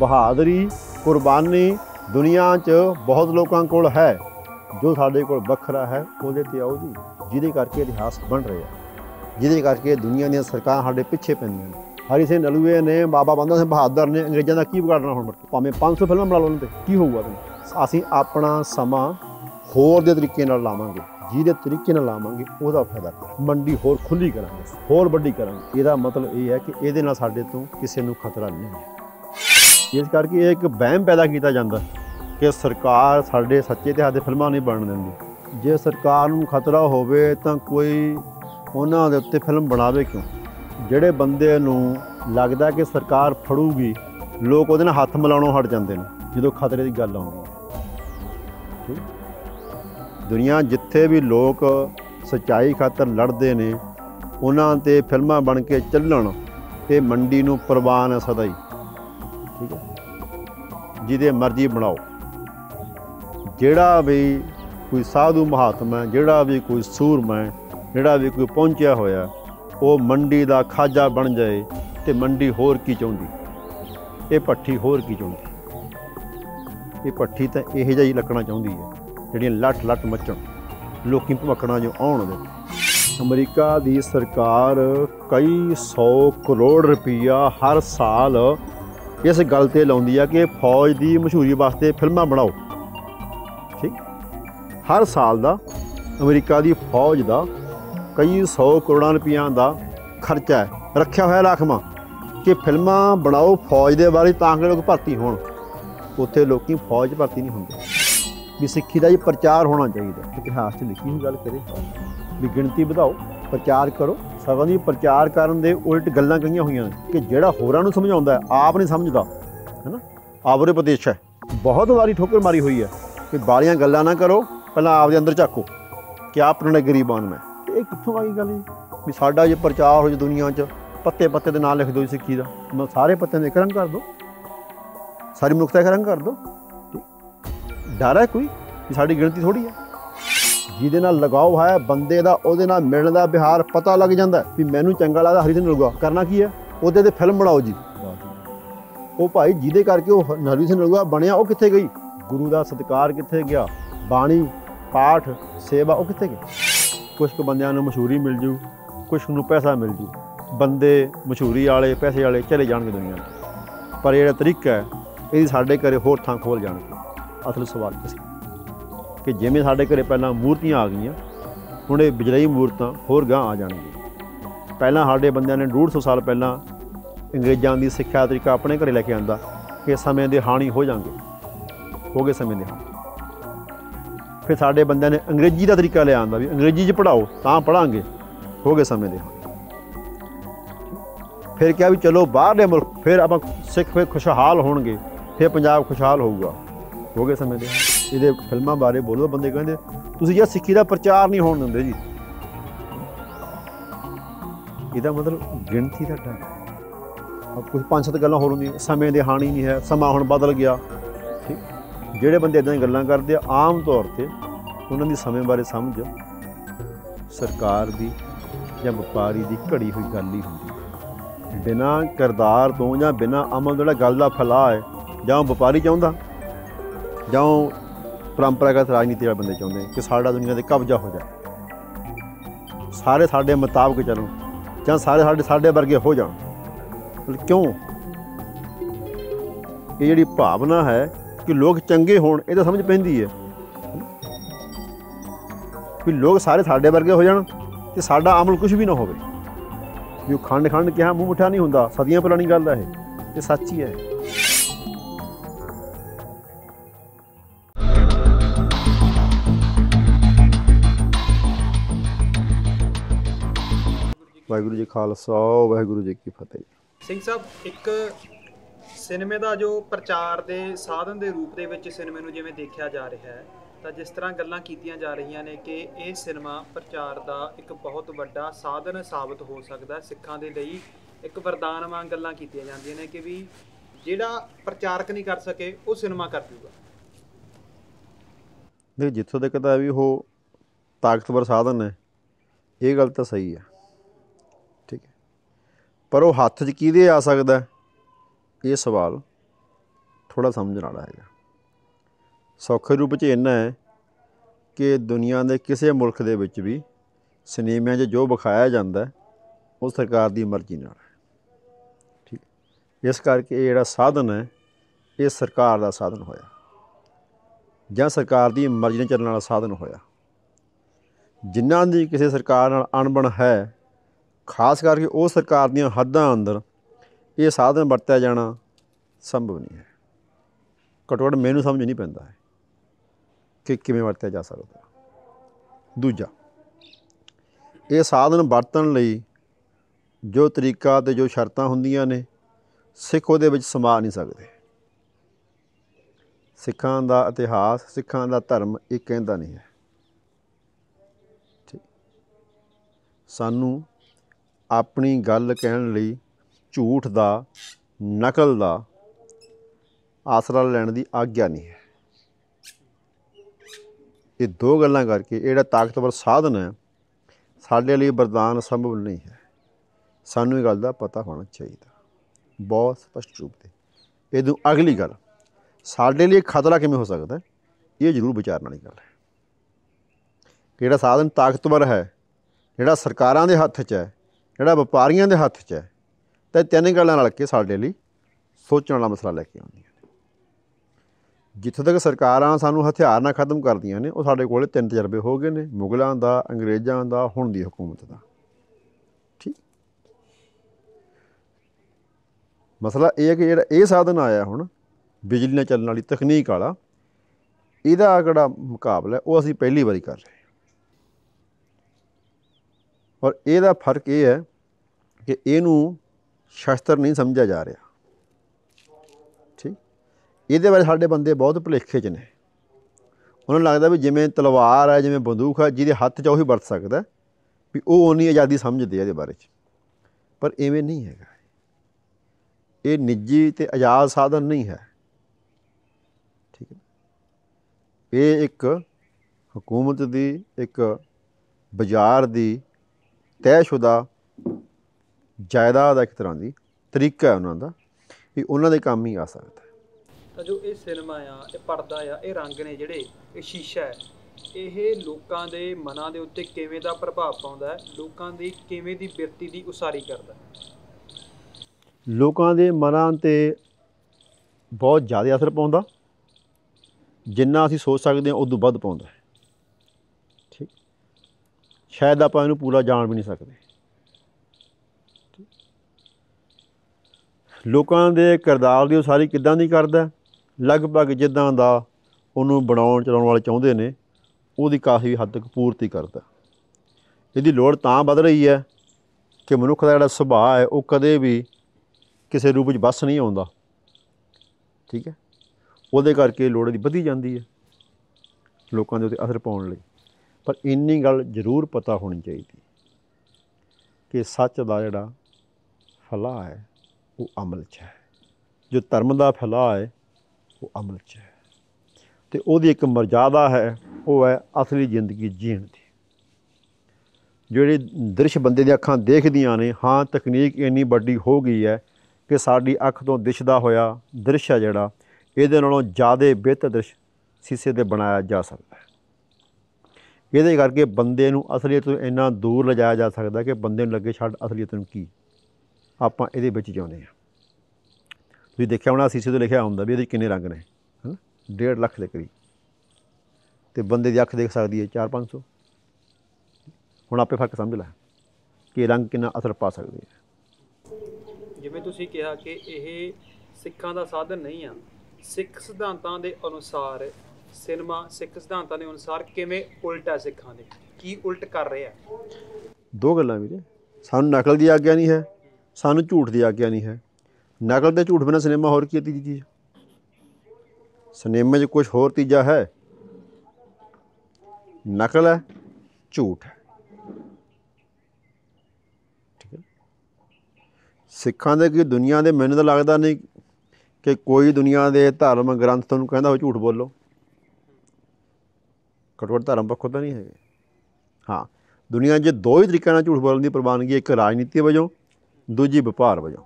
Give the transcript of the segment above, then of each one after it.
ਬਹਾਦਰੀ ਕੁਰਬਾਨੀ ਦੁਨੀਆ 'ਚ ਬਹੁਤ ਲੋਕਾਂ ਕੋਲ ਹੈ ਜੋ ਸਾਡੇ ਕੋਲ ਵੱਖਰਾ ਹੈ ਉਹਦੇ ਤੇ ਆਓ ਜੀ ਜਿਹਦੇ ਕਰਕੇ ਇਤਿਹਾਸ ਬਣ ਰਿਹਾ ਜਿਹਦੇ ਕਰਕੇ ਦੁਨੀਆ ਦੀਆਂ ਸਰਕਾਰਾਂ ਸਾਡੇ ਪਿੱਛੇ ਪੈਂਦੀਆਂ ਨੇ ਹਰੀ ਸਿੰਘ ਨਲੂਏ ਨੇ ਬਾਬਾ ਬੰਦਾ ਸਿੰਘ ਬਹਾਦਰ ਨੇ ਅੰਗਰੇਜ਼ਾਂ ਦਾ ਕੀ ਵਿਗਾੜਨਾ ਹੁਣ ਭਾਵੇਂ 500 ਫਿਲਮਾਂ ਬਣਾ ਲਓ ਤੇ ਕੀ ਹੋਊਗਾ ਅਸੀਂ ਆਪਣਾ ਸਮਾਂ ਹੋਰ ਦੇ ਤਰੀਕੇ ਨਾਲ ਲਾਵਾਂਗੇ ਜਿਹਦੇ ਤਰੀਕੇ ਨਾਲ ਲਾਵਾਂਗੇ ਉਹਦਾ ਫਾਇਦਾ ਮੰਡੀ ਹੋਰ ਖੁੱਲੀ ਕਰਾਂਗੇ ਹੋਰ ਵੱਡੀ ਕਰਾਂਗੇ ਇਹਦਾ ਮਤਲਬ ਇਹ ਹੈ ਕਿ ਇਹਦੇ ਨਾਲ ਸਾਡੇ ਤੋਂ ਕਿਸੇ ਨੂੰ ਖਤਰਾ ਨਹੀਂ ਹੈ ਇਸ ਕਰਕੇ ਇਹ ਇੱਕ ਵਹਿਮ ਪੈਦਾ ਕੀਤਾ ਜਾਂਦਾ ਕਿ ਸਰਕਾਰ ਸਾਡੇ ਸੱਚੇ ਇਤਿਹਾਸ ਦੇ ਫਿਲਮਾਂ ਨਹੀਂ ਬਣਨ ਦਿੰਦੀ ਜੇ ਸਰਕਾਰ ਨੂੰ ਖਤਰਾ ਹੋਵੇ ਤਾਂ ਕੋਈ ਉਹਨਾਂ ਦੇ ਉੱਤੇ ਫਿਲਮ ਬਣਾਵੇ ਕਿਉਂ ਜਿਹੜੇ ਬੰਦੇ ਨੂੰ ਲੱਗਦਾ ਕਿ ਸਰਕਾਰ ਫੜੂਗੀ ਲੋਕ ਉਹਦੇ ਨਾਲ ਹੱਥ ਮਿਲਾਉਣੋਂ ਹਟ ਜਾਂਦੇ ਨੇ ਜਦੋਂ ਖਤਰੇ ਦੀ ਗੱਲ ਆਉਂਦੀ ਹੈ ਦੁਨੀਆ ਜਿੱਥੇ ਵੀ ਲੋਕ ਸਚਾਈ ਖਾਤਰ ਲੜਦੇ ਨੇ ਉਹਨਾਂ ਤੇ ਫਿਲਮਾਂ ਬਣ ਕੇ ਚੱਲਣ ਤੇ ਮੰਡੀ ਨੂੰ ਪ੍ਰਵਾਨ ਸਦਾ ਹੀ ਠੀਕ ਹੈ ਜਿਹਦੇ ਮਰਜ਼ੀ ਬਣਾਓ ਜਿਹੜਾ ਵੀ ਕੋਈ ਸਾਧੂ ਮਹਾਤਮਾ ਜਿਹੜਾ ਵੀ ਕੋਈ ਸੂਰਮਾ ਜਿਹੜਾ ਵੀ ਕੋਈ ਪਹੁੰਚਿਆ ਹੋਇਆ ਉਹ ਮੰਡੀ ਦਾ ਖਾਜਾ ਬਣ ਜਾਏ ਤੇ ਮੰਡੀ ਹੋਰ ਕੀ ਚਾਹੁੰਦੀ ਇਹ ਪੱਠੀ ਹੋਰ ਕੀ ਚਾਹੁੰਦੀ ਇਹ ਪੱਠੀ ਤਾਂ ਇਹੋ ਜਿਹਾ ਹੀ ਲੱਗਣਾ ਚਾਹੁੰਦੀ ਹੈ ਜਿਹੜੀਆਂ ਲੱਟ ਲੱਟ ਮੱਚਣ ਲੋਕੀ ਭਮਕਣਾ ਜੋ ਆਉਣ ਦੇ ਅਮਰੀਕਾ ਦੀ ਸਰਕਾਰ ਕਈ 100 ਕਰੋੜ ਰੁਪਈਆ ਹਰ ਸਾਲ ਇਸ ਗੱਲ ਤੇ ਲਾਉਂਦੀ ਆ ਕਿ ਫੌਜ ਦੀ ਮਸ਼ਹੂਰੀ ਵਾਸਤੇ ਫਿਲਮਾਂ ਬਣਾਓ ਠੀਕ ਹਰ ਸਾਲ ਦਾ ਅਮਰੀਕਾ ਦੀ ਫੌਜ ਦਾ ਕਈ 100 ਕਰੋੜਾਂ ਰੁਪਈਆਂ ਦਾ ਖਰਚਾ ਹੈ ਰੱਖਿਆ ਹੋਇਆ ਲੱਖਾਂ ਕਿ ਫਿਲਮਾਂ ਬਣਾਓ ਫੌਜ ਦੇ ਬਾਰੇ ਤਾਂ ਕਿ ਲੋਕ ਭਰਤੀ ਹੋਣ ਉੱਥੇ ਲੋਕੀ ਫੌਜ ਭਰਤੀ ਨਹੀਂ ਹੁੰਦੇ ਵੀ ਸਿੱਖੀ ਦਾ ਇਹ ਪ੍ਰਚਾਰ ਹੋਣਾ ਚਾਹੀਦਾ ਇਤਿਹਾਸ 'ਚ ਲਿਖੀ ਹੋਈ ਗੱਲ ਕਰੇ ਵੀ ਗਿਣਤੀ ਵਧਾਓ ਪ੍ਰਚਾਰ ਕਰੋ ਸਗੋਂ ਦੀ ਪ੍ਰਚਾਰ ਕਰਨ ਦੇ ਉਲਟ ਗੱਲਾਂ ਕਹੀਆਂ ਹੋਈਆਂ ਨੇ ਕਿ ਜਿਹੜਾ ਹੋਰਾਂ ਨੂੰ ਸਮਝਾਉਂਦਾ ਆਪ ਨਹੀਂ ਸਮਝਦਾ ਹੈਨਾ ਆਵਰੇ ਪ੍ਰਦੇਸ਼ ਹੈ ਬਹੁਤ ਵਾਰੀ ਠੋਕਰ ਮਾਰੀ ਹੋਈ ਹੈ ਕਿ ਬਾਲੀਆਂ ਗੱਲਾਂ ਨਾ ਕਰੋ ਪਹਿਲਾਂ ਆਪ ਦੇ ਅੰਦਰ ਝਾਕੋ ਕਿ ਆਪ ਨੇ ਗਰੀਬਾਂ ਮੈਂ ਇਹ ਕਿੱਥੋਂ ਆਈ ਗੱਲ ਜੀ ਵੀ ਸਾਡਾ ਜੇ ਪ੍ਰਚਾਰ ਹੋ ਜੇ ਦੁਨੀਆ 'ਚ ਪੱਤੇ ਪੱਤੇ ਦੇ ਨਾਲ ਲਿਖ ਦੋ ਸਿੱਖੀ ਦਾ ਮੈਂ ਸਾਰੇ ਪੱਤਿਆਂ ਦੇ ਕਰੰਗ ਕਰ ਦੋ ਸਾਰੀ ਮੁਕਤਾ ਕਰੰਗ ਕਰ ਦੋ ਡਰ ਹੈ ਕੋਈ ਸਾਡੀ ਗਿਣਤੀ ਥੋੜੀ ਹੈ ਜਿਹਦੇ ਨਾਲ ਲਗਾਓ ਹੈ ਬੰਦੇ ਦਾ ਉਹਦੇ ਨਾਲ ਮਿਲਣ ਦਾ ਬਿਹਾਰ ਪਤਾ ਲੱਗ ਜਾਂਦਾ ਵੀ ਮੈਨੂੰ ਚੰਗਾ ਲੱਗਦਾ ਹਰੀ ਨਾਲ ਲਗਾ ਕਰਨਾ ਕੀ ਹੈ ਉਹਦੇ ਤੇ ਫਿਲਮ ਬਣਾਓ ਜੀ ਉਹ ਭਾਈ ਜਿਹਦੇ ਕਰਕੇ ਉਹ ਹਰੀ ਸਿੰਘ ਲਗਾ ਬਣਿਆ ਉਹ ਕਿੱਥੇ ਗਈ ਗੁਰੂ ਦਾ ਸਤਿਕਾਰ ਕਿੱਥੇ ਗਿਆ ਬਾਣੀ ਪਾਠ ਸੇਵਾ ਉਹ ਕਿੱਥੇ ਗਈ ਕੁਝ ਕੁ ਬੰਦਿਆਂ ਨੂੰ ਮਸ਼ਹੂਰੀ ਮਿਲ ਜੂ ਕੁਝ ਨੂੰ ਪੈਸਾ ਮਿਲ ਜੂ ਬੰਦੇ ਮਸ਼ਹੂਰੀ ਵਾਲੇ ਪੈਸੇ ਵਾਲੇ ਚਲੇ ਜਾਣਗੇ ਦੁਨੀਆ ਪਰ ਜਿਹੜਾ ਤਰੀਕਾ ਹੈ ਇਹ ਸਾਡੇ ਘਰੇ ਹੋਰ ਥਾਂ ਖੋਲ ਜਾਣਗੇ ਅਸਲ ਸਵਾਲ ਕਿਸੇ ਕਿ ਜਿਵੇਂ ਸਾਡੇ ਘਰੇ ਪਹਿਲਾਂ ਮੂਰਤੀਆਂ ਆ ਗਈਆਂ ਹੁਣ ਇਹ ਬਿਜਲਈ ਮੂਰਤਾਂ ਹੋਰ ਗਾਂ ਆ ਜਾਣਗੀਆਂ ਪਹਿਲਾਂ ਸਾਡੇ ਬੰਦਿਆਂ ਨੇ 150 ਸਾਲ ਪਹਿਲਾਂ ਅੰਗਰੇਜ਼ਾਂ ਦੀ ਸਿੱਖਿਆ ਤਰੀਕਾ ਆਪਣੇ ਘਰੇ ਲੈ ਕੇ ਆਂਦਾ ਕਿ ਸਮੇਂ ਦੇ ਹਾਣੀ ਹੋ ਜਾਣਗੇ ਹੋ ਗਏ ਸਮੇਂ ਦੇ ਫਿਰ ਸਾਡੇ ਬੰਦਿਆਂ ਨੇ ਅੰਗਰੇਜ਼ੀ ਦਾ ਤਰੀਕਾ ਲੈ ਆਂਦਾ ਵੀ ਅੰਗਰੇਜ਼ੀ 'ਚ ਪੜਾਓ ਤਾਂ ਪੜਾਂਗੇ ਹੋ ਗਏ ਸਮੇਂ ਦੇ ਫਿਰ ਕਿਹਾ ਵੀ ਚਲੋ ਬਾਹਰਲੇ ਮੁਲਕ ਫਿਰ ਆਪਾਂ ਸਿੱਖ ਫਿਰ ਖੁਸ਼ਹਾਲ ਹੋਣਗੇ ਫਿਰ ਪੰਜਾਬ ਖੁਸ਼ਹਾਲ ਹੋਊਗਾ ਹੋ ਗਏ ਸਮੇਂ ਦੇ ਇਹਦੇ ਫਿਲਮਾਂ ਬਾਰੇ ਬੋਲੋ ਬੰਦੇ ਕਹਿੰਦੇ ਤੁਸੀਂ ਯਾ ਸਿੱਖੀ ਦਾ ਪ੍ਰਚਾਰ ਨਹੀਂ ਹੋਣ ਦਿੰਦੇ ਜੀ ਇਹਦਾ ਮਤਲਬ ਗਿਣਤੀ ਦਾ ਡਰ ਆ ਕੁਝ ਪੰਜ ਸੱਤ ਗੱਲਾਂ ਹੋਰ ਹੁੰਦੀਆਂ ਸਮੇਂ ਦੇ ਹਾਣੀ ਨਹੀਂ ਹੈ ਸਮਾਂ ਹੁਣ ਬਦਲ ਗਿਆ ਠੀਕ ਜਿਹੜੇ ਬੰਦੇ ਇਦਾਂ ਹੀ ਗੱਲਾਂ ਕਰਦੇ ਆ ਆਮ ਤੌਰ ਤੇ ਉਹਨਾਂ ਦੀ ਸਮੇਂ ਬਾਰੇ ਸਮਝ ਸਰਕਾਰ ਦੀ ਜਾਂ ਵਪਾਰੀ ਦੀ ਘੜੀ ਹੋਈ ਗੱਲ ਹੀ ਹੁੰਦੀ ਬਿਨਾ ਕਰਦਾਰ ਤੋਂ ਜਾਂ ਬਿਨਾ ਅਮਲ ਜਿਹੜਾ ਗੱਲ ਦਾ ਫਲਾ ਹੈ ਜਾਂ ਵਪਾਰੀ ਚਾਹੁੰਦਾ ਜਾਂ ਪਰੰਪਰਾਗਤ ਰਾਜਨੀਤੀ ਵਾਲੇ ਬੰਦੇ ਚਾਹੁੰਦੇ ਕਿ ਸਾਡਾ ਦੁਨੀਆ ਤੇ ਕਬਜ਼ਾ ਹੋ ਜਾਏ ਸਾਰੇ ਸਾਡੇ ਮੁਤਾਬਕ ਚੱਲਣ ਜਾਂ ਸਾਰੇ ਸਾਡੇ ਸਾਡੇ ਵਰਗੇ ਹੋ ਜਾਣ ਕਿਉਂ ਇਹ ਜਿਹੜੀ ਭਾਵਨਾ ਹੈ ਕਿ ਲੋਕ ਚੰਗੇ ਹੋਣ ਇਹ ਤਾਂ ਸਮਝ ਪੈਂਦੀ ਹੈ ਕਿ ਲੋਕ ਸਾਰੇ ਸਾਡੇ ਵਰਗੇ ਹੋ ਜਾਣ ਤੇ ਸਾਡਾ ਅਮਲ ਕੁਝ ਵੀ ਨਾ ਹੋਵੇ ਜੋ ਖੰਡ ਖੰਡ ਕਿਹਾ ਮੂੰਹ ਮੁੱਠਾ ਨਹੀਂ ਹੁੰਦਾ ਸਦੀਆਂ ਪੁਰਾਣੀ ਗੱਲ ਹੈ ਇਹ ਇਹ ਸੱਚੀ ਹੈ ਵਾਹਿਗੁਰੂ ਜੀ ਖਾਲਸਾ ਵਾਹਿਗੁਰੂ ਜੀ ਕੀ ਫਤਿਹ ਸਿੰਘ ਸਾਹਿਬ ਇੱਕ ਸਿਨੇਮੇ ਦਾ ਜੋ ਪ੍ਰਚਾਰ ਦੇ ਸਾਧਨ ਦੇ ਰੂਪ ਦੇ ਵਿੱਚ ਸਿਨੇਮੇ ਨੂੰ ਜਿਵੇਂ ਦੇਖਿਆ ਜਾ ਰਿਹਾ ਹੈ ਤਾਂ ਜਿਸ ਤਰ੍ਹਾਂ ਗੱਲਾਂ ਕੀਤੀਆਂ ਜਾ ਰਹੀਆਂ ਨੇ ਕਿ ਇਹ ਸਿਨੇਮਾ ਪ੍ਰਚਾਰ ਦਾ ਇੱਕ ਬਹੁਤ ਵੱਡਾ ਸਾਧਨ ਸਾਬਤ ਹੋ ਸਕਦਾ ਸਿੱਖਾਂ ਦੇ ਲਈ ਇੱਕ ਵਰਦਾਨ ਵਾਂਗ ਗੱਲਾਂ ਕੀਤੀਆਂ ਜਾਂਦੀਆਂ ਨੇ ਕਿ ਵੀ ਜਿਹੜਾ ਪ੍ਰਚਾਰਕ ਨਹੀਂ ਕਰ ਸਕੇ ਉਹ ਸਿਨੇਮਾ ਕਰ ਦੂਗਾ ਦੇ ਜਿੱਥੋਂ ਤੱਕ ਤਾਂ ਵੀ ਉਹ ਤਾਕਤਵਰ ਸਾਧਨ ਹੈ ਇਹ ਗੱਲ ਤਾਂ ਸਹੀ ਹੈ ਪਰ ਉਹ ਹੱਥ 'ਚ ਕਿਹਦੇ ਆ ਸਕਦਾ ਇਹ ਸਵਾਲ ਥੋੜਾ ਸਮਝਣ ਵਾਲਾ ਹੈਗਾ ਸੌਖੇ ਰੂਪ 'ਚ ਇਹਨਾਂ ਹੈ ਕਿ ਦੁਨੀਆ ਦੇ ਕਿਸੇ ਮੁਲਕ ਦੇ ਵਿੱਚ ਵੀ ਸਿਨੇਮਿਆਂ 'ਚ ਜੋ ਵਿਖਾਇਆ ਜਾਂਦਾ ਉਹ ਸਰਕਾਰ ਦੀ ਮਰਜ਼ੀ ਨਾਲ ਹੈ ਠੀਕ ਇਸ ਕਰਕੇ ਇਹ ਜਿਹੜਾ ਸਾਧਨ ਹੈ ਇਹ ਸਰਕਾਰ ਦਾ ਸਾਧਨ ਹੋਇਆ ਜਾਂ ਸਰਕਾਰ ਦੀ ਮਰਜ਼ੀ ਨਾਲ ਚੱਲਣ ਵਾਲਾ ਸਾਧਨ ਹੋਇਆ ਜਿਨ੍ਹਾਂ ਦੀ ਕਿਸੇ ਸਰਕਾਰ ਨਾਲ ਅਣਬਣ ਹੈ ਖਾਸ ਕਰਕੇ ਉਹ ਸਰਕਾਰ ਦੀਆਂ ਹੱਦਾਂ ਅੰਦਰ ਇਹ ਸਾਧਨ ਵਰਤਿਆ ਜਾਣਾ ਸੰਭਵ ਨਹੀਂ ਹੈ ਕਟੋੜ ਮੈਨੂੰ ਸਮਝ ਨਹੀਂ ਪੈਂਦਾ ਹੈ ਕਿ ਕਿਵੇਂ ਵਰਤਿਆ ਜਾ ਸਕਦਾ ਦੂਜਾ ਇਹ ਸਾਧਨ ਵਰਤਣ ਲਈ ਜੋ ਤਰੀਕਾ ਤੇ ਜੋ ਸ਼ਰਤਾਂ ਹੁੰਦੀਆਂ ਨੇ ਸਿੱਖ ਉਹਦੇ ਵਿੱਚ ਸਮਾ ਨਹੀਂ ਸਕਦੇ ਸਿੱਖਾਂ ਦਾ ਇਤਿਹਾਸ ਸਿੱਖਾਂ ਦਾ ਧਰਮ ਇਹ ਕਹਿੰਦਾ ਨਹੀਂ ਹੈ ਸਾਨੂੰ ਆਪਣੀ ਗੱਲ ਕਹਿਣ ਲਈ ਝੂਠ ਦਾ ਨਕਲ ਦਾ ਆਸਰਾ ਲੈਣ ਦੀ ਆਗਿਆ ਨਹੀਂ ਹੈ ਇਹ ਦੋ ਗੱਲਾਂ ਕਰਕੇ ਇਹੜਾ ਤਾਕਤਵਰ ਸਾਧਨ ਹੈ ਸਾਡੇ ਲਈ ਵਰਦਾਨ ਸੰਭਵ ਨਹੀਂ ਹੈ ਸਾਨੂੰ ਇਹ ਗੱਲ ਦਾ ਪਤਾ ਹੋਣਾ ਚਾਹੀਦਾ ਬਹੁਤ ਸਪਸ਼ਟ ਰੂਪ ਤੇ ਇਹਦੋਂ ਅਗਲੀ ਗੱਲ ਸਾਡੇ ਲਈ ਖਤਰਾ ਕਿਵੇਂ ਹੋ ਸਕਦਾ ਹੈ ਇਹ ਜ਼ਰੂਰ ਵਿਚਾਰਨ ਵਾਲੀ ਗੱਲ ਹੈ ਕਿਹੜਾ ਸਾਧਨ ਤਾਕਤਵਰ ਹੈ ਜਿਹੜਾ ਸਰਕਾਰਾਂ ਦੇ ਹੱਥ 'ਚ ਹੈ ਜਿਹੜਾ ਵਪਾਰੀਆਂ ਦੇ ਹੱਥ 'ਚ ਹੈ ਤਾਂ ਤਿੰਨ ਗੱਲਾਂ ਨਾਲ ਕੇ ਸਾਡੇ ਲਈ ਸੋਚਣ ਵਾਲਾ ਮਸਲਾ ਲੈ ਕੇ ਆਉਂਦੀਆਂ ਨੇ ਜਿੱਥੇ ਤੱਕ ਸਰਕਾਰਾਂ ਸਾਨੂੰ ਹਥਿਆਰ ਨਾਲ ਖਤਮ ਕਰਦੀਆਂ ਨੇ ਉਹ ਸਾਡੇ ਕੋਲੇ ਤਿੰਨ ਤਜਰਬੇ ਹੋ ਗਏ ਨੇ ਮੁਗਲਾਂ ਦਾ ਅੰਗਰੇਜ਼ਾਂ ਦਾ ਹੁਣ ਦੀ ਹਕੂਮਤ ਦਾ ਠੀਕ ਮਸਲਾ ਇਹ ਹੈ ਕਿ ਜਿਹੜਾ ਇਹ ਸਾਧਨ ਆਇਆ ਹੁਣ ਬਿਜਲੀ ਨਾਲ ਚੱਲਣ ਵਾਲੀ ਤਕਨੀਕ ਵਾਲਾ ਇਹਦਾ ਜਿਹੜਾ ਮੁਕਾਬਲਾ ਉਹ ਅਸੀਂ ਪਹਿਲੀ ਵਾਰੀ ਕਰ ਰਹੇ ਹਾਂ ਔਰ ਇਹਦਾ ਫਰਕ ਇਹ ਹੈ ਕਿ ਇਹਨੂੰ ਸ਼ਸਤਰ ਨਹੀਂ ਸਮਝਿਆ ਜਾ ਰਿਹਾ ਠੀਕ ਇਹਦੇ ਬਾਰੇ ਸਾਡੇ ਬੰਦੇ ਬਹੁਤ ਭੁਲੇਖੇ 'ਚ ਨੇ ਉਹਨਾਂ ਨੂੰ ਲੱਗਦਾ ਵੀ ਜਿਵੇਂ ਤਲਵਾਰ ਹੈ ਜਿਵੇਂ ਬੰਦੂਕ ਹੈ ਜਿਹਦੇ ਹੱਥ 'ਚ ਉਹੀ ਵਰਤ ਸਕਦਾ ਵੀ ਉਹ ਉਨੀ ਆਜ਼ਾਦੀ ਸਮਝਦੇ ਆ ਇਹਦੇ ਬਾਰੇ 'ਚ ਪਰ ਐਵੇਂ ਨਹੀਂ ਹੈਗਾ ਇਹ ਨਿੱਜੀ ਤੇ ਆਜ਼ਾਦ ਸਾਧਨ ਨਹੀਂ ਹੈ ਠੀਕ ਹੈ ਇਹ ਇੱਕ ਹਕੂਮਤ ਦੀ ਇੱਕ ਬਾਜ਼ਾਰ ਦੀ ਤੈਅਸ਼ੁਦਾ ਜਾਇਦਾਦ ਆ ਇੱਕ ਤਰ੍ਹਾਂ ਦੀ ਤਰੀਕਾ ਹੈ ਉਹਨਾਂ ਦਾ ਵੀ ਉਹਨਾਂ ਦੇ ਕੰਮ ਹੀ ਆ ਸਕਦਾ ਤਾਂ ਜੋ ਇਹ ਸਿਨੇਮਾ ਆ ਇਹ ਪਰਦਾ ਆ ਇਹ ਰੰਗ ਨੇ ਜਿਹੜੇ ਇਹ ਸ਼ੀਸ਼ਾ ਹੈ ਇਹ ਲੋਕਾਂ ਦੇ ਮਨਾਂ ਦੇ ਉੱਤੇ ਕਿਵੇਂ ਦਾ ਪ੍ਰਭਾਵ ਪਾਉਂਦਾ ਹੈ ਲੋਕਾਂ ਦੀ ਕਿਵੇਂ ਦੀ ਬਿਰਤੀ ਦੀ ਉਸਾਰੀ ਕਰਦਾ ਲੋਕਾਂ ਦੇ ਮਨਾਂ ਤੇ ਬਹੁਤ ਜ਼ਿਆਦਾ ਅਸਰ ਪਾਉਂਦਾ ਜਿੰਨਾ ਅਸੀਂ ਸੋਚ ਸਕਦੇ ਹਾਂ ਉਦੋਂ ਵੱਧ ਪਾਉਂਦਾ ਠੀਕ ਸ਼ਾਇਦ ਆਪਾਂ ਇਹਨੂੰ ਪੂਰਾ ਜਾਣ ਵੀ ਨਹੀਂ ਸਕਦੇ ਲੋਕਾਂ ਦੇ ਕਿਰਦਾਰ ਦੀ ਉਸਾਰੀ ਕਿੱਦਾਂ ਦੀ ਕਰਦਾ ਲਗਭਗ ਜਿੱਦਾਂ ਦਾ ਉਹਨੂੰ ਬਣਾਉਣ ਚਲਾਉਣ ਵਾਲੇ ਚਾਹੁੰਦੇ ਨੇ ਉਹਦੀ ਕਾਫੀ ਹੱਦ ਤੱਕ ਪੂਰਤੀ ਕਰਦਾ ਇਹਦੀ ਲੋੜ ਤਾਂ ਵੱਧ ਰਹੀ ਹੈ ਕਿ ਮਨੁੱਖ ਦਾ ਜਿਹੜਾ ਸੁਭਾਅ ਹੈ ਉਹ ਕਦੇ ਵੀ ਕਿਸੇ ਰੂਪ ਵਿੱਚ ਬਸ ਨਹੀਂ ਆਉਂਦਾ ਠੀਕ ਹੈ ਉਹਦੇ ਕਰਕੇ ਲੋੜ ਦੀ ਵਧੀ ਜਾਂਦੀ ਹੈ ਲੋਕਾਂ ਦੇ ਉੱਤੇ ਅਸਰ ਪਾਉਣ ਲਈ ਪਰ ਇੰਨੀ ਗੱਲ ਜ਼ਰੂਰ ਪਤਾ ਹੋਣੀ ਚਾਹੀਦੀ ਕਿ ਸੱਚ ਦਾ ਜਿਹੜਾ ਫਲਾ ਹੈ ਉਹ ਅਮਲ 'ਚ ਹੈ ਜੋ ਧਰਮ ਦਾ ਫਲਾ ਹੈ ਉਹ ਅਮਲ 'ਚ ਹੈ ਤੇ ਉਹਦੀ ਇੱਕ ਮਰਜ਼ਾਦਾ ਹੈ ਉਹ ਹੈ ਅਸਲੀ ਜ਼ਿੰਦਗੀ ਜੀਣ ਦੀ ਜਿਹੜੇ ਦ੍ਰਿਸ਼ ਬੰਦੇ ਦੀਆਂ ਅੱਖਾਂ ਦੇਖਦੀਆਂ ਨੇ ਹਾਂ ਤਕਨੀਕ ਇੰਨੀ ਵੱਡੀ ਹੋ ਗਈ ਹੈ ਕਿ ਸਾਡੀ ਅੱਖ ਤੋਂ ਦਿਸ਼ਦਾ ਹੋਇਆ ਦ੍ਰਿਸ਼ ਹੈ ਜਿਹੜਾ ਇਹਦੇ ਨਾਲੋਂ ਜ਼ਿਆਦਾ ਬਿਹਤਰ ਦ੍ਰਿਸ਼ ਸੀਸੇ ਤੇ ਬਣਾਇਆ ਜਾ ਸਕਦਾ ਹੈ ਇਹਦੇ ਕਰਕੇ ਬੰਦੇ ਨੂੰ ਅਸਲੀਅਤ ਤੋਂ ਇੰਨਾ ਦੂਰ ਲਿਜਾਇਆ ਜਾ ਸਕਦਾ ਕਿ ਬੰਦੇ ਨੂੰ ਲੱਗੇ ਛੱਡ ਅਸਲੀਅਤ ਨੂੰ ਕੀ ਆਪਾਂ ਇਹਦੇ ਵਿੱਚ ਜਾਉਂਦੇ ਆ ਤੁਸੀਂ ਦੇਖਿਆ ਹੋਣਾ ਸੀਸੇ ਤੇ ਲਿਖਿਆ ਹੁੰਦਾ ਵੀ ਇਹਦੇ ਕਿੰਨੇ ਰੰਗ ਨੇ ਹਨਾ 1.5 ਲੱਖ ਦੇ ਕਰੀਬ ਤੇ ਬੰਦੇ ਦੀ ਅੱਖ ਦੇਖ ਸਕਦੀ ਹੈ 4-500 ਹੁਣ ਆਪੇ ਫਰਕ ਸਮਝ ਲੈ ਕਿ ਰੰਗ ਕਿੰਨਾ ਅਸਰ ਪਾ ਸਕਦੇ ਆ ਜਿਵੇਂ ਤੁਸੀਂ ਕਿਹਾ ਕਿ ਇਹ ਸਿੱਖਾਂ ਦਾ ਸਾਧਨ ਨਹੀਂ ਆ ਸਿੱਖ ਸਿਧਾਂਤਾਂ ਦੇ ਅਨੁਸਾਰ ਸਿਨੇਮਾ ਸਿੱਖ ਸਿਧਾਂਤਾਂ ਦੇ ਅਨੁਸਾਰ ਕਿਵੇਂ ਉਲਟਾ ਸਿੱਖਾਂ ਦੇ ਕੀ ਉਲਟ ਕਰ ਰਿਹਾ ਦੋ ਗੱਲਾਂ ਵੀਰੇ ਸਾਨੂੰ ਨਕਲ ਦੀ ਆਗਿਆ ਨਹੀਂ ਹੈ ਸਾਨੂੰ ਝੂਠ ਦੀ ਆਗਿਆ ਨਹੀਂ ਹੈ ਨਕਲ ਤੇ ਝੂਠ ਬਿਨਾ ਸਿਨੇਮਾ ਹੋਰ ਕੀ ਤੀਜੀ ਚੀਜ਼ ਸਿਨੇਮੇ 'ਚ ਕੁਝ ਹੋਰ ਤੀਜਾ ਹੈ ਨਕਲ ਹੈ ਝੂਠ ਹੈ ਠੀਕ ਹੈ ਸਿੱਖਾਂ ਦੇ ਕੀ ਦੁਨੀਆ ਦੇ ਮੈਨੂੰ ਤਾਂ ਲੱਗਦਾ ਨਹੀਂ ਕਿ ਕੋਈ ਦੁਨੀਆ ਦੇ ਧਰਮ ਗ੍ਰੰਥ ਤੁਹਾਨੂੰ ਕਹਿੰਦਾ ਹੋ ਝੂਠ ਬੋਲੋ ਘਟਵਟ ਧਰਮ ਪੱਖੋਂ ਤਾਂ ਨਹੀਂ ਹੈਗੇ ਹਾਂ ਦੁਨੀਆ 'ਚ ਦੋ ਹੀ ਤਰੀਕਿਆਂ ਨਾਲ ਝੂਠ ਬੋਲਣ ਦੀ ਪ੍ਰਵਾਨਗੀ ਇੱਕ ਰਾਜਨੀਤੀ ਵਜੋਂ ਦੂਜੀ ਵਪਾਰ ਵਜੋਂ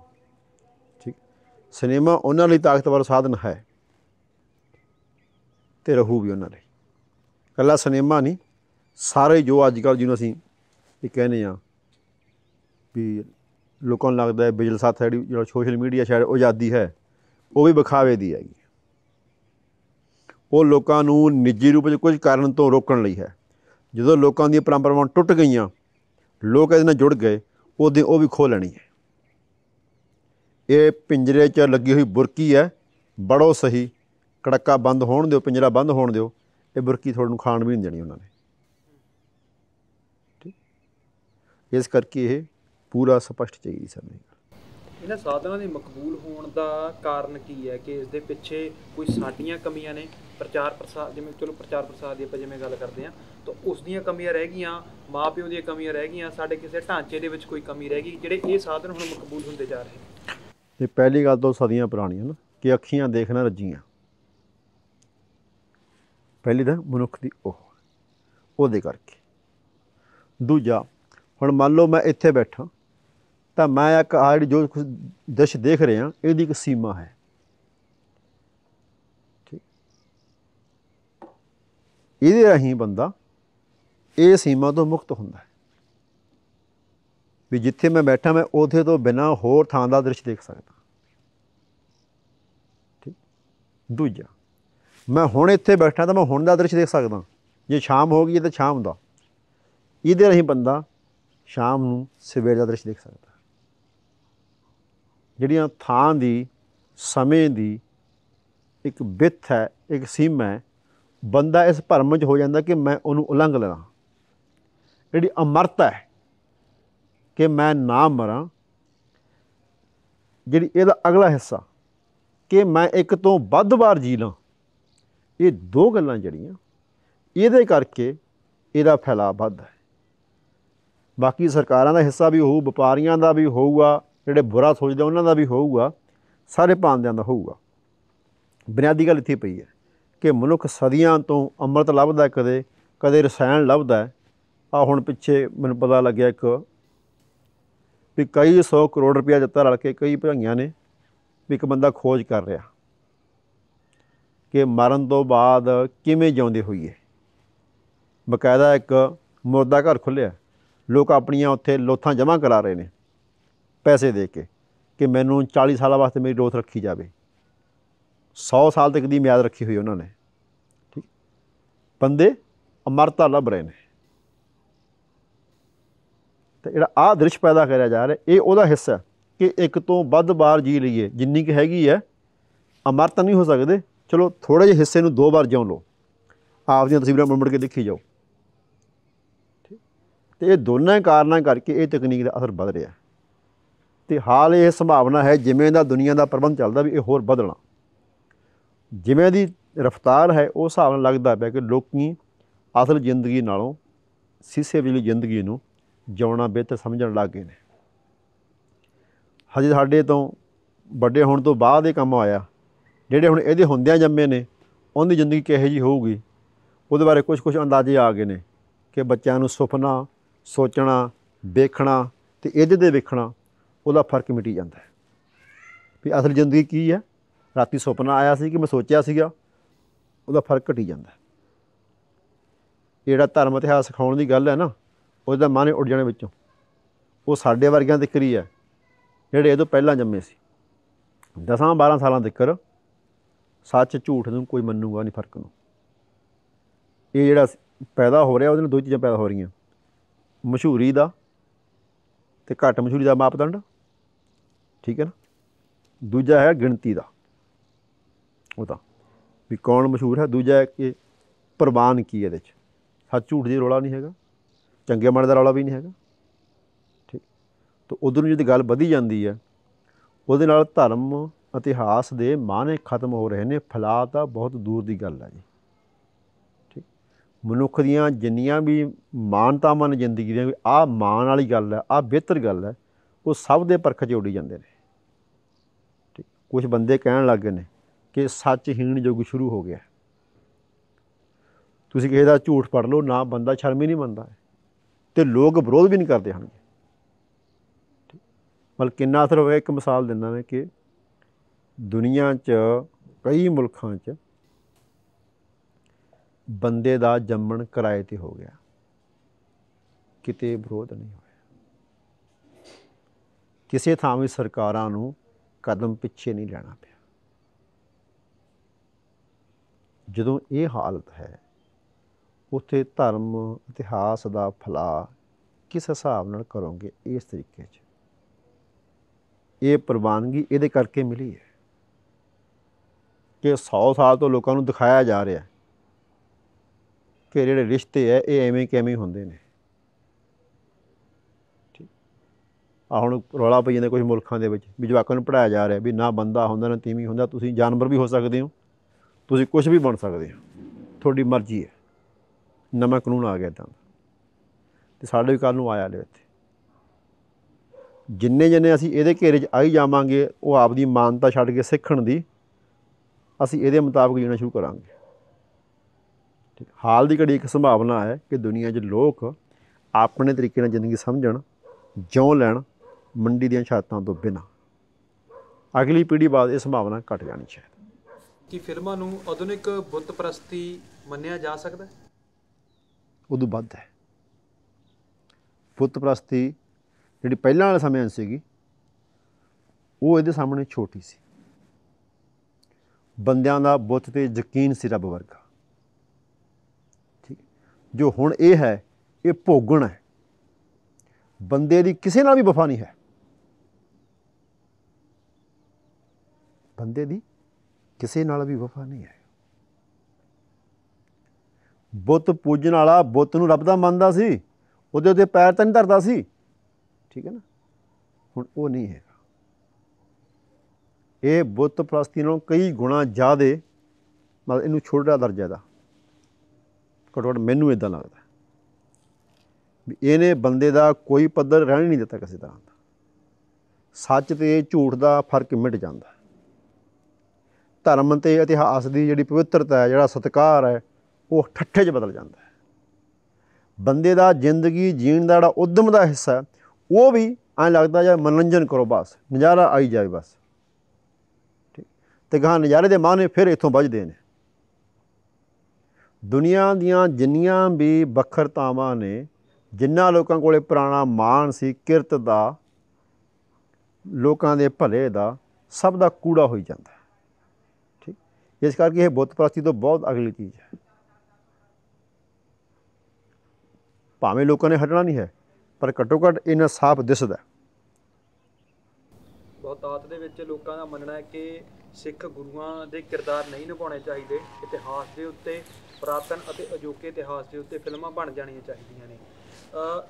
ਠੀਕ ਸਿਨੇਮਾ ਉਹਨਾਂ ਲਈ ਤਾਕਤਵਰ ਸਾਧਨ ਹੈ ਤੇ ਰਹੂ ਵੀ ਉਹਨਾਂ ਲਈ ਕੱਲਾ ਸਿਨੇਮਾ ਨਹੀਂ ਸਾਰੇ ਜੋ ਅੱਜ ਕੱਲ ਜਿਹਨੂੰ ਅਸੀਂ ਇਹ ਕਹਿੰਦੇ ਆ ਵੀ ਲੋਕਾਂ ਨੂੰ ਲੱਗਦਾ ਹੈ ਬਿਜਲ ਸਾਥ ਜਿਹੜੀ ਜਿਹੜਾ ਸੋਸ਼ਲ ਮੀਡੀਆ ਸ਼ਾਇਦ ਆਜ਼ਾਦੀ ਹੈ ਉਹ ਵੀ ਵਿਖਾਵੇ ਦੀ ਹੈਗੀ ਉਹ ਲੋਕਾਂ ਨੂੰ ਨਿੱਜੀ ਰੂਪ ਵਿੱਚ ਕੁਝ ਕਾਰਨ ਤੋਂ ਰੋਕਣ ਲਈ ਹੈ ਜਦੋਂ ਲੋਕਾਂ ਦੀਆਂ ਪਰੰਪਰਾਵਾਂ ਟੁੱਟ ਗਈਆਂ ਲੋਕ ਇਹਦੇ ਨਾਲ ਜੁੜ ਗਏ ਉਹਦੇ ਉਹ ਵੀ ਖੋ ਲੈਣੀ ਹੈ ਇਹ ਪਿੰਜਰੇ 'ਚ ਲੱਗੀ ਹੋਈ ਬੁਰਕੀ ਹੈ ਬੜੋ ਸਹੀ ਕੜੱਕਾ ਬੰਦ ਹੋਣ ਦਿਓ ਪਿੰਜਰਾ ਬੰਦ ਹੋਣ ਦਿਓ ਇਹ ਬੁਰਕੀ ਤੁਹਾਨੂੰ ਖਾਣ ਵੀ ਨਹੀਂ ਦੇਣੀ ਉਹਨਾਂ ਨੇ ਠੀਕ ਇਸ ਕਰਕੇ ਇਹ ਪੂਰਾ ਸਪਸ਼ਟ ਚਾਹੀਦੀ ਸਾਨੂੰ ਇਹਨਾਂ ਸਾਧਨਾਂ ਦੇ ਮਕਬੂਲ ਹੋਣ ਦਾ ਕਾਰਨ ਕੀ ਹੈ ਕਿ ਇਸ ਦੇ ਪਿੱਛੇ ਕੋਈ ਸਾਡੀਆਂ ਕਮੀਆਂ ਨੇ ਪ੍ਰਚਾਰ ਪ੍ਰਸਾਰ ਜਿਵੇਂ ਚਲੋ ਪ੍ਰਚਾਰ ਪ੍ਰਸਾਰ ਦੀ ਆਪਾਂ ਜਿਵੇਂ ਗੱਲ ਕਰਦੇ ਆ ਤਾਂ ਉਸ ਦੀਆਂ ਕਮੀਆਂ ਰਹਿ ਗਈਆਂ ਮਾਪਿਓ ਦੀਆਂ ਕਮੀਆਂ ਰਹਿ ਗਈਆਂ ਸਾਡੇ ਕਿਸੇ ਢਾਂਚੇ ਦੇ ਵਿੱਚ ਕੋਈ ਕਮੀ ਰਹਿ ਗਈ ਜਿਹੜੇ ਇਹ ਸਾਧਨ ਹੁਣ ਮਕਬੂਲ ਹੁੰਦੇ ਜਾ ਰਹੇ ਤੇ ਪਹਿਲੀ ਗੱਲ ਤੋਂ ਸਦੀਆਂ ਪੁਰਾਣੀ ਹੈ ਨਾ ਕਿ ਅੱਖੀਆਂ ਦੇਖਣਾ ਰੱਜੀਆਂ ਪਹਿਲੀ ਤਾਂ ਮਨੁੱਖ ਦੀ ਉਹ ਉਹਦੇ ਕਰਕੇ ਦੂਜਾ ਹੁਣ ਮੰਨ ਲਓ ਮੈਂ ਇੱਥੇ ਬੈਠਾ ਤਾਂ ਮੈਂ ਇੱਕ ਆੜ ਜੋ ਕੁਝ ਦਸ਼ ਦੇਖ ਰਿਹਾ ਇਹਦੀ ਇੱਕ ਸੀਮਾ ਹੈ ਠੀਕ ਇਹਦੇ ਰਾਹੀਂ ਬੰਦਾ ਇਹ ਸੀਮਾ ਤੋਂ ਮੁਕਤ ਹੁੰਦਾ ਹੈ ਵੀ ਜਿੱਥੇ ਮੈਂ ਬੈਠਾ ਮੈਂ ਉਥੇ ਤੋਂ ਬਿਨਾ ਹੋਰ ਥਾਂ ਦਾ ਦ੍ਰਿਸ਼ ਦੇਖ ਸਕਦਾ ਠੀਕ ਦੂਜਾ ਮੈਂ ਹੁਣ ਇੱਥੇ ਬੈਠਾ ਤਾਂ ਮੈਂ ਹੁਣ ਦਾ ਦ੍ਰਿਸ਼ ਦੇਖ ਸਕਦਾ ਜੇ ਸ਼ਾਮ ਹੋ ਗਈ ਤਾਂ ਸ਼ਾਮ ਦਾ ਇਹਦੇ ਰਹੀ ਬੰਦਾ ਸ਼ਾਮ ਨੂੰ ਸਵੇਰ ਦਾ ਦ੍ਰਿਸ਼ ਦੇਖ ਸਕਦਾ ਜਿਹੜੀਆਂ ਥਾਂ ਦੀ ਸਮੇਂ ਦੀ ਇੱਕ ਬਿੱਥ ਹੈ ਇੱਕ ਸੀਮਾ ਹੈ ਬੰਦਾ ਇਸ ਭਰਮ ਵਿੱਚ ਹੋ ਜਾਂਦਾ ਕਿ ਮੈਂ ਉਹਨੂੰ ਉਲੰਘ ਲੈਣਾ ਜਿਹੜੀ ਅਮਰਤਾ ਹੈ ਕਿ ਮੈਂ ਨਾ ਮਰਾਂ ਜਿਹੜੀ ਇਹਦਾ ਅਗਲਾ ਹਿੱਸਾ ਕਿ ਮੈਂ ਇੱਕ ਤੋਂ ਵੱਧ ਵਾਰ ਜੀ ਲਾਂ ਇਹ ਦੋ ਗੱਲਾਂ ਜਿਹੜੀਆਂ ਇਹਦੇ ਕਰਕੇ ਇਹਦਾ ਫੈਲਾਅ ਵੱਧ ਹੈ ਬਾਕੀ ਸਰਕਾਰਾਂ ਦਾ ਹਿੱਸਾ ਵੀ ਹੋਊ ਵਪਾਰੀਆਂ ਦਾ ਵੀ ਹੋਊਗਾ ਜਿਹੜੇ ਬੁਰਾ ਸੋਚਦੇ ਉਹਨਾਂ ਦਾ ਵੀ ਹੋਊਗਾ ਸਾਰੇ ਪਾਂਦਿਆਂ ਦਾ ਹੋਊਗਾ ਬੁਨਿਆਦੀ ਗੱਲ ਇੱਥੇ ਪਈ ਹੈ ਕਿ ਮਨੁੱਖ ਸਦੀਆਂ ਤੋਂ ਅੰਮ੍ਰਿਤ ਲੱਭਦਾ ਕਦੇ ਕਦੇ ਰਸਾਇਣ ਲੱਭਦਾ ਆ ਹੁਣ ਪਿੱਛੇ ਮੈਨੂੰ ਪਤਾ ਲੱਗਿਆ ਇੱਕ ਵੀ ਕਈ 100 ਕਰੋੜ ਰੁਪਇਆ ਜੱਤਾ ਰਲ ਕੇ ਕਈ ਭਾਈਆਂ ਨੇ ਵੀ ਇੱਕ ਬੰਦਾ ਖੋਜ ਕਰ ਰਿਹਾ ਕਿ ਮਰਨ ਤੋਂ ਬਾਅਦ ਕਿਵੇਂ ਜਿਉਂਦੇ ਹੋਈਏ ਬਕਾਇਦਾ ਇੱਕ ਮੁਰਦਾ ਘਰ ਖੁੱਲਿਆ ਲੋਕ ਆਪਣੀਆਂ ਉੱਥੇ ਲੋਥਾਂ ਜਮ੍ਹਾਂ ਕਰਾ ਰਹੇ ਨੇ ਪੈਸੇ ਦੇ ਕੇ ਕਿ ਮੈਨੂੰ 40 ਸਾਲਾਂ ਵਾਸਤੇ ਮੇਰੀ ਲੋਥ ਰੱਖੀ ਜਾਵੇ 100 ਸਾਲ ਤੱਕ ਦੀ ਮਿਆਦ ਰੱਖੀ ਹੋਈ ਉਹਨਾਂ ਨੇ ਠੀਕ ਬੰਦੇ ਅਮਰਤਾ ਲੱਭ ਰਹੇ ਨੇ ਤੇ ਜਿਹੜਾ ਆਹ ਦ੍ਰਿਸ਼ ਪੈਦਾ ਕਰਿਆ ਜਾ ਰਿਹਾ ਇਹ ਉਹਦਾ ਹਿੱਸਾ ਕਿ ਇੱਕ ਤੋਂ ਵੱਧ ਵਾਰ ਜੀ ਲਈਏ ਜਿੰਨੀ ਕਿ ਹੈਗੀ ਹੈ ਅਮਰਤ ਨਹੀਂ ਹੋ ਸਕਦੇ ਚਲੋ ਥੋੜੇ ਜਿਹੇ ਹਿੱਸੇ ਨੂੰ ਦੋ ਵਾਰ ਜਿਉਂ ਲੋ ਆਪ ਦੀਆਂ ਤਸਵੀਰਾਂ ਮੁੜ ਮੁੜ ਕੇ ਦੇਖੀ ਜਾਓ ਤੇ ਇਹ ਦੋਨਾਂ ਕਾਰਨਾਂ ਕਰਕੇ ਇਹ ਤਕਨੀਕ ਦਾ ਅਸਰ ਵੱਧ ਰਿਹਾ ਤੇ ਹਾਲ ਇਹ ਸੰਭਾਵਨਾ ਹੈ ਜਿਵੇਂ ਦਾ ਦੁਨੀਆ ਦਾ ਪ੍ਰਬੰਧ ਚੱਲਦਾ ਵੀ ਇਹ ਹੋਰ ਵਧਣਾ ਜਿਵੇਂ ਦੀ ਰਫ਼ਤਾਰ ਹੈ ਉਸ ਹਿਸਾਬ ਨਾਲ ਲੱਗਦਾ ਪਿਆ ਕਿ ਲੋਕੀ ਅਸਲ ਜ਼ਿੰਦਗੀ ਨਾਲੋਂ ਸੀਸੇ ਵਿੱਚ ਜ਼ਿੰਦਗੀ ਨੂੰ ਜਿਉਣਾ ਬਿਹਤਰ ਸਮਝਣ ਲੱਗ ਗਏ ਨੇ ਹਜੇ ਸਾਡੇ ਤੋਂ ਵੱਡੇ ਹੋਣ ਤੋਂ ਬਾਅਦ ਇਹ ਕੰਮ ਆਇਆ ਜਿਹੜੇ ਹੁਣ ਇਹਦੇ ਹੁੰਦਿਆਂ ਜੰਮੇ ਨੇ ਉਹਦੀ ਜ਼ਿੰਦਗੀ ਕਿਹੋ ਜੀ ਹੋਊਗੀ ਉਹਦੇ ਬਾਰੇ ਕੁਝ ਕੁਝ ਅੰਦਾਜ਼ੇ ਆ ਗਏ ਨੇ ਕਿ ਬੱਚਿਆਂ ਨੂੰ ਸੁਪਨਾ ਸੋਚਣਾ ਵੇਖਣਾ ਤੇ ਇਹਦੇ ਦੇ ਵੇਖਣਾ ਉਹਦਾ ਫਰਕ ਮਿਟੀ ਜਾਂਦਾ ਹੈ ਵੀ ਅਸਲ ਜ਼ਿੰਦਗੀ ਕੀ ਹੈ ਰਾਤੀ ਸੁਪਨਾ ਆਇਆ ਸੀ ਕਿ ਮੈਂ ਸੋਚਿਆ ਸੀਗਾ ਉਹਦਾ ਫਰਕ ਘਟੀ ਜਾਂਦਾ ਜਿਹੜਾ ਧਰਮ ਇਤਿਹਾਸ ਸਿਖਾਉਣ ਦੀ ਗੱਲ ਹੈ ਨਾ ਉਸ ਦਾ ਮਨ ਉੱਡ ਜਾਣੇ ਵਿੱਚੋਂ ਉਹ ਸਾਡੇ ਵਰਗਿਆਂ ਦੇ ਕਰੀ ਹੈ ਜਿਹੜੇ ਇਹ ਤੋਂ ਪਹਿਲਾਂ ਜੰਮੇ ਸੀ 10 12 ਸਾਲਾਂ ਤੱਕ ਸੱਚ ਝੂਠ ਨੂੰ ਕੋਈ ਮੰਨੂਗਾ ਨਹੀਂ ਫਰਕ ਨੂੰ ਇਹ ਜਿਹੜਾ ਪੈਦਾ ਹੋ ਰਿਹਾ ਉਹਦੇ ਨਾਲ ਦੋ ਚੀਜ਼ਾਂ ਪੈਦਾ ਹੋ ਰਹੀਆਂ ਮਸ਼ਹੂਰੀ ਦਾ ਤੇ ਘੱਟ ਮਸ਼ਹੂਰੀ ਦਾ ਮਾਪਦੰਡ ਠੀਕ ਹੈ ਨਾ ਦੂਜਾ ਹੈ ਗਿਣਤੀ ਦਾ ਉਹ ਤਾਂ ਵੀ ਕੌਣ ਮਸ਼ਹੂਰ ਹੈ ਦੂਜਾ ਹੈ ਕਿ ਪ੍ਰਵਾਨ ਕੀ ਇਹਦੇ ਵਿੱਚ ਸੱਚ ਝੂਠ ਦੀ ਰੋਲਾ ਨਹੀਂ ਹੈਗਾ ਚੰਗੇ ਮਨ ਦਾ ਰੌਲਾ ਵੀ ਨਹੀਂ ਹੈਗਾ ਠੀਕ ਤੋਂ ਉਧਰ ਨੂੰ ਜਦੋਂ ਗੱਲ ਵਧੀ ਜਾਂਦੀ ਹੈ ਉਹਦੇ ਨਾਲ ਧਰਮ ਇਤਿਹਾਸ ਦੇ ਮਾਨੇ ਖਤਮ ਹੋ ਰਹੇ ਨੇ ਫਲਾ ਤਾਂ ਬਹੁਤ ਦੂਰ ਦੀ ਗੱਲ ਹੈ ਜੀ ਠੀਕ ਮਨੁੱਖ ਦੀਆਂ ਜਿੰਨੀਆਂ ਵੀ ਮਾਨਤਾ ਮਨ ਜ਼ਿੰਦਗੀ ਦੀਆਂ ਆਹ ਮਾਨ ਵਾਲੀ ਗੱਲ ਹੈ ਆਹ ਬਿਹਤਰ ਗੱਲ ਹੈ ਉਹ ਸਭ ਦੇ ਪਰਖ 'ਚ ਉੱਡੀ ਜਾਂਦੇ ਨੇ ਠੀਕ ਕੁਝ ਬੰਦੇ ਕਹਿਣ ਲੱਗੇ ਨੇ ਕਿ ਸੱਚ ਹੀਣ ਯੁੱਗ ਸ਼ੁਰੂ ਹੋ ਗਿਆ ਤੁਸੀਂ ਕਿਸੇ ਦਾ ਝੂਠ ਪੜ ਲਓ ਨਾ ਬੰਦਾ ਸ਼ਰਮ ਹੀ ਨਹੀਂ ਮੰਨਦਾ ਤੇ ਲੋਕ ਵਿਰੋਧ ਵੀ ਨਹੀਂ ਕਰਦੇ ਹਨ ਮਤਲਬ ਕਿੰਨਾ ਅਸਰ ਹੋਇਆ ਇੱਕ ਮਿਸਾਲ ਦਿੰਦਾ ਮੈਂ ਕਿ ਦੁਨੀਆ 'ਚ ਕਈ ਮੁਲਕਾਂ 'ਚ ਬੰਦੇ ਦਾ ਜੰਮਣ ਕਿਰਾਏ ਤੇ ਹੋ ਗਿਆ ਕਿਤੇ ਵਿਰੋਧ ਨਹੀਂ ਹੋਇਆ ਕਿਸੇ ਥਾਂ ਵੀ ਸਰਕਾਰਾਂ ਨੂੰ ਕਦਮ ਪਿੱਛੇ ਨਹੀਂ ਲੈਣਾ ਪਿਆ ਜਦੋਂ ਇਹ ਹਾਲਤ ਹੈ ਉੱਥੇ ਧਰਮ ਇਤਿਹਾਸ ਦਾ ਫਲਾ ਕਿਸ ਹਿਸਾਬ ਨਾਲ ਕਰੋਗੇ ਇਸ ਤਰੀਕੇ 'ਚ ਇਹ ਪ੍ਰਵਾਨਗੀ ਇਹਦੇ ਕਰਕੇ ਮਿਲੀ ਹੈ ਕਿ 100 ਸਾਲ ਤੋਂ ਲੋਕਾਂ ਨੂੰ ਦਿਖਾਇਆ ਜਾ ਰਿਹਾ ਹੈ ਕਿ ਜਿਹੜੇ ਰਿਸ਼ਤੇ ਐ ਇਹ ਐਵੇਂ ਕਿਵੇਂ ਹੁੰਦੇ ਨੇ ਠੀਕ ਆ ਹੁਣ ਰੌਲਾ ਪਈ ਜਾਂਦਾ ਕੁਝ ਮੁਲਕਾਂ ਦੇ ਵਿੱਚ ਵੀ ਜਵਾਕਾਂ ਨੂੰ ਪੜਾਇਆ ਜਾ ਰਿਹਾ ਵੀ ਨਾ ਬੰਦਾ ਹੁੰਦਾ ਨਾ ਤੀਵੀਂ ਹੁੰਦਾ ਤੁਸੀਂ ਜਾਨਵਰ ਵੀ ਹੋ ਸਕਦੇ ਹੋ ਤੁਸੀਂ ਕੁਝ ਵੀ ਬਣ ਸਕਦੇ ਹੋ ਤੁਹਾਡੀ ਮਰਜ਼ੀ ਹੈ ਨਵਾਂ ਕਾਨੂੰਨ ਆ ਗਿਆ ਤਾਂ ਤੇ ਸਾਡੇ ਵੀ ਕੱਲ ਨੂੰ ਆਇਆ ਲੈ ਇੱਥੇ ਜਿੰਨੇ ਜਨੇ ਅਸੀਂ ਇਹਦੇ ਘੇਰੇ 'ਚ ਆਈ ਜਾਵਾਂਗੇ ਉਹ ਆਪਦੀ ਮਾਨਤਾ ਛੱਡ ਕੇ ਸਿੱਖਣ ਦੀ ਅਸੀਂ ਇਹਦੇ ਮੁਤਾਬਕ ਜੀਣਾ ਸ਼ੁਰੂ ਕਰਾਂਗੇ ਠੀਕ ਹਾਲ ਦੀ ਘੜੀ ਇੱਕ ਸੰਭਾਵਨਾ ਹੈ ਕਿ ਦੁਨੀਆ 'ਚ ਲੋਕ ਆਪਣੇ ਤਰੀਕੇ ਨਾਲ ਜ਼ਿੰਦਗੀ ਸਮਝਣ ਜਿਉਂ ਲੈਣ ਮੰਡੀ ਦੀਆਂ ਸ਼ਰਤਾਂ ਤੋਂ ਬਿਨਾ ਅਗਲੀ ਪੀੜ੍ਹੀ ਬਾਅਦ ਇਹ ਸੰਭਾਵਨਾ ਘਟ ਜਾਣੀ ਚਾਹੀਦੀ ਕਿ ਫਿਲਮਾਂ ਨੂੰ ਆਧੁਨਿਕ ਬੁੱਤ ਪ੍ਰਸਤੀ ਮੰਨਿਆ ਜਾ ਸਕਦਾ ਹੈ ਉਦੋਂ ਵੱਧ ਹੈ ਬੁੱਤ ਪ੍ਰਸਤੀ ਜਿਹੜੀ ਪਹਿਲਾਂ ਵਾਲੇ ਸਮਿਆਂ ਸੀਗੀ ਉਹ ਇਹਦੇ ਸਾਹਮਣੇ ਛੋਟੀ ਸੀ ਬੰਦਿਆਂ ਦਾ ਬੁੱਤ ਤੇ ਯਕੀਨ ਸੀ ਰੱਬ ਵਰਗਾ ਠੀਕ ਜੋ ਹੁਣ ਇਹ ਹੈ ਇਹ ਭੋਗਣ ਹੈ ਬੰਦੇ ਦੀ ਕਿਸੇ ਨਾਲ ਵੀ ਵਫਾ ਨਹੀਂ ਹੈ ਬੰਦੇ ਦੀ ਕਿਸੇ ਨਾਲ ਵੀ ਵਫਾ ਨਹੀਂ ਹੈ ਬੁੱਤ ਪੂਜਣ ਵਾਲਾ ਬੁੱਤ ਨੂੰ ਰੱਬ ਦਾ ਮੰਨਦਾ ਸੀ ਉਹਦੇ ਉਹਦੇ ਪੈਰ ਤਾਂ ਨਹੀਂ ਧਰਦਾ ਸੀ ਠੀਕ ਹੈ ਨਾ ਹੁਣ ਉਹ ਨਹੀਂ ਹੈ ਇਹ ਬੁੱਤ ਪ੍ਰਸਤੀ ਨਾਲੋਂ ਕਈ ਗੁਣਾ ਜ਼ਿਆਦਾ ਮਤਲਬ ਇਹਨੂੰ ਛੋਟਾ ਦਰਜਾ ਦਾ ਘੱਟੋ ਮੈਨੂੰ ਇਦਾਂ ਲੱਗਦਾ ਵੀ ਇਹਨੇ ਬੰਦੇ ਦਾ ਕੋਈ ਪੱਧਰ ਰਹਿਣ ਨਹੀਂ ਦਿੱਤਾ ਕਿਸੇ ਤਰ੍ਹਾਂ ਦਾ ਸੱਚ ਤੇ ਝੂਠ ਦਾ ਫਰਕ ਮਿਟ ਜਾਂਦਾ ਧਰਮ ਤੇ ਇਤਿਹਾਸ ਦੀ ਜਿਹੜੀ ਪਵਿੱਤਰਤਾ ਹੈ ਜਿਹੜਾ ਸਤਕਾਰ ਹੈ ਉਹ ਠੱਠੇ 'ਚ ਬਦਲ ਜਾਂਦਾ ਹੈ ਬੰਦੇ ਦਾ ਜ਼ਿੰਦਗੀ ਜੀਣ ਦਾ ਜਿਹੜਾ ਉਦਮ ਦਾ ਹਿੱਸਾ ਉਹ ਵੀ ਐਂ ਲੱਗਦਾ ਜਾਂ ਮਨੋਰੰਜਨ ਕਰੋ ਬਸ ਨਜ਼ਾਰਾ ਆਈ ਜਾਵੇ ਬਸ ਠੀਕ ਤੇ ਗਾਂ ਨਜ਼ਾਰੇ ਦੇ ਮਾਨੇ ਫਿਰ ਇੱਥੋਂ ਵੱਜਦੇ ਨੇ ਦੁਨੀਆ ਦੀਆਂ ਜਿੰਨੀਆਂ ਵੀ ਬਖਰਤਾਵਾਂ ਨੇ ਜਿੰਨਾ ਲੋਕਾਂ ਕੋਲੇ ਪੁਰਾਣਾ ਮਾਣ ਸੀ ਕਿਰਤ ਦਾ ਲੋਕਾਂ ਦੇ ਭਲੇ ਦਾ ਸਭ ਦਾ ਕੂੜਾ ਹੋਈ ਜਾਂਦਾ ਠੀਕ ਇਸ ਕਰਕੇ ਇਹ ਬੁੱਤ ਪ੍ਰਸਤੀ ਤੋਂ ਬਹੁਤ ਅਗਲੀ ਚੀਜ਼ ਹੈ ਭਾਵੇਂ ਲੋਕਾਂ ਨੇ ਹਟਣਾ ਨਹੀਂ ਹੈ ਪਰ ਘੱਟੋ ਘੱਟ ਇਹਨਾਂ ਸਾਫ਼ ਦਿਸਦਾ ਆਤ ਦੇ ਵਿੱਚ ਲੋਕਾਂ ਦਾ ਮੰਨਣਾ ਹੈ ਕਿ ਸਿੱਖ ਗੁਰੂਆਂ ਦੇ ਕਿਰਦਾਰ ਨਹੀਂ ਨਿਭਾਉਣੇ ਚਾਹੀਦੇ ਇਤਿਹਾਸ ਦੇ ਉੱਤੇ ਪ੍ਰਾਤਨ ਅਤੇ ਅਜੋਕੇ ਇਤਿਹਾਸ ਦੇ ਉੱਤੇ ਫਿਲਮਾਂ ਬਣ ਜਾਣੀਆਂ ਚਾਹੀਦੀਆਂ ਨੇ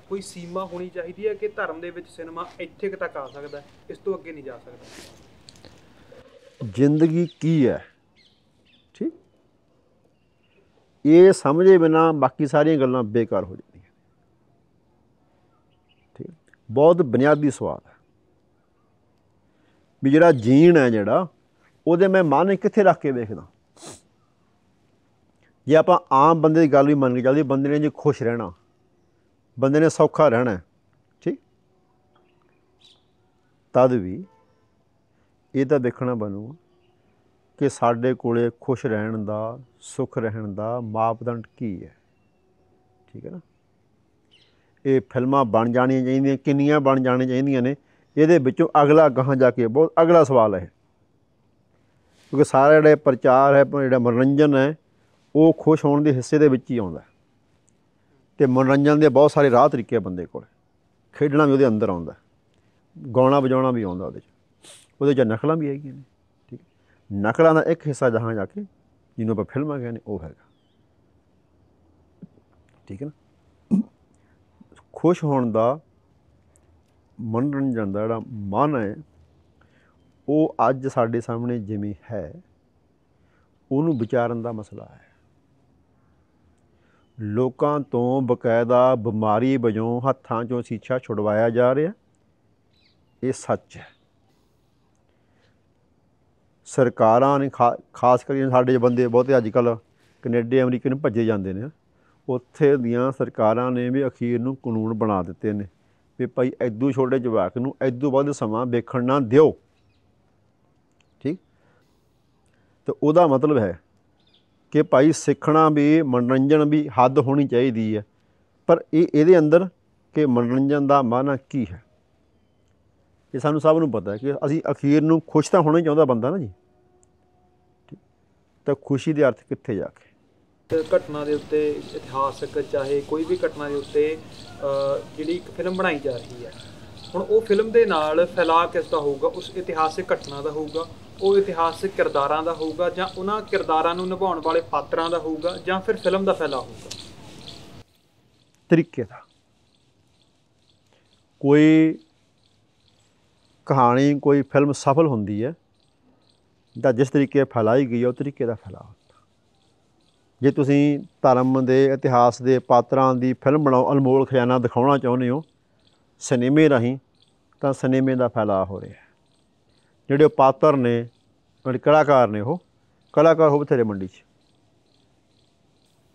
ਕੋਈ ਸੀਮਾ ਹੋਣੀ ਚਾਹੀਦੀ ਹੈ ਕਿ ਧਰਮ ਦੇ ਵਿੱਚ ਸਿਨੇਮਾ ਇੱਥੇ ਤੱਕ ਆ ਸਕਦਾ ਇਸ ਤੋਂ ਅੱਗੇ ਨਹੀਂ ਜਾ ਸਕਦਾ ਜ਼ਿੰਦਗੀ ਕੀ ਹੈ ਠੀਕ ਇਹ ਸਮਝੇ ਬਿਨਾ ਬਾਕੀ ਸਾਰੀਆਂ ਗੱਲਾਂ ਬੇਕਾਰ ਹੋ ਜਾਂਦੀਆਂ ਬਹੁਤ ਬੁਨਿਆਦੀ ਸਵਾਲ ਹੈ ਵੀ ਜਿਹੜਾ ਜੀਣ ਹੈ ਜਿਹੜਾ ਉਹਦੇ ਮੈਂ ਮਨ ਕਿੱਥੇ ਰੱਖ ਕੇ ਵੇਖਦਾ ਜੇ ਆਪਾਂ ਆਮ ਬੰਦੇ ਦੀ ਗੱਲ ਵੀ ਮੰਨ ਕੇ ਚੱਲਦੇ ਬੰਦੇ ਨੇ ਜੇ ਖੁਸ਼ ਰਹਿਣਾ ਬੰਦੇ ਨੇ ਸੌਖਾ ਰਹਿਣਾ ਠੀਕ ਤਦ ਵੀ ਇਹ ਤਾਂ ਦੇਖਣਾ ਬਣੂ ਕਿ ਸਾਡੇ ਕੋਲੇ ਖੁਸ਼ ਰਹਿਣ ਦਾ ਸੁਖ ਰਹਿਣ ਦਾ ਮਾਪਦੰਡ ਕੀ ਹੈ ਠੀਕ ਹੈ ਨਾ ਇਹ ਫਿਲਮਾਂ ਬਣ ਜਾਣੀਆਂ ਚਾਹੀਦੀਆਂ ਕਿੰਨੀਆਂ ਬਣ ਜਾਣੀਆਂ ਚਾਹੀਦੀਆਂ ਨੇ ਇਹਦੇ ਵਿੱਚੋਂ ਅਗਲਾ ਗਾਹਾਂ ਜਾ ਕੇ ਬਹੁਤ ਅਗਲਾ ਸਵਾਲ ਹੈ ਕਿਉਂਕਿ ਸਾਰੇ ਜਿਹੜੇ ਪ੍ਰਚਾਰ ਹੈ ਜਿਹੜਾ ਮਨੋਰੰਜਨ ਹੈ ਉਹ ਖੁਸ਼ ਹੋਣ ਦੇ ਹਿੱਸੇ ਦੇ ਵਿੱਚ ਹੀ ਆਉਂਦਾ ਤੇ ਮਨੋਰੰਜਨ ਦੇ ਬਹੁਤ ਸਾਰੇ ਰਾਹ ਤਰੀਕੇ ਬੰਦੇ ਕੋਲ ਖੇਡਣਾ ਵੀ ਉਹਦੇ ਅੰਦਰ ਆਉਂਦਾ ਗਾਉਣਾ ਵਜਾਉਣਾ ਵੀ ਆਉਂਦਾ ਉਹਦੇ ਚ ਉਹਦੇ ਚ ਨਕਲਾਂ ਵੀ ਆਈਆਂ ਨੇ ਠੀਕ ਨਕਲਾਂ ਦਾ ਇੱਕ ਹਿੱਸਾ ਜਹਾਂ ਜਾ ਕੇ ਜਿਹਨੂੰ ਆਪਾਂ ਫਿਲਮਾਂ ਕਹਿੰਦੇ ਉਹ ਹੈਗਾ ਠੀਕ ਹੈ ਨਾ ਖੁਸ਼ ਹੋਣ ਦਾ ਮਨੋਰੰਜਨ ਦਾ ਜਿਹੜਾ ਮਨ ਹੈ ਉਹ ਅੱਜ ਸਾਡੇ ਸਾਹਮਣੇ ਜਿਵੇਂ ਹੈ ਉਹਨੂੰ ਵਿਚਾਰਨ ਦਾ ਮਸਲਾ ਹੈ ਲੋਕਾਂ ਤੋਂ ਬਕਾਇਦਾ ਬਿਮਾਰੀ ਵਜੋਂ ਹੱਥਾਂ 'ਚੋਂ ਸੀਛਾ ਛੁਡਵਾਇਆ ਜਾ ਰਿਹਾ ਇਹ ਸੱਚ ਹੈ ਸਰਕਾਰਾਂ ਨੇ ਖਾਸ ਕਰਕੇ ਸਾਡੇ ਬੰਦੇ ਬਹੁਤੇ ਅੱਜ ਕੱਲ ਕੈਨੇਡਾ ਅਮਰੀਕਾ ਨੂੰ ਭੱਜੇ ਜਾਂਦੇ ਨੇ ਉੱਥੇ ਦੀਆਂ ਸਰਕਾਰਾਂ ਨੇ ਵੀ ਅਖੀਰ ਨੂੰ ਕਾਨੂੰਨ ਬਣਾ ਦਿੱਤੇ ਨੇ ਵੀ ਭਾਈ ਐਦੂ ਛੋਟੇ ਜਵਾਕ ਨੂੰ ਐਦੂ ਵੱਧ ਸਮਾਂ ਵੇਖਣ ਨਾ ਦਿਓ ਠੀਕ ਤੇ ਉਹਦਾ ਮਤਲਬ ਹੈ ਕਿ ਭਾਈ ਸਿੱਖਣਾ ਵੀ ਮਨੋਰੰਜਨ ਵੀ ਹੱਦ ਹੋਣੀ ਚਾਹੀਦੀ ਹੈ ਪਰ ਇਹ ਇਹਦੇ ਅੰਦਰ ਕਿ ਮਨੋਰੰਜਨ ਦਾ ਮਾਨਾ ਕੀ ਹੈ ਇਹ ਸਾਨੂੰ ਸਭ ਨੂੰ ਪਤਾ ਹੈ ਕਿ ਅਸੀਂ ਅਖੀਰ ਨੂੰ ਖੁਸ਼ ਤਾਂ ਹੋਣਾ ਹੀ ਚਾਹੁੰਦਾ ਬੰਦਾ ਨਾ ਜੀ ਤਾਂ ਖੁਸ਼ੀ ਦੇ ਅਰਥ ਕਿੱਥੇ ਜਾ ਕੇ ਘਟਨਾ ਦੇ ਉੱਤੇ ਇਤਿਹਾਸਕ ਚਾਹੇ ਕੋਈ ਵੀ ਘਟਨਾ ਦੇ ਉੱਤੇ ਜਿਹੜੀ ਇੱਕ ਫਿਲਮ ਬਣਾਈ ਜਾ ਰਹੀ ਹੈ ਹੁਣ ਉਹ ਫਿਲਮ ਦੇ ਨਾਲ ਫੈਲਾਅ ਕਿਸ ਦਾ ਹੋਊਗਾ ਉਸ ਇਤਿਹਾਸਕ ਘਟਨਾ ਦਾ ਹੋਊਗਾ ਉਹ ਇਤਿਹਾਸਕ ਕਿਰਦਾਰਾਂ ਦਾ ਹੋਊਗਾ ਜਾਂ ਉਹਨਾਂ ਕਿਰਦਾਰਾਂ ਨੂੰ ਨਿਭਾਉਣ ਵਾਲੇ ਪਾਤਰਾਂ ਦਾ ਹੋਊਗਾ ਜਾਂ ਫਿਰ ਫਿਲਮ ਦਾ ਫੈਲਾਅ ਹੋਊਗਾ ਤਰੀਕੇ ਦਾ ਕੋਈ ਕਹਾਣੀ ਕੋਈ ਫਿਲਮ ਸਫਲ ਹੁੰਦੀ ਹੈ ਦਾ ਜਿਸ ਤਰੀਕੇ ਫੈਲਾਈ ਗਈ ਉਹ ਤਰੀਕੇ ਦਾ ਫੈਲਾਅ ਜੇ ਤੁਸੀਂ ਧਰਮ ਦੇ ਇਤਿਹਾਸ ਦੇ ਪਾਤਰਾਂ ਦੀ ਫਿਲਮ ਬਣਾਉ ਅਲਮੋਲ ਖਜ਼ਾਨਾ ਦਿਖਾਉਣਾ ਚਾਹੁੰਦੇ ਹੋ ਸਿਨੇਮੇ ਰਾਹੀਂ ਤਾਂ ਸਿਨੇਮੇ ਦਾ ਫੈਲਾਅ ਹੋ ਰਿਹਾ ਜਿਹੜੇ ਪਾਤਰ ਨੇ ਜਿਹੜੇ ਕਲਾਕਾਰ ਨੇ ਉਹ ਕਲਾਕਾਰ ਹੋ ਬਥੇਰੇ ਮੰਡੀ 'ਚ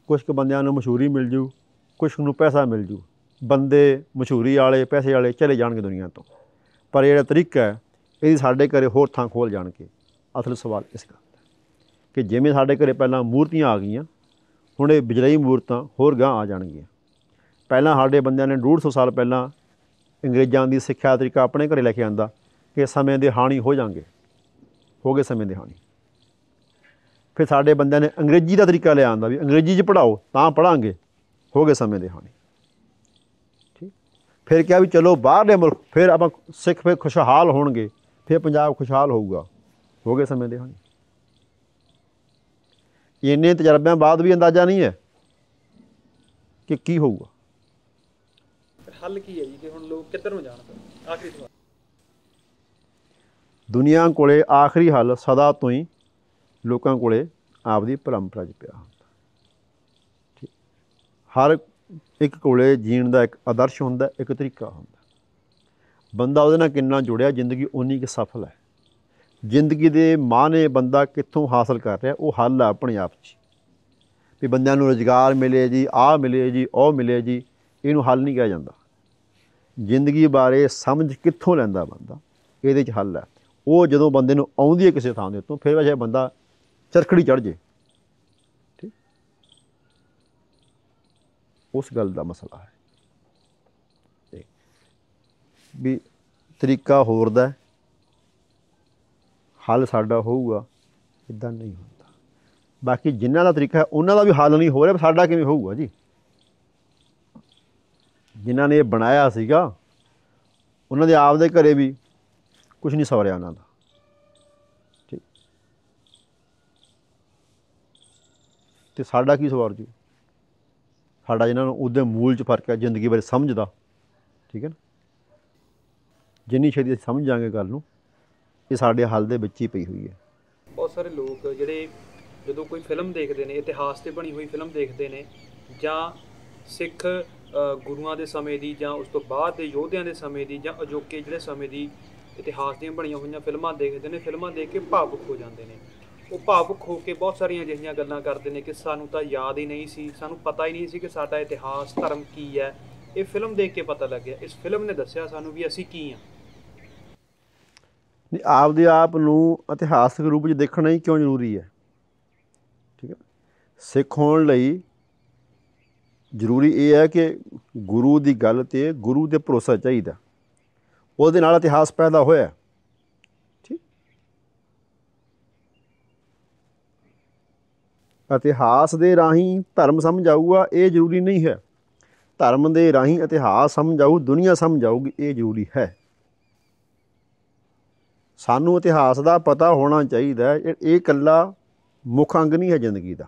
ਕੁਝ ਕੁ ਬੰਦਿਆਂ ਨੂੰ ਮਸ਼ਹੂਰੀ ਮਿਲ ਜੂ ਕੁਝ ਨੂੰ ਪੈਸਾ ਮਿਲ ਜੂ ਬੰਦੇ ਮਸ਼ਹੂਰੀ ਵਾਲੇ ਪੈਸੇ ਵਾਲੇ ਚਲੇ ਜਾਣਗੇ ਦੁਨੀਆ ਤੋਂ ਪਰ ਜਿਹੜਾ ਤਰੀਕਾ ਹੈ ਇਹ ਸਾਡੇ ਘਰੇ ਹੋਰ ਥਾਂ ਖੋਲ ਜਾਣਗੇ ਅਸਲ ਸਵਾਲ ਇਸ ਦਾ ਕਿ ਜਿਵੇਂ ਸਾਡੇ ਘਰੇ ਪਹਿਲਾਂ ਮੂਰਤੀਆਂ ਆ ਗਈਆਂ ਹੁਣ ਇਹ ਬਿਜਲਈ ਮੂਰਤਾਂ ਹੋਰ ਗਾਂ ਆ ਜਾਣਗੀਆਂ ਪਹਿਲਾਂ ਸਾਡੇ ਬੰਦਿਆਂ ਨੇ 150 ਸਾਲ ਪਹਿਲਾਂ ਅੰਗਰੇਜ਼ਾਂ ਦੀ ਸਿੱਖਿਆ ਤਰੀਕਾ ਆਪਣੇ ਘਰੇ ਲੈ ਕੇ ਆਂਦਾ ਕਿ ਸਮੇਂ ਦੇ ਹਾਣੀ ਹੋ ਜਾਣਗੇ ਹੋ ਗਏ ਸਮੇਂ ਦੇ ਹਾਣੀ ਫਿਰ ਸਾਡੇ ਬੰਦਿਆਂ ਨੇ ਅੰਗਰੇਜ਼ੀ ਦਾ ਤਰੀਕਾ ਲੈ ਆਂਦਾ ਵੀ ਅੰਗਰੇਜ਼ੀ 'ਚ ਪੜਾਓ ਤਾਂ ਪੜਾਂਗੇ ਹੋ ਗਏ ਸਮੇਂ ਦੇ ਹਾਣੀ ਠੀਕ ਫਿਰ ਕਿਹਾ ਵੀ ਚਲੋ ਬਾਹਰਲੇ ਮੁਲਕ ਫਿਰ ਆਪਾਂ ਸਿੱਖ ਫਿਰ ਖੁਸ਼ਹਾਲ ਹੋਣਗੇ ਫਿਰ ਪੰਜਾਬ ਖੁਸ਼ਹਾਲ ਹੋਊਗਾ ਹੋ ਗਏ ਸਮੇਂ ਦੇ ਹਾਣੀ ਇੰਨੇ ਤਜਰਬਿਆਂ ਬਾਅਦ ਵੀ ਅੰਦਾਜ਼ਾ ਨਹੀਂ ਹੈ ਕਿ ਕੀ ਹੋਊਗਾ ਹੱਲ ਕੀ ਹੈ ਜੀ ਕਿ ਹੁਣ ਲੋਕ ਕਿੱਧਰ ਨੂੰ ਜਾਣ ਆਖਰੀ ਸਵਾਲ ਦੁਨੀਆ ਕੋਲੇ ਆਖਰੀ ਹੱਲ ਸਦਾ ਤੋਂ ਹੀ ਲੋਕਾਂ ਕੋਲੇ ਆਪਦੀ ਪਰੰਪਰਾ 'ਚ ਪਿਆ ਹੁੰਦਾ ਠੀਕ ਹਰ ਇੱਕ ਕੋਲੇ ਜੀਣ ਦਾ ਇੱਕ ਆਦਰਸ਼ ਹੁੰਦਾ ਇੱਕ ਤਰੀਕਾ ਹੁੰਦਾ ਬੰਦਾ ਉਹਦੇ ਨਾਲ ਕਿੰਨਾ ਜੁੜਿਆ ਜ਼ਿੰਦਗੀ ਉਨੀ ਕਿ ਸਫਲ ਹੈ ਜ਼ਿੰਦਗੀ ਦੇ ਮਾਨੇ ਬੰਦਾ ਕਿੱਥੋਂ ਹਾਸਲ ਕਰ ਰਿਹਾ ਉਹ ਹੱਲ ਆ ਆਪਣੇ ਆਪ 'ਚ ਵੀ ਬੰਦਿਆਂ ਨੂੰ ਰੋਜ਼ਗਾਰ ਮਿਲੇ ਜੀ ਆਹ ਮਿਲੇ ਜੀ ਉਹ ਮਿਲੇ ਜੀ ਇਹਨੂੰ ਹੱਲ ਨਹੀਂ ਕਿਹਾ ਜਾਂਦਾ ਜ਼ਿੰਦਗੀ ਬਾਰੇ ਸਮਝ ਕਿੱਥੋਂ ਲੈਂਦਾ ਬੰਦਾ ਇਹਦੇ 'ਚ ਹੱਲ ਆ ਉਹ ਜਦੋਂ ਬੰਦੇ ਨੂੰ ਆਉਂਦੀ ਹੈ ਕਿਸੇ ਥਾਂ ਦੇ ਉੱਤੋਂ ਫਿਰ ਵੈਸੇ ਬੰਦਾ ਚਰਖੜੀ ਚੜ ਜੇ ਠੀਕ ਉਸ ਗੱਲ ਦਾ ਮਸਲਾ ਹੈ ਵੀ ਤਰੀਕਾ ਹੋਰ ਦਾ ਹੱਲ ਸਾਡਾ ਹੋਊਗਾ ਇਦਾਂ ਨਹੀਂ ਹੁੰਦਾ ਬਾਕੀ ਜਿਨ੍ਹਾਂ ਦਾ ਤਰੀਕਾ ਹੈ ਉਹਨਾਂ ਦਾ ਵੀ ਹੱਲ ਨਹੀਂ ਹੋ ਰਿਹਾ ਸਾਡਾ ਕਿਵੇਂ ਹੋਊਗਾ ਜੀ ਜਿਨ੍ਹਾਂ ਨੇ ਇਹ ਬਣਾਇਆ ਸੀਗਾ ਉਹਨਾਂ ਦੇ ਆਪ ਦੇ ਘਰੇ ਵੀ ਕੁਝ ਨਹੀਂ ਸਵਰਿਆ ਉਹਨਾਂ ਦਾ ਠੀਕ ਤੇ ਸਾਡਾ ਕੀ ਸਵਾਰ ਜੀ ਸਾਡਾ ਜਿਹਨਾਂ ਨੂੰ ਉਹਦੇ ਮੂਲ 'ਚ ਫਰਕ ਹੈ ਜ਼ਿੰਦਗੀ ਬਾਰੇ ਸਮਝਦਾ ਠੀਕ ਹੈ ਨਾ ਜਿੰਨੀ ਛੇਤੀ ਸਮਝ ਜਾਾਂਗੇ ਗੱਲ ਨੂੰ ਇਹ ਸਾਡੇ ਹਾਲ ਦੇ ਵਿੱਚ ਹੀ ਪਈ ਹੋਈ ਹੈ ਬਹੁਤ ਸਾਰੇ ਲੋਕ ਜਿਹੜੇ ਜਦੋਂ ਕੋਈ ਫਿਲਮ ਦੇਖਦੇ ਨੇ ਇਤਿਹਾਸ ਤੇ ਬਣੀ ਹੋਈ ਫਿਲਮ ਦੇਖਦੇ ਨੇ ਜਾਂ ਸਿੱਖ ਗੁਰੂਆਂ ਦੇ ਸਮੇਂ ਦੀ ਜਾਂ ਉਸ ਤੋਂ ਬਾਅਦ ਦੇ ਯੋਧਿਆਂ ਦੇ ਸਮੇਂ ਦੀ ਜਾਂ ਅਜੋਕੇ ਜਿਹੜੇ ਸਮੇਂ ਦੀ ਇਤਿਹਾਸ ਦੀਆਂ ਬਣੀਆਂ ਹੋਈਆਂ ਫਿਲਮਾਂ ਦੇਖਦੇ ਨੇ ਫਿਲਮਾਂ ਦੇਖ ਕੇ ਭਾਵੁਕ ਹੋ ਜਾਂਦੇ ਨੇ ਉਹ ਭਾਵੁਕ ਹੋ ਕੇ ਬਹੁਤ ਸਾਰੀਆਂ ਅਜਿਹੀਆਂ ਗੱਲਾਂ ਕਰਦੇ ਨੇ ਕਿ ਸਾਨੂੰ ਤਾਂ ਯਾਦ ਹੀ ਨਹੀਂ ਸੀ ਸਾਨੂੰ ਪਤਾ ਹੀ ਨਹੀਂ ਸੀ ਕਿ ਸਾਡਾ ਇਤਿਹਾਸ ਧਰਮ ਕੀ ਹੈ ਇਹ ਫਿਲਮ ਦੇਖ ਕੇ ਪਤਾ ਲੱਗਿਆ ਇਸ ਫਿਲਮ ਨੇ ਦੱਸਿਆ ਸਾਨੂੰ ਵੀ ਅਸੀਂ ਕੀ ਹਾਂ ਆਪ ਆਪਦੇ ਆਪ ਨੂੰ ਇਤਿਹਾਸਕ ਰੂਪ ਵਿੱਚ ਦੇਖਣਾ ਹੀ ਕਿਉਂ ਜ਼ਰੂਰੀ ਹੈ ਠੀਕ ਹੈ ਸਿੱਖ ਹੋਣ ਲਈ ਜ਼ਰੂਰੀ ਇਹ ਹੈ ਕਿ ਗੁਰੂ ਦੀ ਗੱਲ ਤੇ ਗੁਰੂ ਤੇ ਭਰੋਸਾ ਚਾਹੀਦਾ ਉਹਦੇ ਨਾਲ ਇਤਿਹਾਸ ਪੈਦਾ ਹੋਇਆ ਠੀਕ ਇਤਿਹਾਸ ਦੇ ਰਾਹੀਂ ਧਰਮ ਸਮਝ ਆਊਗਾ ਇਹ ਜ਼ਰੂਰੀ ਨਹੀਂ ਹੈ ਧਰਮ ਦੇ ਰਾਹੀਂ ਇਤਿਹਾਸ ਸਮਝ ਆਊ ਦੁਨੀਆ ਸਮਝ ਆਊਗੀ ਇਹ ਜ਼ਰੂਰੀ ਹੈ ਸਾਨੂੰ ਇਤਿਹਾਸ ਦਾ ਪਤਾ ਹੋਣਾ ਚਾਹੀਦਾ ਇਹ ਇਕੱਲਾ ਮੁੱਖ ਅੰਗ ਨਹੀਂ ਹੈ ਜ਼ਿੰਦਗੀ ਦਾ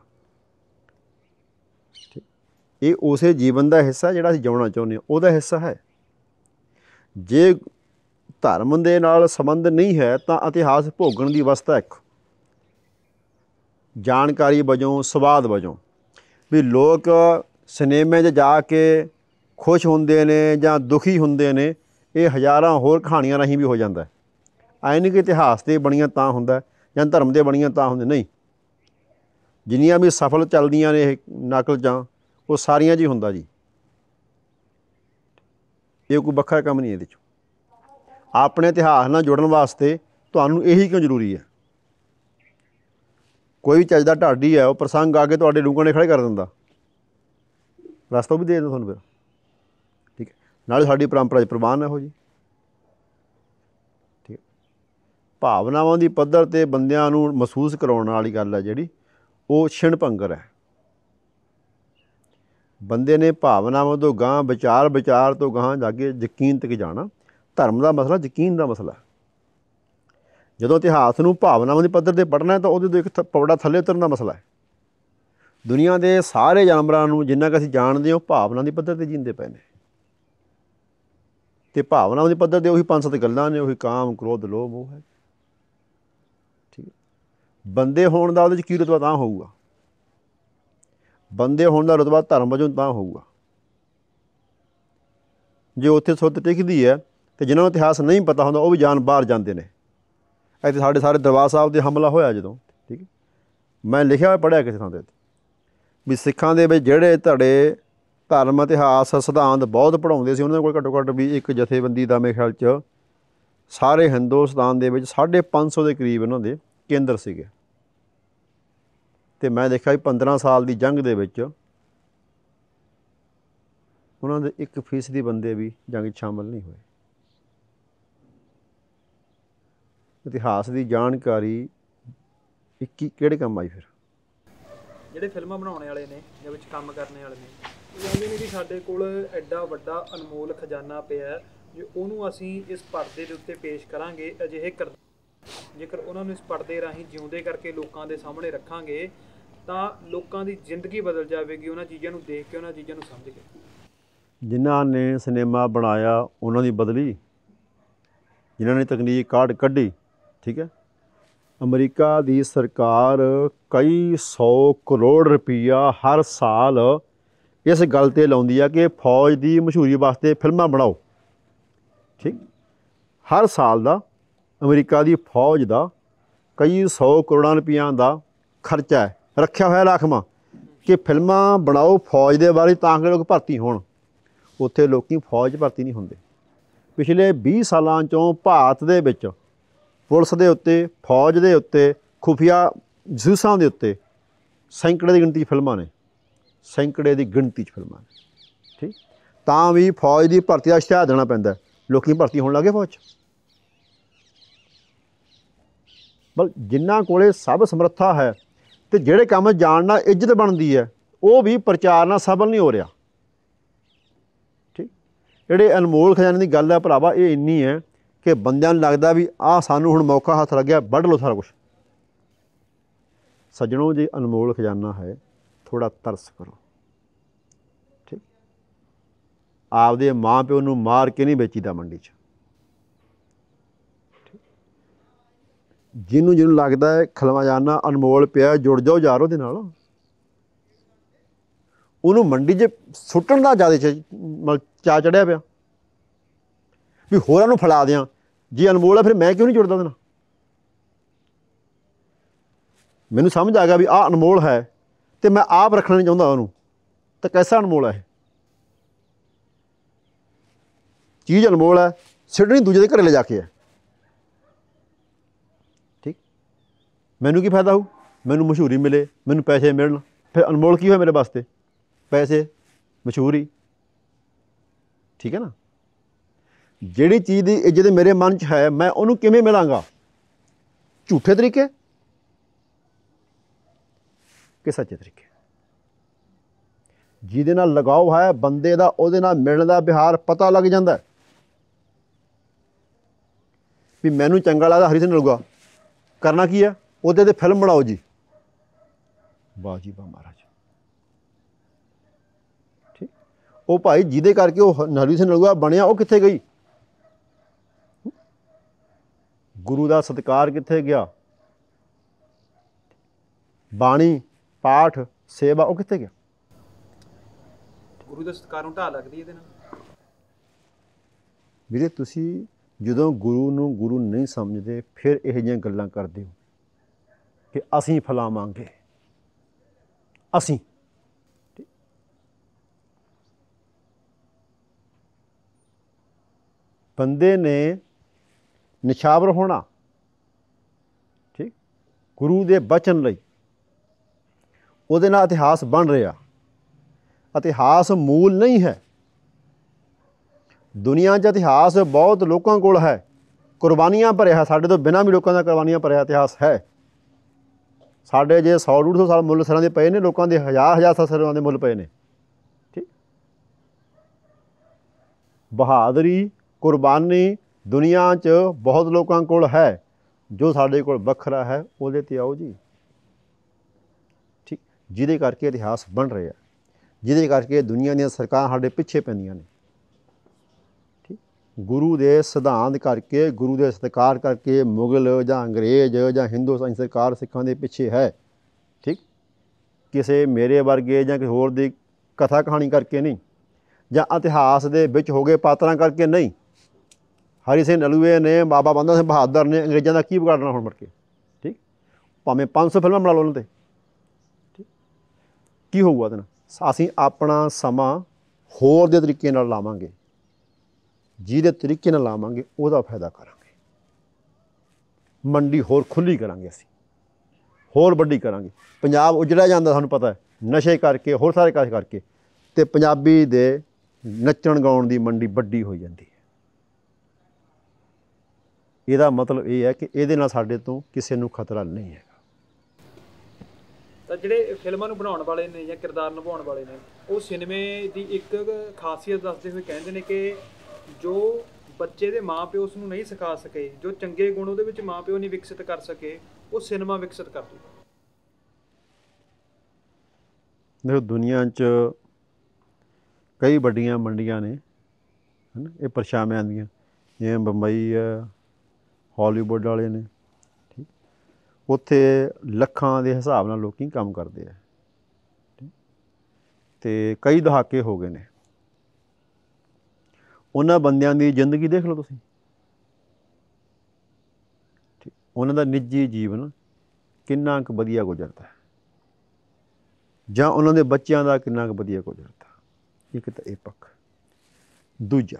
ਇਹ ਉਸੇ ਜੀਵਨ ਦਾ ਹਿੱਸਾ ਜਿਹੜਾ ਅਸੀਂ ਜਿਉਣਾ ਚਾਹੁੰਦੇ ਹਾਂ ਉਹਦਾ ਹਿੱਸਾ ਹੈ ਜੇ ਧਰਮ ਦੇ ਨਾਲ ਸੰਬੰਧ ਨਹੀਂ ਹੈ ਤਾਂ ਇਤਿਹਾਸ ਭੋਗਣ ਦੀ ਵਸਤਾ ਇੱਕ ਜਾਣਕਾਰੀ ਵਜੋਂ ਸਵਾਦ ਵਜੋਂ ਵੀ ਲੋਕ ਸਿਨੇਮੇ 'ਚ ਜਾ ਕੇ ਖੁਸ਼ ਹੁੰਦੇ ਨੇ ਜਾਂ ਦੁਖੀ ਹੁੰਦੇ ਨੇ ਇਹ ਹਜ਼ਾਰਾਂ ਹੋਰ ਕਹਾਣੀਆਂ ਰਾਹੀਂ ਵੀ ਹੋ ਜਾਂਦਾ ਹੈ ਐ ਨਹੀਂ ਕਿ ਇਤਿਹਾਸ ਦੇ ਬਣੀਆਂ ਤਾਂ ਹੁੰਦਾ ਜਾਂ ਧਰਮ ਦੇ ਬਣੀਆਂ ਤਾਂ ਹੁੰਦੇ ਨਹੀਂ ਜਿੰਨੀਆਂ ਵੀ ਸਫਲ ਚੱਲਦੀਆਂ ਨੇ ਇਹ ਨਕਲ ਜਾਂ ਉਹ ਸਾਰੀਆਂ ਜੀ ਹੁੰਦਾ ਜੀ ਇਹ ਕੋਈ ਵੱਖਰਾ ਕੰਮ ਨਹੀਂ ਇਹਦੇ ਚ ਆਪਣੇ ਇਤਿਹਾਸ ਨਾਲ ਜੁੜਨ ਵਾਸਤੇ ਤੁਹਾਨੂੰ ਇਹੀ ਕਿਉਂ ਜ਼ਰੂਰੀ ਹੈ ਕੋਈ ਵੀ ਚੱਜ ਦਾ ਢਾਡੀ ਹੈ ਉਹ ਪ੍ਰਸੰਗ ਆ ਕੇ ਤੁਹਾਡੇ ਡੂੰਗਣੇ ਖੜੇ ਕਰ ਦਿੰਦਾ ਰਸਤਾ ਵੀ ਦੇ ਦਿੰਦਾ ਤੁਹਾਨੂੰ ਫਿਰ ਠੀਕ ਹੈ ਨਾਲੇ ਸਾਡੀ ਪਰੰਪਰਾ ਚ ਪ੍ਰਵਾਨ ਹੈ ਉਹ ਜੀ ਭਾਵਨਾਵਾਂ ਦੀ ਪੱਧਰ ਤੇ ਬੰਦਿਆਂ ਨੂੰ ਮਹਿਸੂਸ ਕਰਾਉਣ ਵਾਲੀ ਗੱਲ ਹੈ ਜਿਹੜੀ ਉਹ ਛਿਣ ਪੰਗਰ ਹੈ ਬੰਦੇ ਨੇ ਭਾਵਨਾਵਾਂ ਤੋਂ ਗਾਂ ਵਿਚਾਰ ਵਿਚਾਰ ਤੋਂ ਗਾਂ ਜਾ ਕੇ ਯਕੀਨ ਤੱਕ ਜਾਣਾ ਧਰਮ ਦਾ ਮਸਲਾ ਯਕੀਨ ਦਾ ਮਸਲਾ ਜਦੋਂ ਇਤਿਹਾਸ ਨੂੰ ਭਾਵਨਾਵਾਂ ਦੇ ਪੱਧਰ ਤੇ ਪੜਨਾ ਹੈ ਤਾਂ ਉਹਦੇ ਤੋਂ ਇੱਕ ਪੌੜਾ ਥੱਲੇ ਉਤਰਨ ਦਾ ਮਸਲਾ ਹੈ ਦੁਨੀਆ ਦੇ ਸਾਰੇ ਜਾਨਵਰਾਂ ਨੂੰ ਜਿੰਨਾ ਕਿ ਅਸੀਂ ਜਾਣਦੇ ਹਾਂ ਭਾਵਨਾ ਦੀ ਪੱਧਰ ਤੇ ਜਿੰਦੇ ਪਏ ਨੇ ਤੇ ਭਾਵਨਾਵਾਂ ਦੇ ਪੱਧਰ ਤੇ ਉਹੀ ਪੰਜ ਸੱਤ ਗੱਲਾਂ ਨੇ ਉਹੀ ਕਾਮ ਕ੍ਰੋਧ ਲੋਭ ਉਹ ਹੈ ਬੰਦੇ ਹੋਣ ਦਾ ਉਹਦੇ 'ਚ ਕੀ ਰਤਬਾ ਤਾਂ ਹੋਊਗਾ ਬੰਦੇ ਹੋਣ ਦਾ ਰਤਬਾ ਧਰਮ ਵਜੋਂ ਤਾਂ ਹੋਊਗਾ ਜੇ ਉੱਥੇ ਸੁੱਧ ਟਿਕਦੀ ਹੈ ਤੇ ਜਿਨ੍ਹਾਂ ਨੂੰ ਇਤਿਹਾਸ ਨਹੀਂ ਪਤਾ ਹੁੰਦਾ ਉਹ ਵੀ ਜਾਣ ਬਾਹਰ ਜਾਂਦੇ ਨੇ ਇੱਥੇ ਸਾਡੇ ਸਾਰੇ ਦਰਬਾਰ ਸਾਹਿਬ ਦੇ ਹਮਲਾ ਹੋਇਆ ਜਦੋਂ ਠੀਕ ਹੈ ਮੈਂ ਲਿਖਿਆ ਪੜਿਆ ਕਿਸੇ ਥਾਂ ਤੇ ਵੀ ਸਿੱਖਾਂ ਦੇ ਵਿੱਚ ਜਿਹੜੇ ਤੁਹਾਡੇ ਧਰਮ ਇਤਿਹਾਸ ਸਿਧਾਂਤ ਬਹੁਤ ਪੜਾਉਂਦੇ ਸੀ ਉਹਨਾਂ ਦੇ ਕੋਲ ਘੱਟੋ ਘੱਟ ਵੀ ਇੱਕ ਜਥੇਬੰਦੀ ਦਾ ਮੇਰੇ ਖਿਆਲ 'ਚ ਸਾਰੇ ਹਿੰਦੁਸਤਾਨ ਦੇ ਵਿੱਚ 550 ਦੇ ਕਰੀਬ ਉਹਨਾਂ ਦੇ ਕੇਂਦਰ ਸੀਗੇ ਤੇ ਮੈਂ ਦੇਖਿਆ 15 ਸਾਲ ਦੀ ਜੰਗ ਦੇ ਵਿੱਚ ਉਹਨਾਂ ਦੇ 1% ਫੀਸਦੀ ਬੰਦੇ ਵੀ ਜੰਗ 'ਚ ਸ਼ਾਮਲ ਨਹੀਂ ਹੋਏ ਇਤਿਹਾਸ ਦੀ ਜਾਣਕਾਰੀ ਇੱਕੀ ਕਿਹੜੇ ਕੰਮ ਆਈ ਫਿਰ ਜਿਹੜੇ ਫਿਲਮਾਂ ਬਣਾਉਣ ਵਾਲੇ ਨੇ ਜਾਂ ਵਿੱਚ ਕੰਮ ਕਰਨ ਵਾਲੇ ਨੇ ਉਹ ਕਹਿੰਦੇ ਨੇ ਕਿ ਸਾਡੇ ਕੋਲ ਐਡਾ ਵੱਡਾ ਅਨਮੋਲ ਖਜ਼ਾਨਾ ਪਿਆ ਜੇ ਉਹਨੂੰ ਅਸੀਂ ਇਸ ਪਰਦੇ ਦੇ ਉੱਤੇ ਪੇਸ਼ ਕਰਾਂਗੇ ਅਜਿਹੇ ਕਰ ਜੇਕਰ ਉਹਨਾਂ ਨੂੰ ਇਸ ਪਰਦੇ ਰਾਹੀਂ ਜਿਉਂਦੇ ਕਰਕੇ ਲੋਕਾਂ ਦੇ ਸਾਹਮਣੇ ਰੱਖਾਂਗੇ ਤਾਂ ਲੋਕਾਂ ਦੀ ਜ਼ਿੰਦਗੀ ਬਦਲ ਜਾਵੇਗੀ ਉਹਨਾਂ ਚੀਜ਼ਾਂ ਨੂੰ ਦੇਖ ਕੇ ਉਹਨਾਂ ਚੀਜ਼ਾਂ ਨੂੰ ਸਮਝ ਕੇ ਜਿਨ੍ਹਾਂ ਨੇ ਸਿਨੇਮਾ ਬਣਾਇਆ ਉਹਨਾਂ ਦੀ ਬਦਲੀ ਜਿਨ੍ਹਾਂ ਨੇ ਤਕਨੀਕ ਕਾਢ ਕੱਢੀ ਠੀਕ ਹੈ ਅਮਰੀਕਾ ਦੀ ਸਰਕਾਰ ਕਈ 100 ਕਰੋੜ ਰੁਪਇਆ ਹਰ ਸਾਲ ਇਸ ਗੱਲ ਤੇ ਲਾਉਂਦੀ ਆ ਕਿ ਫੌਜ ਦੀ ਮਸ਼ਹੂਰੀ ਵਾਸਤੇ ਫਿਲਮਾਂ ਬਣਾਓ ਠੀਕ ਹਰ ਸਾਲ ਦਾ ਅਮਰੀਕਾ ਦੀ ਫੌਜ ਦਾ ਕਈ 100 ਕਰੋੜਾਂ ਰੁਪਈਆਂ ਦਾ ਖਰਚਾ ਹੈ ਰੱਖਿਆ ਹੋਇਆ ਲਖਮਾ ਕਿ ਫਿਲਮਾਂ ਬਣਾਓ ਫੌਜ ਦੇ ਬਾਰੇ ਤਾਂ ਕਿ ਲੋਕ ਭਰਤੀ ਹੋਣ ਉੱਥੇ ਲੋਕੀ ਫੌਜ ਭਰਤੀ ਨਹੀਂ ਹੁੰਦੇ ਪਿਛਲੇ 20 ਸਾਲਾਂ ਚੋਂ ਭਾਰਤ ਦੇ ਵਿੱਚ ਪੁਲਿਸ ਦੇ ਉੱਤੇ ਫੌਜ ਦੇ ਉੱਤੇ ਖੁਫੀਆ ਜਸੂਸਾਂ ਦੇ ਉੱਤੇ ਸੈਂਕੜੇ ਦੀ ਗਿਣਤੀ ਫਿਲਮਾਂ ਨੇ ਸੈਂਕੜੇ ਦੀ ਗਿਣਤੀ ਚ ਫਿਲਮਾਂ ਨੇ ਠੀਕ ਤਾਂ ਵੀ ਫੌਜ ਦੀ ਭਰਤੀ ਦਾ ਇਸ਼ਤਿਹਾਰ ਦੇਣਾ ਪੈਂਦਾ ਲੋਕੀ ਭਰਤੀ ਹੋਣ ਲੱਗੇ ਫੌਜ ਮਤਲਬ ਜਿਨ੍ਹਾਂ ਕੋਲੇ ਸਭ ਸਮਰੱਥਾ ਹੈ ਤੇ ਜਿਹੜੇ ਕੰਮ ਜਾਣ ਨਾਲ ਇੱਜ਼ਤ ਬਣਦੀ ਹੈ ਉਹ ਵੀ ਪ੍ਰਚਾਰ ਨਾਲ ਸਫਲ ਨਹੀਂ ਹੋ ਰਿਹਾ ਠੀਕ ਜਿਹੜੇ ਅਨਮੋਲ ਖਜ਼ਾਨੇ ਦੀ ਗੱਲ ਹੈ ਭਰਾਵਾ ਇਹ ਇੰਨੀ ਹੈ ਕਿ ਬੰਦਿਆਂ ਨੂੰ ਲੱਗਦਾ ਵੀ ਆਹ ਸਾਨੂੰ ਹੁਣ ਮੌਕਾ ਹੱਥ ਲੱਗਿਆ ਵੱਢ ਲਓ ਸਾਰਾ ਕੁਝ ਸੱਜਣੋ ਜੇ ਅਨਮੋਲ ਖਜ਼ਾਨਾ ਹੈ ਥੋੜਾ ਤਰਸ ਕਰੋ ਠੀਕ ਆਪਦੇ ਮਾਂ ਪਿਓ ਨੂੰ ਮਾਰ ਕੇ ਨਹੀਂ ਵੇਚੀਦਾ ਮੰਡੀ 'ਚ ਜਿਹਨੂੰ ਜਿਹਨੂੰ ਲੱਗਦਾ ਹੈ ਖਲਵਾ ਜਾਨਾ ਅਨਮੋਲ ਪਿਆ ਜੁੜ ਜਾਓ ਯਾਰ ਉਹਦੇ ਨਾਲ ਉਹਨੂੰ ਮੰਡੀ 'ਚ ਸੁੱਟਣ ਦਾ ਜ਼ਿਆਦਾ ਚਾ ਚੜਿਆ ਪਿਆ ਵੀ ਹੋਰਾਂ ਨੂੰ ਫੜਾ ਦਿਆਂ ਜੇ ਅਨਮੋਲ ਹੈ ਫਿਰ ਮੈਂ ਕਿਉਂ ਨਹੀਂ ਜੁੜਦਾ ਉਹਦੇ ਨਾਲ ਮੈਨੂੰ ਸਮਝ ਆ ਗਿਆ ਵੀ ਆ ਅਨਮੋਲ ਹੈ ਤੇ ਮੈਂ ਆਪ ਰੱਖਣਾ ਨਹੀਂ ਚਾਹੁੰਦਾ ਉਹਨੂੰ ਤਾਂ ਕੈਸਾ ਅਨਮੋਲ ਹੈ ਚੀਜ਼ ਅਨਮੋਲ ਹੈ ਸਿਡਣੀ ਦੂਜੇ ਦੇ ਘਰੇ ਲੈ ਜਾ ਕੇ ਹੈ ਮੈਨੂੰ ਕੀ ਫਾਇਦਾ ਹੋ ਮੈਨੂੰ ਮਸ਼ਹੂਰੀ ਮਿਲੇ ਮੈਨੂੰ ਪੈਸੇ ਮਿਲਣ ਫਿਰ ਅਨਮੋਲ ਕੀ ਹੋਇਆ ਮੇਰੇ ਵਾਸਤੇ ਪੈਸੇ ਮਸ਼ਹੂਰੀ ਠੀਕ ਹੈ ਨਾ ਜਿਹੜੀ ਚੀਜ਼ ਦੀ ਇੱਜ਼ਤ ਮੇਰੇ ਮਨ 'ਚ ਹੈ ਮੈਂ ਉਹਨੂੰ ਕਿਵੇਂ ਮਿਲਾਂਗਾ ਝੂਠੇ ਤਰੀਕੇ ਕਿ ਸੱਚੇ ਤਰੀਕੇ ਜਿਹਦੇ ਨਾਲ ਲਗਾਓ ਹੈ ਬੰਦੇ ਦਾ ਉਹਦੇ ਨਾਲ ਮਿਲਣ ਦਾ ਵਿਹਾਰ ਪਤਾ ਲੱਗ ਜਾਂਦਾ ਵੀ ਮੈਨੂੰ ਚੰਗਾ ਲੱਗਦਾ ਹਰੀ ਸਿੰਘ ਲੂਗਾ ਕਰਨਾ ਕੀ ਹੈ ਉਹਦੇ ਤੇ ਫਿਲਮ ਬਣਾਓ ਜੀ ਵਾਹ ਜੀ ਵਾਹ ਮਹਾਰਾਜ ਠੀਕ ਉਹ ਭਾਈ ਜਿਹਦੇ ਕਰਕੇ ਉਹ ਨਲੂ ਸੇ ਨਲੂਆ ਬਣਿਆ ਉਹ ਕਿੱਥੇ ਗਈ ਗੁਰੂ ਦਾ ਸਤਕਾਰ ਕਿੱਥੇ ਗਿਆ ਬਾਣੀ ਪਾਠ ਸੇਵਾ ਉਹ ਕਿੱਥੇ ਗਿਆ ਗੁਰੂ ਦਾ ਸਤਕਾਰ ਨੂੰ ਢਾ ਲੱਗਦੀ ਇਹਦੇ ਨਾਲ ਵੀਰੇ ਤੁਸੀਂ ਜਦੋਂ ਗੁਰੂ ਨੂੰ ਗੁਰੂ ਨਹੀਂ ਸਮਝਦੇ ਫਿਰ ਇਹ ਜਿਹੀਆਂ ਗੱਲਾਂ ਕਰਦੇ ਹੋ ਕਿ ਅਸੀਂ ਫਲਾਵਾਂਗੇ ਅਸੀਂ ਬੰਦੇ ਨੇ ਨਿਸ਼ਾਵਰ ਹੋਣਾ ਠੀਕ ਗੁਰੂ ਦੇ ਬਚਨ ਲਈ ਉਹਦੇ ਨਾਲ ਇਤਿਹਾਸ ਬਣ ਰਿਹਾ ਇਤਿਹਾਸ ਮੂਲ ਨਹੀਂ ਹੈ ਦੁਨੀਆ 'ਚ ਇਤਿਹਾਸ ਬਹੁਤ ਲੋਕਾਂ ਕੋਲ ਹੈ ਕੁਰਬਾਨੀਆਂ ਭਰਿਆ ਸਾਡੇ ਤੋਂ ਬਿਨਾਂ ਵੀ ਲੋਕਾਂ ਦਾ ਕੁਰਬਾਨੀਆਂ ਭਰਿਆ ਇਤਿਹਾਸ ਹੈ ਸਾਡੇ ਜੇ 100 200 ਸਾਲ ਮੁੱਲ ਸਰਾਂ ਦੇ ਪਏ ਨੇ ਲੋਕਾਂ ਦੇ ਹਜ਼ਾਰ ਹਜ਼ਾਰ ਸਾਲ ਸਰਾਂ ਦੇ ਮੁੱਲ ਪਏ ਨੇ ਠੀਕ ਬਹਾਦਰੀ ਕੁਰਬਾਨੀ ਦੁਨੀਆ 'ਚ ਬਹੁਤ ਲੋਕਾਂ ਕੋਲ ਹੈ ਜੋ ਸਾਡੇ ਕੋਲ ਵੱਖਰਾ ਹੈ ਉਹਦੇ ਤੇ ਆਓ ਜੀ ਠੀਕ ਜਿਹਦੇ ਕਰਕੇ ਇਤਿਹਾਸ ਬਣ ਰਿਹਾ ਜਿਹਦੇ ਕਰਕੇ ਦੁਨੀਆ ਦੀਆਂ ਸਰਕਾਰਾਂ ਸਾਡੇ ਪਿੱਛੇ ਪੈਂਦੀਆਂ ਨੇ ਗੁਰੂ ਦੇ ਸਿਧਾਂਤ ਕਰਕੇ ਗੁਰੂ ਦੇ ਸਤਿਕਾਰ ਕਰਕੇ ਮੁਗਲ ਜਾਂ ਅੰਗਰੇਜ਼ ਜਾਂ ਹਿੰਦੂਸਤਾਨੀ ਸਰਕਾਰ ਸਿੱਖਾਂ ਦੇ ਪਿੱਛੇ ਹੈ ਠੀਕ ਕਿਸੇ ਮੇਰੇ ਵਰਗੇ ਜਾਂ ਕਿਸੇ ਹੋਰ ਦੀ ਕਥਾ ਕਹਾਣੀ ਕਰਕੇ ਨਹੀਂ ਜਾਂ ਇਤਿਹਾਸ ਦੇ ਵਿੱਚ ਹੋ ਗਏ ਪਾਤਰਾਂ ਕਰਕੇ ਨਹੀਂ ਹਰੀ ਸਿੰਘ ਨਲੂਏ ਨੇ ਬਾਬਾ ਬੰਦਾ ਸਿੰਘ ਬਹਾਦਰ ਨੇ ਅੰਗਰੇਜ਼ਾਂ ਦਾ ਕੀ ਵਿਗਾੜਨਾ ਹੁਣ ਮੜ ਕੇ ਠੀਕ ਭਾਵੇਂ 500 ਫਿਲਮਾਂ ਬਣਾ ਲਓ ਉਹਨਾਂ ਤੇ ਠੀਕ ਕੀ ਹੋਊਗਾ ਉਹਦੇ ਅਸੀਂ ਆਪਣਾ ਸਮਾਂ ਹੋਰ ਦੇ ਤਰੀਕੇ ਨਾਲ ਲਾਵਾਂਗੇ ਜਿਹਦੇ ਤਰੀਕੇ ਨਾਲ ਲਾਵਾਂਗੇ ਉਹਦਾ ਫਾਇਦਾ ਕਰਾਂਗੇ ਮੰਡੀ ਹੋਰ ਖੁੱਲੀ ਕਰਾਂਗੇ ਅਸੀਂ ਹੋਰ ਵੱਡੀ ਕਰਾਂਗੇ ਪੰਜਾਬ ਉਜੜਿਆ ਜਾਂਦਾ ਸਾਨੂੰ ਪਤਾ ਹੈ ਨਸ਼ੇ ਕਰਕੇ ਹੋਰ ਸਾਰੇ ਕਾਜ ਕਰਕੇ ਤੇ ਪੰਜਾਬੀ ਦੇ ਨੱਚਣ ਗਾਉਣ ਦੀ ਮੰਡੀ ਵੱਡੀ ਹੋ ਜਾਂਦੀ ਹੈ ਇਹਦਾ ਮਤਲਬ ਇਹ ਹੈ ਕਿ ਇਹਦੇ ਨਾਲ ਸਾਡੇ ਤੋਂ ਕਿਸੇ ਨੂੰ ਖਤਰਾ ਨਹੀਂ ਹੈਗਾ ਤਾਂ ਜਿਹੜੇ ਫਿਲਮਾਂ ਨੂੰ ਬਣਾਉਣ ਵਾਲੇ ਨੇ ਜਾਂ ਕਿਰਦਾਰ ਨਿਭਾਉਣ ਵਾਲੇ ਨੇ ਉਹ ਸਿਨੇਮੇ ਦੀ ਇੱਕ ਖਾਸੀਅਤ ਦੱਸਦੇ ਹੋਏ ਕਹਿੰਦੇ ਨੇ ਕਿ ਜੋ ਬੱਚੇ ਦੇ ਮਾਪਿਓ ਉਸ ਨੂੰ ਨਹੀਂ ਸਿਖਾ ਸਕੇ ਜੋ ਚੰਗੇ ਗੁਣ ਉਹਦੇ ਵਿੱਚ ਮਾਪਿਓ ਨਹੀਂ ਵਿਕਸਿਤ ਕਰ ਸਕੇ ਉਹ ਸਿਨੇਮਾ ਵਿਕਸਿਤ ਕਰ ਦੂ ਦੇਖੋ ਦੁਨੀਆ 'ਚ ਕਈ ਵੱਡੀਆਂ ਮੰਡੀਆਂ ਨੇ ਹਨ ਇਹ ਪਰਛਾਵੇਂ ਆਂਦੀਆਂ ਜਿਵੇਂ ਬੰਬਈ ਹੈ ਹਾਲੀਵੁੱਡ ਵਾਲੇ ਨੇ ਠੀਕ ਉੱਥੇ ਲੱਖਾਂ ਦੇ ਹਿਸਾਬ ਨਾਲ ਲੋਕੀ ਕੰਮ ਕਰਦੇ ਆ ਤੇ ਕਈ ਦਹਾਕੇ ਹੋ ਗਏ ਨੇ ਉਹਨਾਂ ਬੰਦਿਆਂ ਦੀ ਜ਼ਿੰਦਗੀ ਦੇਖ ਲਓ ਤੁਸੀਂ ਉਹਨਾਂ ਦਾ ਨਿੱਜੀ ਜੀਵਨ ਕਿੰਨਾ ਕੁ ਵਧੀਆ ਗੁਜ਼ਰਦਾ ਹੈ ਜਾਂ ਉਹਨਾਂ ਦੇ ਬੱਚਿਆਂ ਦਾ ਕਿੰਨਾ ਕੁ ਵਧੀਆ ਗੁਜ਼ਰਦਾ ਇੱਕ ਤਾਂ ਇਹ ਪੱਖ ਦੂਜਾ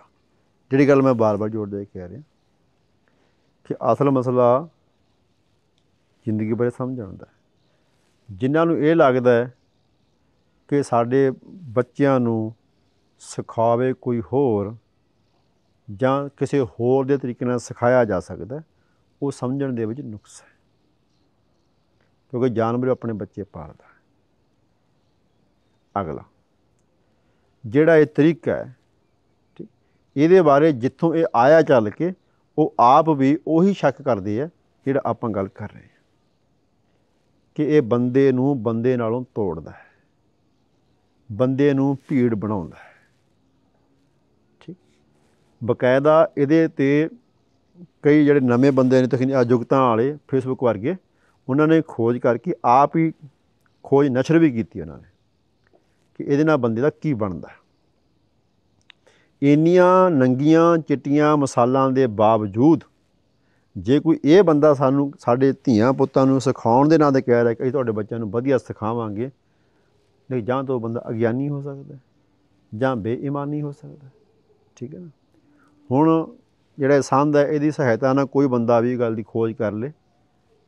ਜਿਹੜੀ ਗੱਲ ਮੈਂ ਬਾਰ-ਬਾਰ ਕੇ ਕਹਿ ਰਿਹਾ ਕਿ ਅਸਲ ਮਸਲਾ ਜ਼ਿੰਦਗੀ ਬਾਰੇ ਸਮਝਣ ਦਾ ਜਿਨ੍ਹਾਂ ਨੂੰ ਇਹ ਲੱਗਦਾ ਹੈ ਕਿ ਸਾਡੇ ਬੱਚਿਆਂ ਨੂੰ ਸਿਖਾਵੇ ਕੋਈ ਹੋਰ ਜਾਂ ਕਿਸੇ ਹੋਰ ਦੇ ਤਰੀਕੇ ਨਾਲ ਸਿਖਾਇਆ ਜਾ ਸਕਦਾ ਉਹ ਸਮਝਣ ਦੇ ਵਿੱਚ ਨੁਕਸ ਹੈ ਕਿਉਂਕਿ ਜਾਨਵਰ ਆਪਣੇ ਬੱਚੇ ਪਾਲਦਾ ਹੈ ਅਗਲਾ ਜਿਹੜਾ ਇਹ ਤਰੀਕਾ ਹੈ ਠੀਕ ਇਹਦੇ ਬਾਰੇ ਜਿੱਥੋਂ ਇਹ ਆਇਆ ਚੱਲ ਕੇ ਉਹ ਆਪ ਵੀ ਉਹੀ ਸ਼ੱਕ ਕਰਦੇ ਆ ਜਿਹੜਾ ਆਪਾਂ ਗੱਲ ਕਰ ਰਹੇ ਹਾਂ ਕਿ ਇਹ ਬੰਦੇ ਨੂੰ ਬੰਦੇ ਨਾਲੋਂ ਤੋੜਦਾ ਹੈ ਬੰਦੇ ਨੂੰ ਭੀੜ ਬਣਾਉਂਦਾ ਹੈ ਬਕਾਇਦਾ ਇਹਦੇ ਤੇ ਕਈ ਜਿਹੜੇ ਨਵੇਂ ਬੰਦੇ ਨੇ ਤਕਨੀ ਅਜੁਗਤਾਂ ਵਾਲੇ ਫੇਸਬੁੱਕ ਵਰਗੇ ਉਹਨਾਂ ਨੇ ਖੋਜ ਕਰਕੇ ਆਪ ਹੀ ਖੋਜ ਨਸ਼ਰ ਵੀ ਕੀਤੀ ਉਹਨਾਂ ਨੇ ਕਿ ਇਹਦੇ ਨਾਲ ਬੰਦੇ ਦਾ ਕੀ ਬਣਦਾ ਇੰਨੀਆਂ ਨੰਗੀਆਂ ਚਿੱਟੀਆਂ ਮਸਾਲਾਂ ਦੇ ਬਾਵਜੂਦ ਜੇ ਕੋਈ ਇਹ ਬੰਦਾ ਸਾਨੂੰ ਸਾਡੇ ਧੀਆਂ ਪੁੱਤਾਂ ਨੂੰ ਸਿਖਾਉਣ ਦੇ ਨਾਂ ਤੇ ਕਹਿ ਰਿਹਾ ਕਿ ਅਸੀਂ ਤੁਹਾਡੇ ਬੱਚਿਆਂ ਨੂੰ ਵਧੀਆ ਸਿਖਾਵਾਂਗੇ ਨਹੀਂ ਜਾਂ ਤਾਂ ਉਹ ਬੰਦਾ ਅਗਿਆਨੀ ਹੋ ਸਕਦਾ ਜਾਂ ਬੇਈਮਾਨੀ ਹੋ ਸਕਦਾ ਠੀਕ ਹੈ ਨਾ ਹੁਣ ਜਿਹੜਾ ਸੰਦ ਹੈ ਇਹਦੀ ਸਹਾਇਤਾ ਨਾਲ ਕੋਈ ਬੰਦਾ ਵੀ ਗੱਲ ਦੀ ਖੋਜ ਕਰ ਲੇ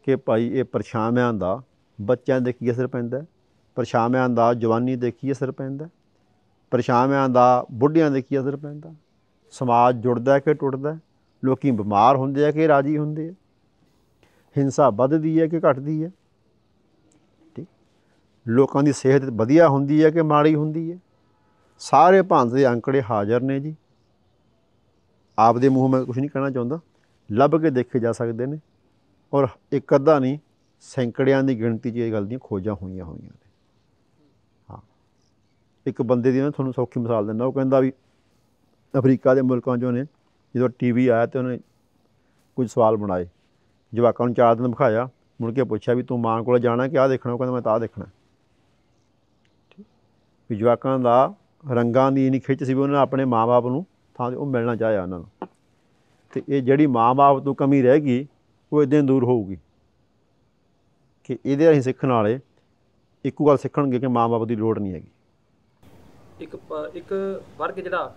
ਕਿ ਭਾਈ ਇਹ ਪਰਛਾਵਿਆਂ ਦਾ ਬੱਚਿਆਂ ਦੇ ਕੀ ਅਸਰ ਪੈਂਦਾ ਪਰਛਾਵਿਆਂ ਦਾ ਜਵਾਨੀ ਦੇ ਕੀ ਅਸਰ ਪੈਂਦਾ ਪਰਛਾਵਿਆਂ ਦਾ ਬੁੱਢਿਆਂ ਦੇ ਕੀ ਅਸਰ ਪੈਂਦਾ ਸਮਾਜ ਜੁੜਦਾ ਕਿ ਟੁੱਟਦਾ ਲੋਕੀ ਬਿਮਾਰ ਹੁੰਦੇ ਆ ਕਿ ਰਾਜੀ ਹੁੰਦੇ ਆ ਹਿੰਸਾ ਵੱਧਦੀ ਹੈ ਕਿ ਘਟਦੀ ਹੈ ਠੀਕ ਲੋਕਾਂ ਦੀ ਸਿਹਤ ਵਧੀਆ ਹੁੰਦੀ ਹੈ ਕਿ ਮਾੜੀ ਹੁੰਦੀ ਹੈ ਸਾਰੇ ਭਾਂਤ ਦੇ ਅੰਕੜੇ ਹਾਜ਼ਰ ਨੇ ਜੀ ਆਪਦੇ ਮੂੰਹ ਮੈਂ ਕੁਝ ਨਹੀਂ ਕਹਿਣਾ ਚਾਹੁੰਦਾ ਲੱਭ ਕੇ ਦੇਖੇ ਜਾ ਸਕਦੇ ਨੇ ਔਰ ਇੱਕ ਅੱਧਾ ਨਹੀਂ ਸੈਂਕੜਿਆਂ ਦੀ ਗਿਣਤੀ 'ਚ ਇਹ ਗੱਲ ਦੀਆਂ ਖੋਜਾਂ ਹੋਈਆਂ ਹੋਈਆਂ ਨੇ ਹਾਂ ਇੱਕ ਬੰਦੇ ਦੀ ਮੈਂ ਤੁਹਾਨੂੰ ਸੌਖੀ ਮਿਸਾਲ ਦਿੰਦਾ ਉਹ ਕਹਿੰਦਾ ਵੀ ਅਫਰੀਕਾ ਦੇ ਮੁਲਕਾਂ 'ਚੋਂ ਨੇ ਜਦੋਂ ਟੀਵੀ ਆਇਆ ਤੇ ਉਹਨੇ ਕੁਝ ਸਵਾਲ ਬਣਾਏ ਜਵਾਕਾਂ ਨੂੰ ਚਾਰ ਦਿਨ ਵਿਖਾਇਆ ਮੁੜ ਕੇ ਪੁੱਛਿਆ ਵੀ ਤੂੰ ਮਾਂ ਕੋਲ ਜਾਣਾ ਕਿ ਆ ਦੇਖਣਾ ਉਹ ਕਹਿੰਦਾ ਮੈਂ ਤਾਂ ਦੇਖਣਾ ਵੀ ਜਵਾਕਾਂ ਦਾ ਰੰਗਾਂ ਦੀ ਨਹੀਂ ਖਿੱਚ ਸੀ ਵੀ ਉਹਨਾਂ ਆਪਣੇ ਮਾਪੇ ਨੂੰ ਥਾਂ ਤੇ ਉਹ ਮਿਲਣਾ ਚਾਹਿਆ ਉਹਨਾਂ ਨੂੰ ਤੇ ਇਹ ਜਿਹੜੀ ਮਾਂ-ਬਾਪ ਤੋਂ ਕਮੀ ਰਹਿ ਗਈ ਉਹ ਇਦਾਂ ਦੂਰ ਹੋਊਗੀ ਕਿ ਇਹਦੇ ਅਸੀਂ ਸਿੱਖਣ ਵਾਲੇ ਇੱਕੋ ਗੱਲ ਸਿੱਖਣਗੇ ਕਿ ਮਾਂ-ਬਾਪ ਦੀ ਲੋੜ ਨਹੀਂ ਹੈਗੀ ਇੱਕ ਇੱਕ ਵਰਗ ਜਿਹੜਾ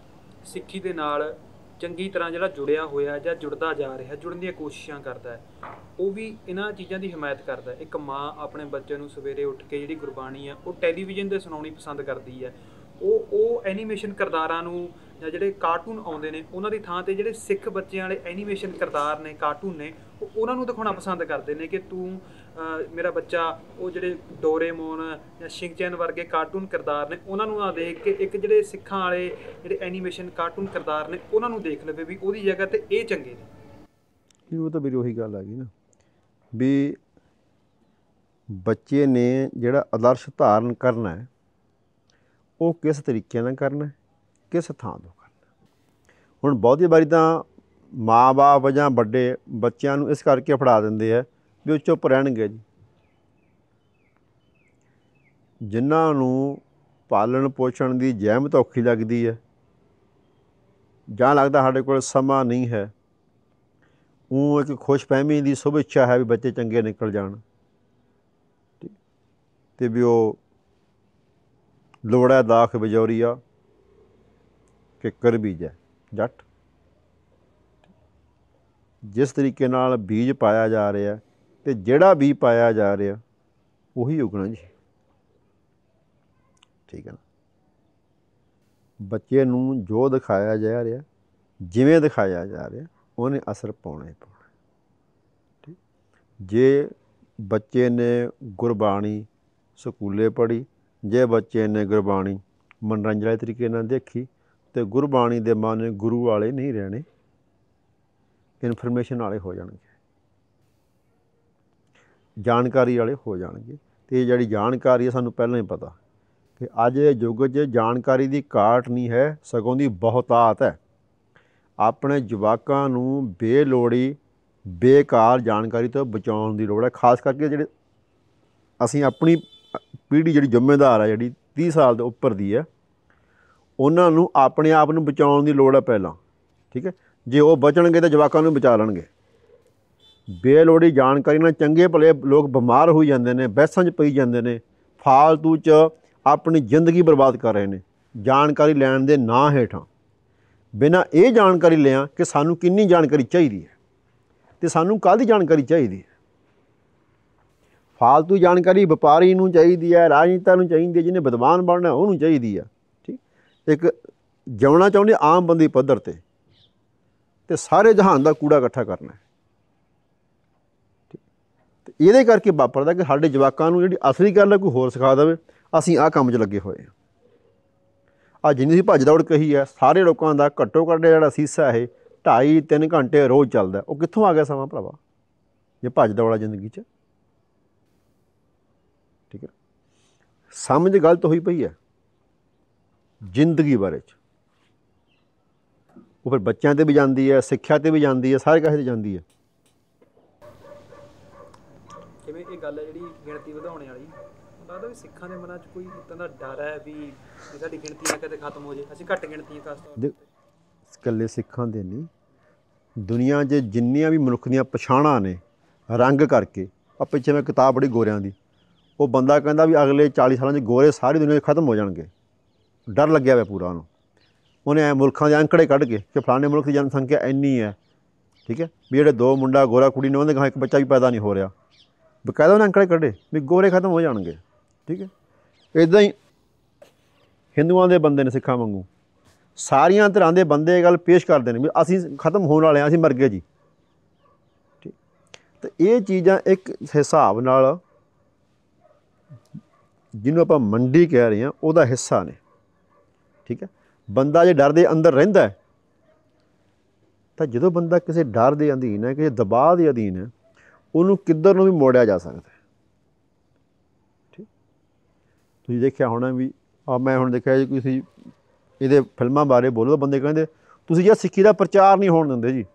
ਸਿੱਖੀ ਦੇ ਨਾਲ ਚੰਗੀ ਤਰ੍ਹਾਂ ਜਿਹੜਾ ਜੁੜਿਆ ਹੋਇਆ ਜਾਂ ਜੁੜਦਾ ਜਾ ਰਿਹਾ ਜੁੜਨ ਦੀਆਂ ਕੋਸ਼ਿਸ਼ਾਂ ਕਰਦਾ ਹੈ ਉਹ ਵੀ ਇਹਨਾਂ ਚੀਜ਼ਾਂ ਦੀ ਹਮਾਇਤ ਕਰਦਾ ਹੈ ਇੱਕ ਮਾਂ ਆਪਣੇ ਬੱਚੇ ਨੂੰ ਸਵੇਰੇ ਉੱਠ ਕੇ ਜਿਹੜੀ ਗੁਰਬਾਣੀ ਹੈ ਉਹ ਟੈਲੀਵਿਜ਼ਨ ਤੇ ਸੁਣਾਉਣੀ ਪਸੰਦ ਕਰਦੀ ਹੈ ਉਹ ਉਹ ਐਨੀਮੇਸ਼ਨ ਕਰਦਾਰਾਂ ਨੂੰ ਜਾਂ ਜਿਹੜੇ ਕਾਰਟੂਨ ਆਉਂਦੇ ਨੇ ਉਹਨਾਂ ਦੀ ਥਾਂ ਤੇ ਜਿਹੜੇ ਸਿੱਖ ਬੱਚਿਆਂ ਵਾਲੇ ਐਨੀਮੇਸ਼ਨ ਕਰਤਾਰ ਨੇ ਕਾਰਟੂਨ ਨੇ ਉਹ ਉਹਨਾਂ ਨੂੰ ਦਿਖਾਉਣਾ ਪਸੰਦ ਕਰਦੇ ਨੇ ਕਿ ਤੂੰ ਮੇਰਾ ਬੱਚਾ ਉਹ ਜਿਹੜੇ ਡੋਰੇਮੋਨ ਜਾਂ ਸ਼ਿੰਗਚੈਨ ਵਰਗੇ ਕਾਰਟੂਨ ਕਰਤਾਰ ਨੇ ਉਹਨਾਂ ਨੂੰ ਆ ਦੇਖ ਕੇ ਇੱਕ ਜਿਹੜੇ ਸਿੱਖਾਂ ਵਾਲੇ ਜਿਹੜੇ ਐਨੀਮੇਸ਼ਨ ਕਾਰਟੂਨ ਕਰਤਾਰ ਨੇ ਉਹਨਾਂ ਨੂੰ ਦੇਖ ਲਵੇ ਵੀ ਉਹਦੀ ਜਗ੍ਹਾ ਤੇ ਇਹ ਚੰਗੇ ਨੇ ਇਹ ਉਹ ਤਾਂ ਵੀ ਉਹੀ ਗੱਲ ਆ ਗਈ ਨਾ ਵੀ ਬੱਚੇ ਨੇ ਜਿਹੜਾ ਆਦਰਸ਼ ਧਾਰਨ ਕਰਨਾ ਹੈ ਉਹ ਕਿਸ ਤਰੀਕੇ ਨਾਲ ਕਰਨਾ ਹੈ ਕਿਸ ਥਾਂ ਤੋਂ ਕਰਨਾ ਹੁਣ ਬਹੁਤੀ ਵਾਰੀ ਤਾਂ ਮਾਪੇ ਜਾਂ ਵੱਡੇ ਬੱਚਿਆਂ ਨੂੰ ਇਸ ਕਰਕੇ ਫੜਾ ਦਿੰਦੇ ਆ ਵੀ ਉਹ ਚੁੱਪ ਰਹਿਣਗੇ ਜੀ ਜਿਨ੍ਹਾਂ ਨੂੰ ਪਾਲਣ ਪੋਸ਼ਣ ਦੀ ਜਹਿਮਤ ਔਖੀ ਲੱਗਦੀ ਹੈ ਜਾਂ ਲੱਗਦਾ ਸਾਡੇ ਕੋਲ ਸਮਾਂ ਨਹੀਂ ਹੈ ਉਹ ਇੱਕ ਖੁਸ਼ਫਹਿਮੀ ਦੀ ਸੁਭਿੱਛਾ ਹੈ ਵੀ ਬੱਚੇ ਚੰਗੇ ਨਿਕਲ ਜਾਣ ਤੇ ਵੀ ਉਹ ਲੋੜਾ ਦਾਖ ਬਜੋਰੀਆ ਕਿ ਕਰ ਬੀਜੈ ਜੱਟ ਜਿਸ ਤਰੀਕੇ ਨਾਲ ਬੀਜ ਪਾਇਆ ਜਾ ਰਿਹਾ ਤੇ ਜਿਹੜਾ ਵੀ ਪਾਇਆ ਜਾ ਰਿਹਾ ਉਹੀ ਉਗਣਾ ਜੀ ਠੀਕ ਹੈ ਨਾ ਬੱਚੇ ਨੂੰ ਜੋ ਦਿਖਾਇਆ ਜਾ ਰਿਹਾ ਜਿਵੇਂ ਦਿਖਾਇਆ ਜਾ ਰਿਹਾ ਉਹਨੇ ਅਸਰ ਪਾਉਣਾ ਹੀ ਪਾਉਣਾ ਠੀਕ ਜੇ ਬੱਚੇ ਨੇ ਗੁਰਬਾਣੀ ਸਕੂਲੇ ਪੜ੍ਹੀ ਜੇ ਬੱਚੇ ਨੇ ਗੁਰਬਾਣੀ ਮਨੋਰੰਜਨ ਦੇ ਤਰੀਕੇ ਨਾਲ ਦੇਖੀ ਤੇ ਗੁਰਬਾਣੀ ਦੇ ਮਨ ਗੁਰੂ ਵਾਲੇ ਨਹੀਂ ਰਹਿਣੇ ਇਨਫੋਰਮੇਸ਼ਨ ਵਾਲੇ ਹੋ ਜਾਣਗੇ ਜਾਣਕਾਰੀ ਵਾਲੇ ਹੋ ਜਾਣਗੇ ਤੇ ਇਹ ਜਿਹੜੀ ਜਾਣਕਾਰੀ ਹੈ ਸਾਨੂੰ ਪਹਿਲਾਂ ਹੀ ਪਤਾ ਕਿ ਅੱਜ ਦੇ ਯੁੱਗ 'ਚ ਜਾਣਕਾਰੀ ਦੀ ਘਾਟ ਨਹੀਂ ਹੈ ਸਗੋਂ ਦੀ ਬਹੁਤਾਤ ਹੈ ਆਪਣੇ ਜਵਾਕਾਂ ਨੂੰ ਬੇਲੋੜੀ ਬੇਕਾਰ ਜਾਣਕਾਰੀ ਤੋਂ ਬਚਾਉਣ ਦੀ ਲੋੜ ਹੈ ਖਾਸ ਕਰਕੇ ਜਿਹੜੇ ਅਸੀਂ ਆਪਣੀ ਪੀੜ੍ਹੀ ਜਿਹੜੀ ਜ਼ਿੰਮੇਦਾਰ ਹੈ ਜਿਹੜੀ 30 ਸਾਲ ਦੇ ਉੱਪਰ ਦੀ ਹੈ ਉਹਨਾਂ ਨੂੰ ਆਪਣੇ ਆਪ ਨੂੰ ਬਚਾਉਣ ਦੀ ਲੋੜ ਹੈ ਪਹਿਲਾਂ ਠੀਕ ਹੈ ਜੇ ਉਹ ਬਚਣਗੇ ਤਾਂ ਜਵਾਕਾਂ ਨੂੰ ਬਚਾ ਲੈਣਗੇ ਬੇਲੋੜੀ ਜਾਣਕਾਰੀ ਨਾਲ ਚੰਗੇ ਭਲੇ ਲੋਕ ਬਿਮਾਰ ਹੋ ਜਾਂਦੇ ਨੇ ਬੈਸਾਂ 'ਚ ਪਈ ਜਾਂਦੇ ਨੇ ਫਾਲਤੂ 'ਚ ਆਪਣੀ ਜ਼ਿੰਦਗੀ ਬਰਬਾਦ ਕਰ ਰਹੇ ਨੇ ਜਾਣਕਾਰੀ ਲੈਣ ਦੇ ਨਾਂ ਹੇਠਾਂ ਬਿਨਾ ਇਹ ਜਾਣਕਾਰੀ ਲਿਆ ਕਿ ਸਾਨੂੰ ਕਿੰਨੀ ਜਾਣਕਾਰੀ ਚਾਹੀਦੀ ਹੈ ਤੇ ਸਾਨੂੰ ਕਾਹਦੀ ਜਾਣਕਾਰੀ ਚਾਹੀਦੀ ਹੈ ਫਾਲਤੂ ਜਾਣਕਾਰੀ ਵਪਾਰੀ ਨੂੰ ਚਾਹੀਦੀ ਹੈ ਰਾਜਨੀਤਾ ਨੂੰ ਚਾਹੀਦੀ ਹੈ ਜਿਹਨੇ ਵਿਦਵਾਨ ਬਣਨਾ ਉਹਨੂੰ ਚਾਹੀਦੀ ਹੈ ਇੱਕ ਜਮਣਾ ਚਾਹੁੰਦੇ ਆਮ ਬੰਦੀ ਪੱਧਰ ਤੇ ਤੇ ਸਾਰੇ ਜਹਾਨ ਦਾ ਕੂੜਾ ਇਕੱਠਾ ਕਰਨਾ ਹੈ ਤੇ ਇਹਦੇ ਕਰਕੇ ਵਾਪਰਦਾ ਕਿ ਸਾਡੇ ਜਵਾਕਾਂ ਨੂੰ ਜਿਹੜੀ ਅਸਲੀ ਗੱਲ ਹੈ ਕੋਈ ਹੋਰ ਸਿਖਾ ਦੇਵੇ ਅਸੀਂ ਆਹ ਕੰਮ 'ਚ ਲੱਗੇ ਹੋਏ ਆ ਆ ਜਿੰਨੀ ਸੀ ਭੱਜ ਦੌੜ ਕਹੀ ਹੈ ਸਾਰੇ ਲੋਕਾਂ ਦਾ ਘੱਟੋ ਘੱਟ ਜਿਹੜਾ ਸੀਸਾ ਹੈ ਢਾਈ ਤਿੰਨ ਘੰਟੇ ਰੋਜ਼ ਚੱਲਦਾ ਉਹ ਕਿੱਥੋਂ ਆ ਗਿਆ ਸਮਾਂ ਭਰਾਵਾ ਇਹ ਭੱਜ ਦੌੜਾ ਜ਼ਿੰਦਗੀ 'ਚ ਠੀਕ ਹੈ ਸਮਝ ਗਲਤ ਹੋਈ ਪਈ ਹੈ ਜ਼ਿੰਦਗੀ ਬਾਰੇ ਚ ਉਹ ਫਿਰ ਬੱਚਿਆਂ ਤੇ ਵੀ ਜਾਂਦੀ ਹੈ ਸਿੱਖਿਆ ਤੇ ਵੀ ਜਾਂਦੀ ਹੈ ਸਾਰੇ ਕਾਹੇ ਤੇ ਜਾਂਦੀ ਹੈ ਜਿਵੇਂ ਇਹ ਗੱਲ ਹੈ ਜਿਹੜੀ ਗਿਣਤੀ ਵਧਾਉਣ ਵਾਲੀ ਲੱਗਦਾ ਵੀ ਸਿੱਖਾਂ ਦੇ ਮਨਾਂ 'ਚ ਕੋਈ ਇਦਾਂ ਦਾ ਡਰ ਹੈ ਵੀ ਸਾਡੀ ਗਿਣਤੀ ਨਾ ਕਦੇ ਖਤਮ ਹੋ ਜੇ ਅਸੀਂ ਘੱਟ ਗਿਣਤੀ ਖਾਸ ਤੌਰ ਤੇ ਇਕੱਲੇ ਸਿੱਖਾਂ ਦੇ ਨਹੀਂ ਦੁਨੀਆ 'ਚ ਜਿੰਨੀਆਂ ਵੀ ਮਨੁੱਖ ਦੀਆਂ ਪਛਾਣਾਂ ਨੇ ਰੰਗ ਕਰਕੇ ਆ ਪਿੱਛੇ ਮੈਂ ਕਿਤਾਬ ਬੜੀ ਗੋਰਿਆਂ ਦੀ ਉਹ ਬੰਦਾ ਕਹਿੰਦਾ ਵੀ ਅਗਲੇ 40 ਸਾਲਾਂ 'ਚ ਗੋਰੇ ਸਾਰੀ ਦੁਨੀਆ 'ਚ ਖਤਮ ਹੋ ਜਾਣਗੇ ਡਰ ਲੱਗਿਆ ਹੋਇਆ ਪੂਰਾ ਉਹਨੂੰ ਉਹਨੇ ਐ ਮੁਲਕਾਂ ਦੇ ਅੰਕੜੇ ਕੱਢ ਕੇ ਕਿ ਫਲਾਣੇ ਮੁਲਕ ਦੀ ਜਨਸੰਖਿਆ ਇੰਨੀ ਹੈ ਠੀਕ ਹੈ ਵੀ ਜਿਹੜੇ ਦੋ ਮੁੰਡਾ ਗੋਰਾ ਕੁੜੀ ਨੇ ਦੇ ਘਰ ਇੱਕ ਬੱਚਾ ਵੀ ਪੈਦਾ ਨਹੀਂ ਹੋ ਰਿਹਾ ਬਕਾਇਦਾ ਉਹਨੇ ਅੰਕੜੇ ਕੱਢੇ ਵੀ ਗੋਰੇ ਖਤਮ ਹੋ ਜਾਣਗੇ ਠੀਕ ਹੈ ਇਦਾਂ ਹੀ ਹਿੰਦੂਆਂ ਦੇ ਬੰਦੇ ਨੇ ਸਿੱਖਾਂ ਵਾਂਗੂ ਸਾਰੀਆਂ ਤਰ੍ਹਾਂ ਦੇ ਬੰਦੇ ਗੱਲ ਪੇਸ਼ ਕਰਦੇ ਨੇ ਵੀ ਅਸੀਂ ਖਤਮ ਹੋਣ ਵਾਲੇ ਆ ਅਸੀਂ ਮਰ ਗਏ ਜੀ ਤੇ ਇਹ ਚੀਜ਼ਾਂ ਇੱਕ ਹਿਸਾਬ ਨਾਲ ਜਿਹਨੂੰ ਆਪਾਂ ਮੰਡੀ ਕਹਿ ਰਹੇ ਆ ਉਹਦਾ ਹਿੱਸਾ ਨੇ ਠੀਕ ਹੈ ਬੰਦਾ ਜੇ ਡਰ ਦੇ ਅੰਦਰ ਰਹਿੰਦਾ ਹੈ ਤਾਂ ਜਦੋਂ ਬੰਦਾ ਕਿਸੇ ਡਰ ਦੇ ਅਧੀਨ ਹੈ ਕਿਸੇ ਦਬਾਅ ਦੇ ਅਧੀਨ ਹੈ ਉਹਨੂੰ ਕਿੱਧਰ ਨੂੰ ਵੀ ਮੋੜਿਆ ਜਾ ਸਕਦਾ ਹੈ ਠੀਕ ਤੁਸੀਂ ਦੇਖਿਆ ਹੋਣਾ ਵੀ ਆ ਮੈਂ ਹੁਣ ਦੇਖਿਆ ਜੀ ਕਿਸੇ ਇਹਦੇ ਫਿਲਮਾਂ ਬਾਰੇ ਬੋਲੋ ਬੰਦੇ ਕਹਿੰਦੇ ਤੁਸੀਂ ਜੇ ਸਿੱਖੀ ਦਾ ਪ੍ਰਚਾਰ ਨਹੀਂ ਹੋਣ ਦਿੰਦੇ ਜੀ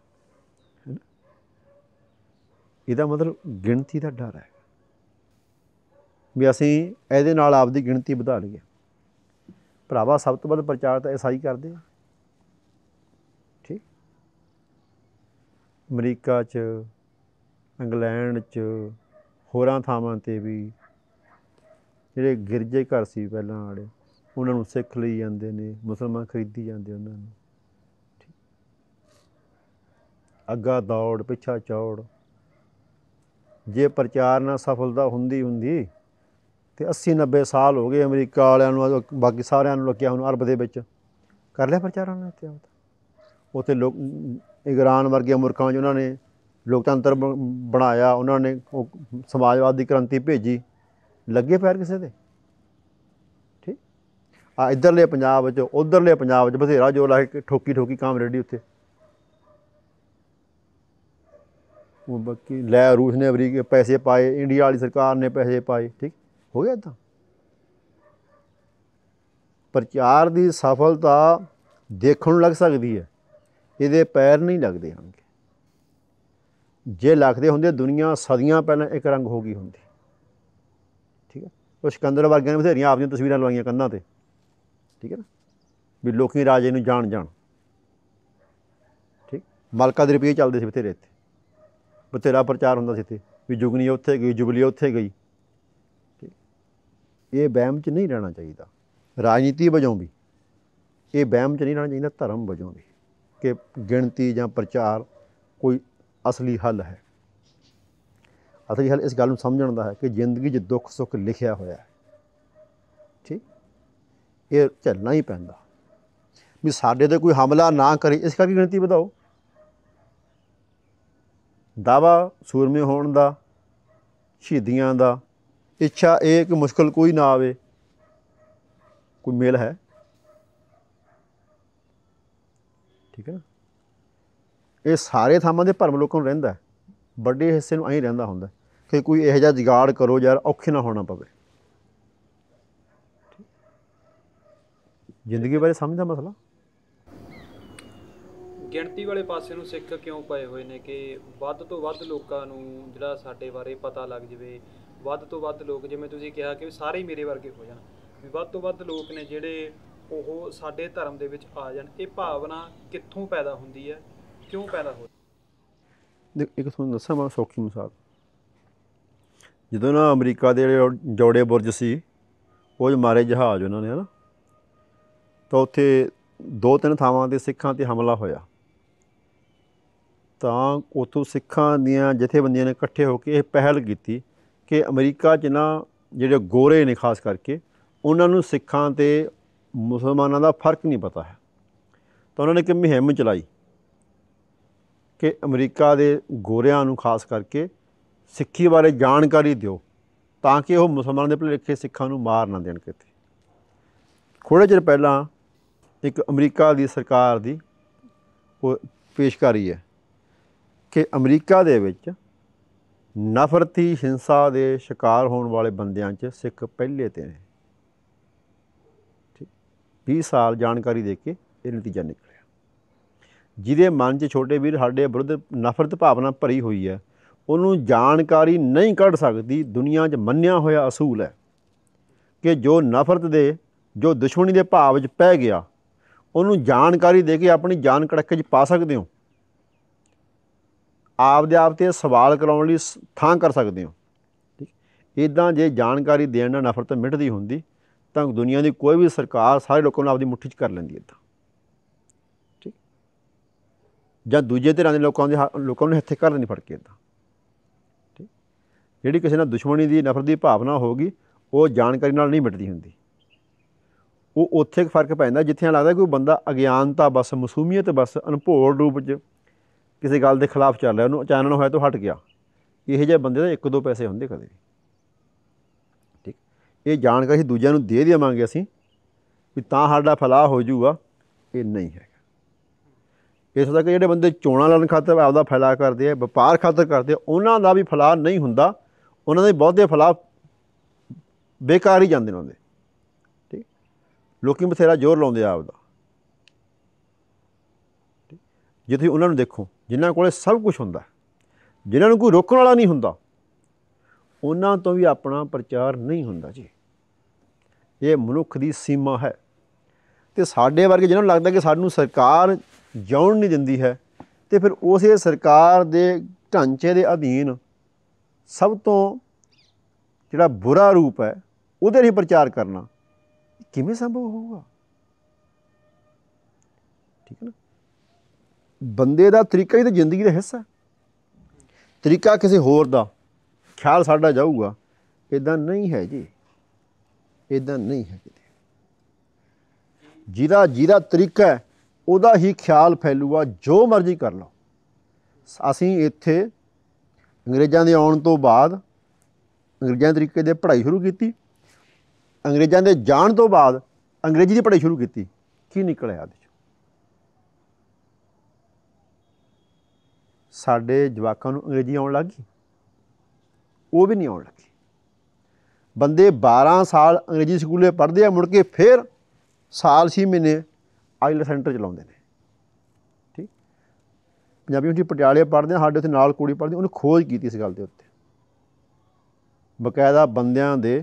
ਇਹਦਾ ਮਤਲਬ ਗਿਣਤੀ ਦਾ ਡਰ ਹੈ ਵੀ ਅਸੀਂ ਇਹਦੇ ਨਾਲ ਆਪਦੀ ਗਿਣਤੀ ਵਧਾ ਲਈਏ ਭਰਾਵਾ ਸਭ ਤੋਂ ਵੱਧ ਪ੍ਰਚਾਰ ਤਾਂ ਈਸਾਈ ਕਰਦੇ ਆ ਠੀਕ ਅਮਰੀਕਾ 'ਚ ਇੰਗਲੈਂਡ 'ਚ ਹੋਰਾਂ ਥਾਵਾਂ ਤੇ ਵੀ ਜਿਹੜੇ ਗਿਰਜੇ ਘਰ ਸੀ ਪਹਿਲਾਂ ਵਾਲੇ ਉਹਨਾਂ ਨੂੰ ਸਿੱਖ ਲਈ ਜਾਂਦੇ ਨੇ ਮੁਸਲਮਾਨ ਖਰੀਦੀ ਜਾਂਦੇ ਉਹਨਾਂ ਨੂੰ ਅੱਗਾ ਦੌੜ ਪਿੱਛਾ ਚੌੜ ਜੇ ਪ੍ਰਚਾਰ ਨਾਲ ਸਫਲਤਾ ਹੁੰਦੀ ਹੁੰਦੀ ਤੇ 80 90 ਸਾਲ ਹੋ ਗਏ ਅਮਰੀਕਾ ਵਾਲਿਆਂ ਨੂੰ ਬਾਕੀ ਸਾਰਿਆਂ ਨੂੰ ਲੱਗਿਆ ਹੁਣ ਅਰਬ ਦੇ ਵਿੱਚ ਕਰ ਲਿਆ ਪ੍ਰਚਾਰ ਉਹਨਾਂ ਨੇ ਤੇ ਉੱਥੇ ਲੋਕ ਇਗਰਾਨ ਵਰਗੇ ਮੁਰਕਾਂ ਵਿੱਚ ਉਹਨਾਂ ਨੇ ਲੋਕਤੰਤਰ ਬਣਾਇਆ ਉਹਨਾਂ ਨੇ ਉਹ ਸਮਾਜਵਾਦ ਦੀ ਕ੍ਰਾਂਤੀ ਭੇਜੀ ਲੱਗੇ ਪੈਰ ਕਿਸੇ ਦੇ ਠੀਕ ਆ ਇਧਰਲੇ ਪੰਜਾਬ ਵਿੱਚ ਉਧਰਲੇ ਪੰਜਾਬ ਵਿੱਚ ਬਥੇਰਾ ਜੋ ਲਾ ਕੇ ਠੋਕੀ ਠੋਕੀ ਕਾਮ ਰੈਡੀ ਉੱਥੇ ਉਹ ਬਾਕੀ ਲੈ ਰੂਸ ਨੇ ਅਮਰੀਕਾ ਪੈਸੇ ਪਾਏ ਇੰਡੀਆ ਵਾਲੀ ਸਰਕਾਰ ਨੇ ਪੈਸੇ ਪਾਏ ਠੀਕ ਹੋ ਗਿਆ ਤਾਂ ਪ੍ਰਚਾਰ ਦੀ ਸਫਲਤਾ ਦੇਖਣ ਲੱਗ ਸਕਦੀ ਹੈ ਇਹਦੇ ਪੈਰ ਨਹੀਂ ਲੱਗਦੇ ਹਨ ਜੇ ਲੱਗਦੇ ਹੁੰਦੇ ਦੁਨੀਆ ਸਦੀਆਂ ਪਹਿਲਾਂ ਇੱਕ ਰੰਗ ਹੋ ਗਈ ਹੁੰਦੀ ਠੀਕ ਹੈ ਉਹ ਸਿਕੰਦਰ ਵਰਗਿਆਂ ਨੇ ਬਥੇਰੀਆਂ ਆਪਣੀਆਂ ਤਸਵੀਰਾਂ ਲਵਾਈਆਂ ਕੰਧਾਂ ਤੇ ਠੀਕ ਹੈ ਨਾ ਵੀ ਲੋਕੀ ਰਾਜੇ ਨੂੰ ਜਾਣ ਜਾਣ ਠੀਕ ਮਲਕਾ ਦੇ ਰੁਪਏ ਚੱਲਦੇ ਸੀ ਬਥੇਰੇ ਇੱਥੇ ਬਥੇਰਾ ਪ੍ਰਚਾਰ ਹੁੰਦਾ ਸੀ ਇੱਥੇ ਵੀ ਜੁਗਨੀ ਉੱਥੇ ਗਈ ਜੁਬਲੀ ਉੱਥੇ ਗਈ ਇਹ ਵਹਿਮ 'ਚ ਨਹੀਂ ਰਹਿਣਾ ਚਾਹੀਦਾ ਰਾਜਨੀਤੀ ਵਜੋਂ ਵੀ ਇਹ ਵਹਿਮ 'ਚ ਨਹੀਂ ਰਹਿਣਾ ਚਾਹੀਦਾ ਧਰਮ ਵਜੋਂ ਵੀ ਕਿ ਗਿਣਤੀ ਜਾਂ ਪ੍ਰਚਾਰ ਕੋਈ ਅਸਲੀ ਹੱਲ ਹੈ ਅਸਲੀ ਹੱਲ ਇਸ ਗੱਲ ਨੂੰ ਸਮਝਣ ਦਾ ਹੈ ਕਿ ਜ਼ਿੰਦਗੀ 'ਚ ਦੁੱਖ ਸੁੱਖ ਲਿਖਿਆ ਹੋਇਆ ਹੈ ਠੀਕ ਇਹ ਚੱਲਣਾ ਹੀ ਪੈਂਦਾ ਵੀ ਸਾਡੇ ਤੇ ਕੋਈ ਹਮਲਾ ਨਾ ਕਰੇ ਇਸ ਕਰਕੇ ਗਿਣਤੀ ਵਧਾਓ ਦਾਵਾ ਸੂਰਮੇ ਹੋਣ ਦਾ ਸ਼ਹੀਦੀਆਂ ਦਾ ਇੱਛਾ ਇਹ ਕਿ ਮੁਸ਼ਕਲ ਕੋਈ ਨਾ ਆਵੇ ਕੋਈ ਮੇਲ ਹੈ ਠੀਕ ਹੈ ਇਹ ਸਾਰੇ ਥਾਵਾਂ ਦੇ ਭਰਮ ਲੋਕਾਂ ਨੂੰ ਰਹਿੰਦਾ ਵੱਡੇ ਹਿੱਸੇ ਨੂੰ ਐਂ ਰਹਿੰਦਾ ਹੁੰਦਾ ਕਿ ਕੋਈ ਇਹੋ ਜਿਹਾ ਜਿਗਾੜ ਕਰੋ ਯਾਰ ਔਖੇ ਨਾ ਹੋਣਾ ਪਵੇ ਜ਼ਿੰਦਗੀ ਬਾਰੇ ਸਮਝਦਾ ਮਸਲਾ ਗਿਣਤੀ ਵਾਲੇ ਪਾਸੇ ਨੂੰ ਸਿੱਖ ਕਿਉਂ ਪਏ ਹੋਏ ਨੇ ਕਿ ਵੱਧ ਤੋਂ ਵੱਧ ਲੋਕਾਂ ਨੂੰ ਜਿਹੜਾ ਸਾਡੇ ਬਾਰੇ ਪਤਾ ਲੱਗ ਜਵੇ ਵੱਧ ਤੋਂ ਵੱਧ ਲੋਕ ਜਿਵੇਂ ਤੁਸੀਂ ਕਿਹਾ ਕਿ ਸਾਰੇ ਹੀ ਮੇਰੇ ਵਰਗੇ ਹੋ ਜਾਣ ਵੀ ਵੱਧ ਤੋਂ ਵੱਧ ਲੋਕ ਨੇ ਜਿਹੜੇ ਉਹ ਸਾਡੇ ਧਰਮ ਦੇ ਵਿੱਚ ਆ ਜਾਣ ਇਹ ਭਾਵਨਾ ਕਿੱਥੋਂ ਪੈਦਾ ਹੁੰਦੀ ਹੈ ਕਿਉਂ ਪੈਦਾ ਹੋ ਦੇਖ ਇੱਕ ਤੁਹਾਨੂੰ ਦੱਸਾਂ ਮੈਂ ਸੌਖੀ ਮਿਸਾਲ ਜਦੋਂ ਨਾ ਅਮਰੀਕਾ ਦੇ ਜੋੜੇ ਬੁਰਜ ਸੀ ਉਹ ਮਾਰੇ ਜਹਾਜ਼ ਉਹਨਾਂ ਨੇ ਹਨਾ ਤਾਂ ਉੱਥੇ ਦੋ ਤਿੰਨ ਥਾਵਾਂ ਤੇ ਸਿੱਖਾਂ ਤੇ ਹਮਲਾ ਹੋਇਆ ਤਾਂ ਉਥੋਂ ਸਿੱਖਾਂ ਦੀਆਂ ਜਥੇਬੰਦੀਆਂ ਨੇ ਇਕੱਠੇ ਹੋ ਕੇ ਇਹ ਪਹਿਲ ਕੀਤੀ ਕਿ ਅਮਰੀਕਾ 'ਚ ਨਾ ਜਿਹੜੇ ਗੋਰੇ ਨੇ ਖਾਸ ਕਰਕੇ ਉਹਨਾਂ ਨੂੰ ਸਿੱਖਾਂ ਤੇ ਮੁਸਲਮਾਨਾਂ ਦਾ ਫਰਕ ਨਹੀਂ ਪਤਾ ਹੈ ਤਾਂ ਉਹਨਾਂ ਨੇ ਕਿ ਮੁਹਿੰਮ ਚਲਾਈ ਕਿ ਅਮਰੀਕਾ ਦੇ ਗੋਰਿਆਂ ਨੂੰ ਖਾਸ ਕਰਕੇ ਸਿੱਖੀ ਬਾਰੇ ਜਾਣਕਾਰੀ ਦਿਓ ਤਾਂ ਕਿ ਉਹ ਮੁਸਲਮਾਨਾਂ ਦੇ ਭਲੇਖੇ ਸਿੱਖਾਂ ਨੂੰ ਮਾਰ ਨਾ ਦੇਣ ਕਿਤੇ ਥੋੜੇ ਚਿਰ ਪਹਿਲਾਂ ਇੱਕ ਅਮਰੀਕਾ ਦੀ ਸਰਕਾਰ ਦੀ ਉਹ ਪੇਸ਼ਕਾਰੀ ਹੈ ਕਿ ਅਮਰੀਕਾ ਦੇ ਵਿੱਚ ਨਫ਼ਰਤੀ ਹਿੰਸਾ ਦੇ ਸ਼ਿਕਾਰ ਹੋਣ ਵਾਲੇ ਬੰਦਿਆਂ 'ਚ ਸਿੱਖ ਪਹਿਲੇ ਤੇ ਨੇ ਠੀਕ 20 ਸਾਲ ਜਾਣਕਾਰੀ ਦੇ ਕੇ ਇਹ ਨਤੀਜਾ ਨਿਕਲਿਆ ਜਿਹਦੇ ਮਨ 'ਚ ਛੋਟੇ ਵੀਰ ਸਾਡੇ ਵਿਰੁੱਧ ਨਫ਼ਰਤ ਭਾਵਨਾ ਭਰੀ ਹੋਈ ਹੈ ਉਹਨੂੰ ਜਾਣਕਾਰੀ ਨਹੀਂ ਕੱਢ ਸਕਦੀ ਦੁਨੀਆ 'ਚ ਮੰਨਿਆ ਹੋਇਆ ਅਸੂਲ ਹੈ ਕਿ ਜੋ ਨਫ਼ਰਤ ਦੇ ਜੋ ਦੁਸ਼ਮਣੀ ਦੇ ਭਾਵ 'ਚ ਪੈ ਗਿਆ ਉਹਨੂੰ ਜਾਣਕਾਰੀ ਦੇ ਕੇ ਆਪਣੀ ਜਾਨ ਕੜੱਕੇ 'ਚ ਪਾ ਸਕਦੇ ਹੋ ਆਪ ਦੇ ਆਪ ਤੇ ਸਵਾਲ ਕਰਾਉਣ ਲਈ ਥਾਂ ਕਰ ਸਕਦੇ ਹੋ ਠੀਕ ਇਦਾਂ ਜੇ ਜਾਣਕਾਰੀ ਦੇਣ ਨਾਲ ਨਫ਼ਰਤ ਮਿਟਦੀ ਹੁੰਦੀ ਤਾਂ ਦੁਨੀਆ ਦੀ ਕੋਈ ਵੀ ਸਰਕਾਰ ਸਾਰੇ ਲੋਕਾਂ ਨੂੰ ਆਪਦੀ ਮੁੱਠੀ 'ਚ ਕਰ ਲੈਂਦੀ ਇਦਾਂ ਠੀਕ ਜਾਂ ਦੂਜੇ ਧਿਰਾਂ ਦੇ ਲੋਕਾਂ ਦੇ ਲੋਕਾਂ ਨੂੰ ਹੱਥੇ ਕਰ ਲੈਂਦੀ ਫੜ ਕੇ ਇਦਾਂ ਠੀਕ ਜਿਹੜੀ ਕਿਸੇ ਨਾਲ ਦੁਸ਼ਮਣੀ ਦੀ ਨਫ਼ਰਤ ਦੀ ਭਾਵਨਾ ਹੋਗੀ ਉਹ ਜਾਣਕਾਰੀ ਨਾਲ ਨਹੀਂ ਮਿਟਦੀ ਹੁੰਦੀ ਉਹ ਉੱਥੇ ਇੱਕ ਫਰਕ ਪੈਂਦਾ ਜਿੱਥੇ ਲੱਗਦਾ ਕੋਈ ਬੰਦਾ ਅਗਿਆਨਤਾ ਬਸ ਮਸੂਮੀਅਤ ਬਸ ਅਨਭੋੜ ਰੂਪ 'ਚ ਕਿਸੇ ਗੱਲ ਦੇ ਖਿਲਾਫ ਚੱਲ ਰਿਹਾ ਉਹਨੂੰ ਅਚਾਨਕ ਹੋਇਆ ਤੋਂ ਹਟ ਗਿਆ ਇਹੋ ਜਿਹੇ ਬੰਦੇ ਦਾ ਇੱਕ ਦੋ ਪੈਸੇ ਹੁੰਦੇ ਕਦੇ ਠੀਕ ਇਹ ਜਾਣਕਾਰੀ ਅਸੀਂ ਦੂਜਿਆਂ ਨੂੰ ਦੇ ਦੇਵਾਂਗੇ ਅਸੀਂ ਵੀ ਤਾਂ ਸਾਡਾ ਫਲਾਹ ਹੋ ਜਾਊਗਾ ਇਹ ਨਹੀਂ ਹੈ ਇਸ ਤਰ੍ਹਾਂ ਕਿ ਜਿਹੜੇ ਬੰਦੇ ਚੋਣਾਂ ਲੜਨ ਖਾਤਰ ਆਪਦਾ ਫੈਲਾ ਕਰਦੇ ਆ ਵਪਾਰ ਖਾਤਰ ਕਰਦੇ ਆ ਉਹਨਾਂ ਦਾ ਵੀ ਫਲਾਹ ਨਹੀਂ ਹੁੰਦਾ ਉਹਨਾਂ ਦੇ ਬਹੁਤੇ ਫਲਾਹ ਬੇਕਾਰ ਹੀ ਜਾਂਦੇ ਨੇ ਠੀਕ ਲੋਕੀ ਬਥੇਰਾ ਜ਼ੋਰ ਲਾਉਂਦੇ ਆ ਆਪਦਾ ਜੇ ਤੁਸੀਂ ਉਹਨਾਂ ਨੂੰ ਦੇਖੋ ਜਿਨ੍ਹਾਂ ਕੋਲੇ ਸਭ ਕੁਝ ਹੁੰਦਾ ਜਿਨ੍ਹਾਂ ਨੂੰ ਕੋਈ ਰੋਕਣ ਵਾਲਾ ਨਹੀਂ ਹੁੰਦਾ ਉਹਨਾਂ ਤੋਂ ਵੀ ਆਪਣਾ ਪ੍ਰਚਾਰ ਨਹੀਂ ਹੁੰਦਾ ਜੀ ਇਹ ਮਨੁੱਖ ਦੀ ਸੀਮਾ ਹੈ ਤੇ ਸਾਡੇ ਵਰਗੇ ਜਿਹਨਾਂ ਨੂੰ ਲੱਗਦਾ ਕਿ ਸਾਨੂੰ ਸਰਕਾਰ ਜਾਉਣ ਨਹੀਂ ਦਿੰਦੀ ਹੈ ਤੇ ਫਿਰ ਉਸੇ ਸਰਕਾਰ ਦੇ ਢਾਂਚੇ ਦੇ ਅਧੀਨ ਸਭ ਤੋਂ ਜਿਹੜਾ ਬੁਰਾ ਰੂਪ ਹੈ ਉਹਦੇ ਲਈ ਪ੍ਰਚਾਰ ਕਰਨਾ ਕਿਵੇਂ ਸੰਭਵ ਹੋਊਗਾ ਠੀਕ ਹੈ ਨਾ ਬੰਦੇ ਦਾ ਤਰੀਕਾ ਹੀ ਤਾਂ ਜ਼ਿੰਦਗੀ ਦਾ ਹਿੱਸਾ ਤਰੀਕਾ ਕਿਸੇ ਹੋਰ ਦਾ ਖਿਆਲ ਸਾਡਾ ਜਾਊਗਾ ਇਦਾਂ ਨਹੀਂ ਹੈ ਜੀ ਇਦਾਂ ਨਹੀਂ ਹੈ ਕਿਤੇ ਜਿਹਦਾ ਜਿਹਦਾ ਤਰੀਕਾ ਹੈ ਉਹਦਾ ਹੀ ਖਿਆਲ ਫੈਲੂਗਾ ਜੋ ਮਰਜ਼ੀ ਕਰ ਲਓ ਅਸੀਂ ਇੱਥੇ ਅੰਗਰੇਜ਼ਾਂ ਦੇ ਆਉਣ ਤੋਂ ਬਾਅਦ ਅੰਗਰੇਜ਼ਾਂ ਦੇ ਤਰੀਕੇ ਦੇ ਪੜ੍ਹਾਈ ਸ਼ੁਰੂ ਕੀਤੀ ਅੰਗਰੇਜ਼ਾਂ ਦੇ ਜਾਣ ਤੋਂ ਬਾਅਦ ਅੰਗਰੇਜ਼ੀ ਦੀ ਪੜ੍ਹਾਈ ਸ਼ੁਰੂ ਕੀਤੀ ਕੀ ਨਿਕਲਿਆ ਸਾਡੇ ਜਵਾਕਾਂ ਨੂੰ ਅੰਗਰੇਜ਼ੀ ਆਉਣ ਲੱਗੀ ਉਹ ਵੀ ਨਹੀਂ ਆਉਣ ਲੱਗੀ ਬੰਦੇ 12 ਸਾਲ ਅੰਗਰੇਜ਼ੀ ਸਕੂਲੇ ਪੜ੍ਹਦੇ ਆ ਮੁੜ ਕੇ ਫੇਰ ਸਾਲ 6 ਮਹੀਨੇ ਆਈਲੈਂਡ ਸੈਂਟਰ ਚਲਾਉਂਦੇ ਨੇ ਠੀਕ ਪੰਜਾਬੀ ਯੂਨੀਵਰਸਿਟੀ ਪਟਿਆਲੇ ਪੜ੍ਹਦੇ ਆ ਸਾਡੇ ਉੱਥੇ ਨਾਲ ਕੁੜੀ ਪੜ੍ਹਦੀ ਉਹਨੇ ਖੋਜ ਕੀਤੀ ਇਸ ਗੱਲ ਦੇ ਉੱਤੇ ਬਕਾਇਦਾ ਬੰਦਿਆਂ ਦੇ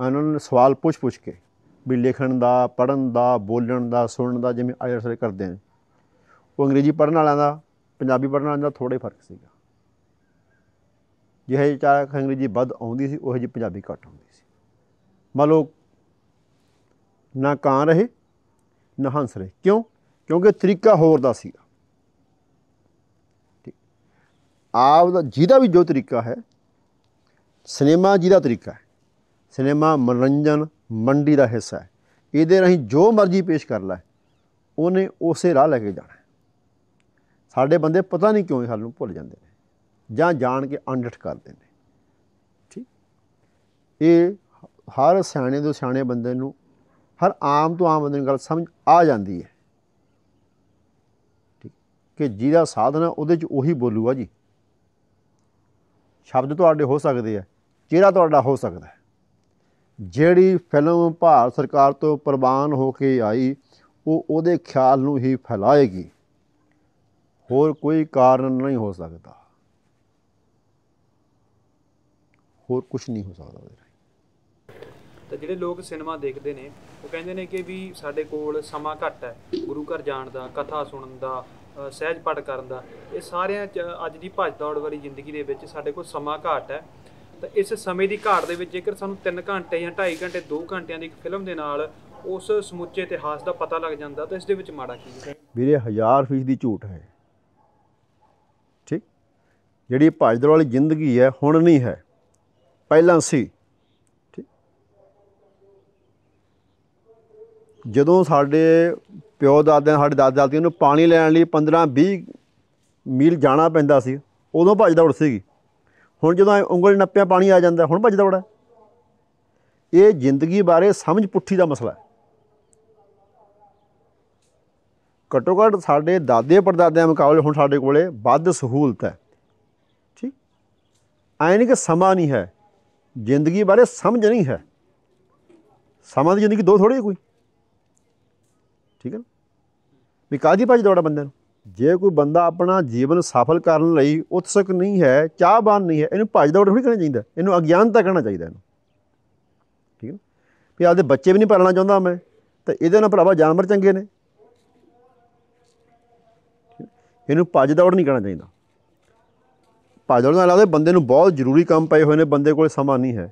ਉਹਨਾਂ ਸਵਾਲ ਪੁੱਛ ਪੁੱਛ ਕੇ ਵੀ ਲਿਖਣ ਦਾ ਪੜ੍ਹਨ ਦਾ ਬੋਲਣ ਦਾ ਸੁਣਨ ਦਾ ਜਿਵੇਂ ਸਾਰੇ ਕਰਦੇ ਨੇ ਉਹ ਅੰਗਰੇਜ਼ੀ ਪੜ੍ਹਨ ਵਾਲਿਆਂ ਦਾ ਪੰਜਾਬੀ ਪੜਨ ਨਾਲ ਥੋੜੇ ਫਰਕ ਸੀਗਾ ਜਿਹੇ ਚਾਰ ਅੰਗਰੇਜ਼ੀ ਵੱਧ ਆਉਂਦੀ ਸੀ ਉਹ ਜੀ ਪੰਜਾਬੀ ਘੱਟ ਆਉਂਦੀ ਸੀ ਮੰਨ ਲਓ ਨਾ ਕਾਂ ਰਹੇ ਨਾ ਹੰਸ ਰਹੇ ਕਿਉਂ ਕਿਉਂਕਿ ਤਰੀਕਾ ਹੋਰ ਦਾ ਸੀਗਾ ਠੀਕ ਆਪ ਦਾ ਜਿਹਦਾ ਵੀ ਜੋ ਤਰੀਕਾ ਹੈ ਸਿਨੇਮਾ ਜਿਹਦਾ ਤਰੀਕਾ ਹੈ ਸਿਨੇਮਾ ਮਨੋਰੰਜਨ ਮੰਡੀ ਦਾ ਹਿੱਸਾ ਹੈ ਇਹਦੇ ਰਹੀਂ ਜੋ ਮਰਜ਼ੀ ਪੇਸ਼ ਕਰ ਲੈ ਉਹਨੇ ਉਸੇ ਰਾਹ ਲੈ ਕੇ ਜਾਣਾ ਸਾਡੇ ਬੰਦੇ ਪਤਾ ਨਹੀਂ ਕਿਉਂ ਸਾਨੂੰ ਭੁੱਲ ਜਾਂਦੇ ਨੇ ਜਾਂ ਜਾਣ ਕੇ ਅਣਡਿਠ ਕਰਦੇ ਨੇ ਠੀਕ ਇਹ ਹਰ ਸਿਆਣੇ ਤੋਂ ਸਿਆਣੇ ਬੰਦੇ ਨੂੰ ਹਰ ਆਮ ਤੋਂ ਆਮ ਬੰਦੇ ਨੂੰ ਗੱਲ ਸਮਝ ਆ ਜਾਂਦੀ ਹੈ ਠੀਕ ਕਿ ਜਿਹਦਾ ਸਾਧਨਾ ਉਹਦੇ 'ਚ ਉਹੀ ਬੋਲੂਗਾ ਜੀ ਸ਼ਬਦ ਤੁਹਾਡੇ ਹੋ ਸਕਦੇ ਆ ਚਿਹਰਾ ਤੁਹਾਡਾ ਹੋ ਸਕਦਾ ਜਿਹੜੀ ਫਿਲਮ ਭਾਰਤ ਸਰਕਾਰ ਤੋਂ ਪ੍ਰਵਾਨ ਹੋ ਕੇ ਆਈ ਉਹ ਉਹਦੇ ਖਿਆਲ ਨੂੰ ਹੀ ਫੈਲਾਏਗੀ ਹੋਰ ਕੋਈ ਕਾਰਨ ਨਹੀਂ ਹੋ ਸਕਦਾ ਹੋਰ ਕੁਝ ਨਹੀਂ ਹੋ ਸਕਦਾ ਤਾਂ ਜਿਹੜੇ ਲੋਕ ਸਿਨੇਮਾ ਦੇਖਦੇ ਨੇ ਉਹ ਕਹਿੰਦੇ ਨੇ ਕਿ ਵੀ ਸਾਡੇ ਕੋਲ ਸਮਾਂ ਘੱਟ ਹੈ ਗੁਰੂ ਘਰ ਜਾਣ ਦਾ ਕਥਾ ਸੁਣਨ ਦਾ ਸਹਿਜ ਪੜ ਕਰਨ ਦਾ ਇਹ ਸਾਰਿਆਂ ਚ ਅੱਜ ਦੀ ਭੱਜ ਦੌੜ ਵਾਲੀ ਜ਼ਿੰਦਗੀ ਦੇ ਵਿੱਚ ਸਾਡੇ ਕੋਲ ਸਮਾਂ ਘੱਟ ਹੈ ਤਾਂ ਇਸ ਸਮੇਂ ਦੀ ਘਾਟ ਦੇ ਵਿੱਚ ਜੇਕਰ ਸਾਨੂੰ 3 ਘੰਟੇ ਜਾਂ 2.5 ਘੰਟੇ 2 ਘੰਟਿਆਂ ਦੀ ਇੱਕ ਫਿਲਮ ਦੇ ਨਾਲ ਉਸ ਸਮੁੱਚੇ ਇਤਿਹਾਸ ਦਾ ਪਤਾ ਲੱਗ ਜਾਂਦਾ ਤਾਂ ਇਸ ਦੇ ਵਿੱਚ ਮਾੜਾ ਕੀ ਹੈ ਵੀਰੇ 1000 ਦੀ ਝੂਠ ਹੈ ਜਿਹੜੀ ਭਾਜਦੜ ਵਾਲੀ ਜ਼ਿੰਦਗੀ ਹੈ ਹੁਣ ਨਹੀਂ ਹੈ ਪਹਿਲਾਂ ਸੀ ਜਦੋਂ ਸਾਡੇ ਪਿਓ ਦਾਦਿਆਂ ਸਾਡੇ ਦਾਦਾ ਦਾਦੀ ਨੂੰ ਪਾਣੀ ਲੈਣ ਲਈ 15 20 ਮੀਲ ਜਾਣਾ ਪੈਂਦਾ ਸੀ ਉਦੋਂ ਭੱਜ ਦੌੜ ਸੀਗੀ ਹੁਣ ਜਦੋਂ ਉਂਗਲ ਨੱਪਿਆ ਪਾਣੀ ਆ ਜਾਂਦਾ ਹੁਣ ਭੱਜ ਇਹ ਜ਼ਿੰਦਗੀ ਬਾਰੇ ਸਮਝ ਪੁੱਠੀ ਦਾ ਮਸਲਾ ਹੈ ਘਟੋ ਘਟ ਸਾਡੇ ਦਾਦੇ ਪਰਦਾਦਿਆਂ ਮੁਕਾਬਲੇ ਹੁਣ ਸਾਡੇ ਕੋਲੇ ਵੱਧ ਸਹੂਲਤ ਹੈ ਐ ਕਿ ਸਮਾਂ ਨਹੀਂ ਹੈ ਜ਼ਿੰਦਗੀ ਬਾਰੇ ਸਮਝ ਨਹੀਂ ਹੈ ਸਮਾਂ ਦੀ ਜ਼ਿੰਦਗੀ ਦੋ ਥੋੜੀ ਕੋਈ ਠੀਕ ਹੈ ਨਾ ਵੀ ਕਾਜੀ ਭਾਜ ਦੌੜਾ ਬੰਦੇ ਨੂੰ ਜੇ ਕੋਈ ਬੰਦਾ ਆਪਣਾ ਜੀਵਨ ਸਫਲ ਕਰਨ ਲਈ ਉਤਸਕ ਨਹੀਂ ਹੈ ਚਾਹਵਾਨ ਨਹੀਂ ਹੈ ਇਹਨੂੰ ਭਾਜ ਦੌੜ ਥੋੜੀ ਕਰਨਾ ਚਾਹੀਦਾ ਇਹਨੂੰ ਅਗਿਆਨਤਾ ਕਰਨਾ ਚਾਹੀਦਾ ਇਹਨੂੰ ਠੀਕ ਹੈ ਵੀ ਆਪਦੇ ਬੱਚੇ ਵੀ ਨਹੀਂ ਪਾਲਣਾ ਚਾਹੁੰਦਾ ਮੈਂ ਤਾਂ ਇਹਦੇ ਨਾਲ ਭਰਾਵਾ ਜਾਨਵਰ ਚੰਗੇ ਨੇ ਇਹਨੂੰ ਭੱਜ ਦੌੜ ਨਹੀਂ ਕਰਨਾ ਚਾਹੀਦਾ ਭਾਜੜ ਨਾਲ ਲੱਗਦਾ ਬੰਦੇ ਨੂੰ ਬਹੁਤ ਜ਼ਰੂਰੀ ਕੰਮ ਪਏ ਹੋਏ ਨੇ ਬੰਦੇ ਕੋਲ ਸਮਾਂ ਨਹੀਂ ਹੈ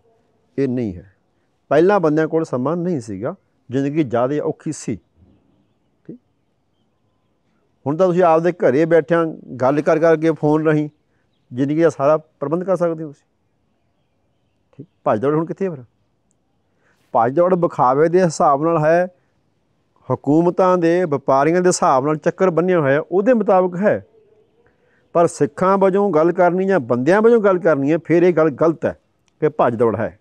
ਇਹ ਨਹੀਂ ਹੈ ਪਹਿਲਾਂ ਬੰਦਿਆਂ ਕੋਲ ਸਮਾਂ ਨਹੀਂ ਸੀਗਾ ਜ਼ਿੰਦਗੀ ਜ਼ਿਆਦਾ ਔਖੀ ਸੀ ਠੀਕ ਹੁਣ ਤਾਂ ਤੁਸੀਂ ਆਪਦੇ ਘਰੇ ਬੈਠਿਆਂ ਗੱਲ ਕਰ ਕਰਕੇ ਫੋਨ ਰਹੀ ਜ਼ਿੰਦਗੀ ਦਾ ਸਾਰਾ ਪ੍ਰਬੰਧ ਕਰ ਸਕਦੇ ਹੋ ਤੁਸੀਂ ਠੀਕ ਭਾਜੜ ਹੁਣ ਕਿੱਥੇ ਹੈ ਫਿਰ ਭਾਜੜ ਬਖਾਵੇ ਦੇ ਹਿਸਾਬ ਨਾਲ ਹੈ ਹਕੂਮਤਾਂ ਦੇ ਵਪਾਰੀਆਂ ਦੇ ਹਿਸਾਬ ਨਾਲ ਚੱਕਰ ਬੰਨਿਆ ਹੋਇਆ ਉਹਦੇ ਮੁਤਾਬਕ ਹੈ ਪਰ ਸਿੱਖਾਂ ਵਜੋਂ ਗੱਲ ਕਰਨੀ ਜਾਂ ਬੰਦਿਆਂ ਵਜੋਂ ਗੱਲ ਕਰਨੀ ਹੈ ਫਿਰ ਇਹ ਗੱਲ ਗਲਤ ਹੈ ਕਿ ਭੱਜ ਦੌੜ ਹੈ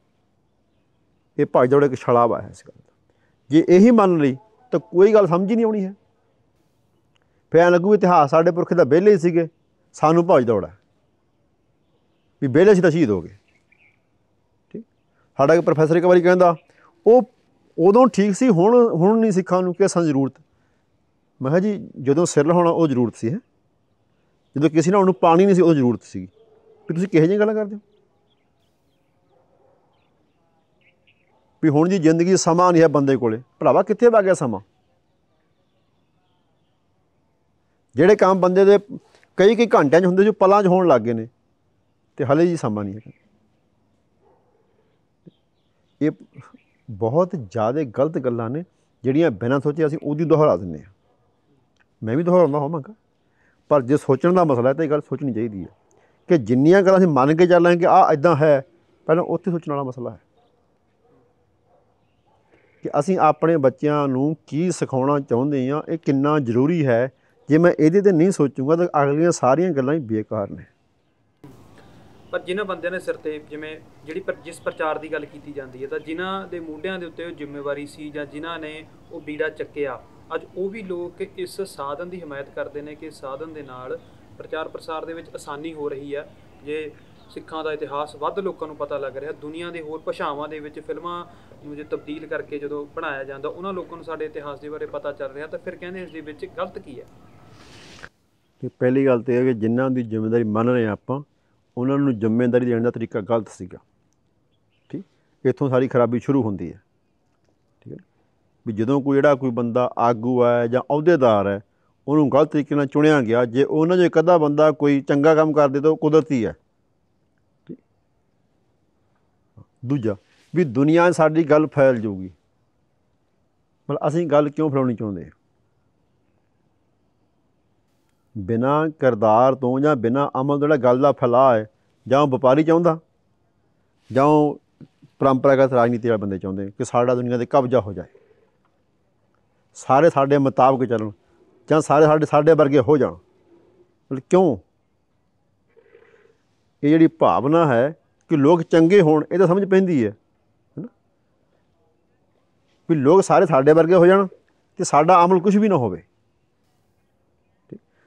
ਇਹ ਭੱਜ ਦੌੜ ਇੱਕ ਛਲਾਵਾ ਹੈ ਇਸ ਗੱਲ ਦਾ ਜੇ ਇਹੀ ਮੰਨ ਲਈ ਤਾਂ ਕੋਈ ਗੱਲ ਸਮਝ ਹੀ ਨਹੀਂ ਆਉਣੀ ਹੈ ਫਿਰ ਲੱਗੂ ਇਤਿਹਾਸ ਸਾਡੇ ਪੁਰਖੇ ਦਾ ਵਿਹਲੇ ਸੀਗੇ ਸਾਨੂੰ ਭੱਜ ਦੌੜ ਹੈ ਵੀ ਵਿਹਲੇ ਸੀ ਤਾਂ ਸ਼ਹੀਦ ਹੋ ਗਏ ਠੀਕ ਸਾਡਾ ਇੱਕ ਪ੍ਰੋਫੈਸਰ ਇੱਕ ਵਾਰੀ ਕਹਿੰਦਾ ਉਹ ਉਦੋਂ ਠੀਕ ਸੀ ਹੁਣ ਹੁਣ ਨਹੀਂ ਸਿੱਖਾਂ ਨੂੰ ਕਿਸਾਂ ਜ਼ਰੂਰਤ ਮੈਂ ਕਿਹਾ ਜੀ ਜਦੋਂ ਸਿਰ ਲਹਾਉਣਾ ਉਹ ਜ਼ਰੂਰਤ ਸੀ ਹੈ ਜਦੋਂ ਕਿਸੇ ਨਾਲ ਉਹਨੂੰ ਪਾਣੀ ਨਹੀਂ ਸੀ ਉਹਦੀ ਜ਼ਰੂਰਤ ਸੀ ਵੀ ਤੁਸੀਂ ਕਿਹੋ ਜਿਹੀ ਗੱਲਾਂ ਕਰਦੇ ਹੋ ਵੀ ਹੁਣ ਜੀ ਜ਼ਿੰਦਗੀ ਦਾ ਸਮਾਂ ਨਹੀਂ ਹੈ ਬੰਦੇ ਕੋਲੇ ਭਰਾਵਾ ਕਿੱਥੇ ਵਗ ਗਿਆ ਸਮਾਂ ਜਿਹੜੇ ਕੰਮ ਬੰਦੇ ਦੇ ਕਈ ਕਈ ਘੰਟਿਆਂ 'ਚ ਹੁੰਦੇ ਜੋ ਪਲਾਂ 'ਚ ਹੋਣ ਲੱਗ ਗਏ ਨੇ ਤੇ ਹਲੇ ਜੀ ਸਮਾਂ ਨਹੀਂ ਹੈ ਇਹ ਬਹੁਤ ਜ਼ਿਆਦਾ ਗਲਤ ਗੱਲਾਂ ਨੇ ਜਿਹੜੀਆਂ ਬਿਨਾਂ ਸੋਚੇ ਅਸੀਂ ਉਹਦੀ ਦੁਹਰਾ ਦਿੰਨੇ ਆ ਮੈਂ ਵੀ ਦੁਹਰਾਉਂਦਾ ਮੰਗਾ ਪਰ ਜੇ ਸੋਚਣ ਦਾ ਮਸਲਾ ਹੈ ਤਾਂ ਇਹ ਗੱਲ ਸੋਚਣੀ ਚਾਹੀਦੀ ਹੈ ਕਿ ਜਿੰਨੀਆਂ ਗੱਲਾਂ ਅਸੀਂ ਮੰਨ ਕੇ ਚੱਲਾਂਗੇ ਕਿ ਆ ਇਦਾਂ ਹੈ ਪਹਿਲਾਂ ਉੱਥੇ ਸੋਚਣ ਵਾਲਾ ਮਸਲਾ ਹੈ ਕਿ ਅਸੀਂ ਆਪਣੇ ਬੱਚਿਆਂ ਨੂੰ ਕੀ ਸਿਖਾਉਣਾ ਚਾਹੁੰਦੇ ਆ ਇਹ ਕਿੰਨਾ ਜ਼ਰੂਰੀ ਹੈ ਜੇ ਮੈਂ ਇਹਦੇ ਤੇ ਨਹੀਂ ਸੋਚੂਗਾ ਤਾਂ ਅਗਲੀਆਂ ਸਾਰੀਆਂ ਗੱਲਾਂ ਹੀ ਬੇਕਾਰ ਨੇ ਪਰ ਜਿਨ੍ਹਾਂ ਬੰਦਿਆਂ ਨੇ ਸਿਰ ਤੇ ਜਿਵੇਂ ਜਿਹੜੀ ਜਿਸ ਪ੍ਰਚਾਰ ਦੀ ਗੱਲ ਕੀਤੀ ਜਾਂਦੀ ਹੈ ਤਾਂ ਜਿਨ੍ਹਾਂ ਦੇ ਮੋਢਿਆਂ ਦੇ ਉੱਤੇ ਉਹ ਜ਼ਿੰਮੇਵਾਰੀ ਸੀ ਜਾਂ ਜਿਨ੍ਹਾਂ ਨੇ ਉਹ ਬੀੜਾ ਚੱਕਿਆ ਅੱਜ ਉਹ ਵੀ ਲੋਕ ਇਸ ਸਾਧਨ ਦੀ ਹਮਾਇਤ ਕਰਦੇ ਨੇ ਕਿ ਸਾਧਨ ਦੇ ਨਾਲ ਪ੍ਰਚਾਰ ਪ੍ਰਸਾਰ ਦੇ ਵਿੱਚ ਆਸਾਨੀ ਹੋ ਰਹੀ ਹੈ ਜੇ ਸਿੱਖਾਂ ਦਾ ਇਤਿਹਾਸ ਵੱਧ ਲੋਕਾਂ ਨੂੰ ਪਤਾ ਲੱਗ ਰਿਹਾ ਦੁਨੀਆ ਦੇ ਹੋਰ ਭਾਸ਼ਾਵਾਂ ਦੇ ਵਿੱਚ ਫਿਲਮਾਂ ਨੂੰ ਜੇ ਤਬਦੀਲ ਕਰਕੇ ਜਦੋਂ ਬਣਾਇਆ ਜਾਂਦਾ ਉਹਨਾਂ ਲੋਕਾਂ ਨੂੰ ਸਾਡੇ ਇਤਿਹਾਸ ਦੇ ਬਾਰੇ ਪਤਾ ਚੱਲ ਰਿਹਾ ਤਾਂ ਫਿਰ ਕਹਿੰਦੇ ਇਸ ਦੇ ਵਿੱਚ ਗਲਤ ਕੀ ਹੈ ਤੇ ਪਹਿਲੀ ਗੱਲ ਤੇ ਇਹ ਹੈ ਕਿ ਜਿਨ੍ਹਾਂ ਦੀ ਜ਼ਿੰਮੇਵਾਰੀ ਮੰਨ ਰਹੇ ਆਪਾਂ ਉਹਨਾਂ ਨੂੰ ਜ਼ਿੰਮੇਵਾਰੀ ਦੇਣ ਦਾ ਤਰੀਕਾ ਗਲਤ ਸੀਗਾ ਠੀਕ ਇੱਥੋਂ ਸਾਰੀ ਖਰਾਬੀ ਸ਼ੁਰੂ ਹੁੰਦੀ ਹੈ ਵੀ ਜਦੋਂ ਕੋਈ ਜਿਹੜਾ ਕੋਈ ਬੰਦਾ ਆਗੂ ਹੈ ਜਾਂ ਅਹੁਦੇਦਾਰ ਹੈ ਉਹਨੂੰ ਗਲਤ ਤਰੀਕੇ ਨਾਲ ਚੁਣਿਆ ਗਿਆ ਜੇ ਉਹਨਾਂ ਜੇ ਕਦਾ ਬੰਦਾ ਕੋਈ ਚੰਗਾ ਕੰਮ ਕਰਦੇ ਤਾਂ ਉਹ ਕੁਦਰਤੀ ਹੈ ਦੂਜਾ ਵੀ ਦੁਨੀਆ ਸਾਡੀ ਗੱਲ ਫੈਲ ਜਾਊਗੀ ਮਤਲਬ ਅਸੀਂ ਗੱਲ ਕਿਉਂ ਫੈਲਾਉਣੀ ਚਾਹੁੰਦੇ ਬਿਨਾ ਕਰਦਾਰ ਤੋਂ ਜਾਂ ਬਿਨਾ ਅਮਲ ਜਿਹੜਾ ਗੱਲ ਦਾ ਫਲਾ ਹੈ ਜਾਂ ਵਪਾਰੀ ਚਾਹੁੰਦਾ ਜਾਂ ਪਰੰਪਰਾਗਤ ਰਾਜਨੀਤੀ ਵਾਲੇ ਬੰਦੇ ਚਾਹੁੰਦੇ ਕਿ ਸਾਡਾ ਦੁਨੀਆ ਤੇ ਕਬਜ਼ਾ ਹੋ ਜਾਏ ਸਾਰੇ ਸਾਡੇ ਮੁਤਾਬਕ ਚੱਲਣ ਜਾਂ ਸਾਰੇ ਸਾਡੇ ਸਾਡੇ ਵਰਗੇ ਹੋ ਜਾਣ ਮਤਲਬ ਕਿਉਂ ਇਹ ਜਿਹੜੀ ਭਾਵਨਾ ਹੈ ਕਿ ਲੋਕ ਚੰਗੇ ਹੋਣ ਇਹ ਤਾਂ ਸਮਝ ਪੈਂਦੀ ਹੈ ਹੈਨਾ ਵੀ ਲੋਕ ਸਾਰੇ ਸਾਡੇ ਵਰਗੇ ਹੋ ਜਾਣ ਤੇ ਸਾਡਾ ਅਮਲ ਕੁਝ ਵੀ ਨਾ ਹੋਵੇ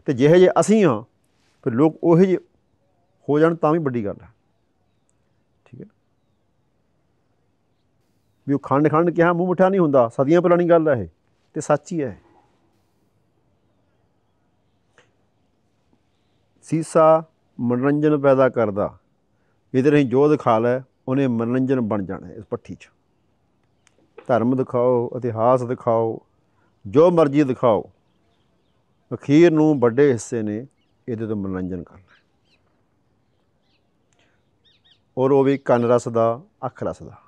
ਤੇ ਜਿਹੇ ਜੇ ਅਸੀਂ ਹਾਂ ਫਿਰ ਲੋਕ ਉਹੇ ਜੇ ਹੋ ਜਾਣ ਤਾਂ ਵੀ ਵੱਡੀ ਗੱਲ ਹੈ ਠੀਕ ਹੈ ਵੀ ਉਹ ਖੰਡ ਖੰਡ ਕਿਹਾ ਮੂੰਹ ਮਠਾ ਨਹੀਂ ਹੁੰਦਾ ਸਦੀਆਂ ਪੁਰਾਣੀ ਗੱਲ ਹੈ ਇਹ ਤੇ ਸੱਚ ਹੀ ਹੈ ਸੀਸਾ ਮਨੋਰੰਜਨ ਪੈਦਾ ਕਰਦਾ ਇਧਰ ਰਹੀ ਜੋ ਦਿਖਾ ਲੈ ਉਹਨੇ ਮਨੋਰੰਜਨ ਬਣ ਜਾਣਾ ਇਸ ਪੱਠੀ 'ਚ ਧਰਮ ਦਿਖਾਓ ਇਤਿਹਾਸ ਦਿਖਾਓ ਜੋ ਮਰਜ਼ੀ ਦਿਖਾਓ ਅਖੀਰ ਨੂੰ ਵੱਡੇ ਹਿੱਸੇ ਨੇ ਇਹਦੇ ਤੋਂ ਮਨੋਰੰਜਨ ਕਰਨਾ ਔਰ ਉਹ ਵੀ ਕੰਨ ਰਸ ਦਾ ਅੱਖ ਰਸ ਦਾ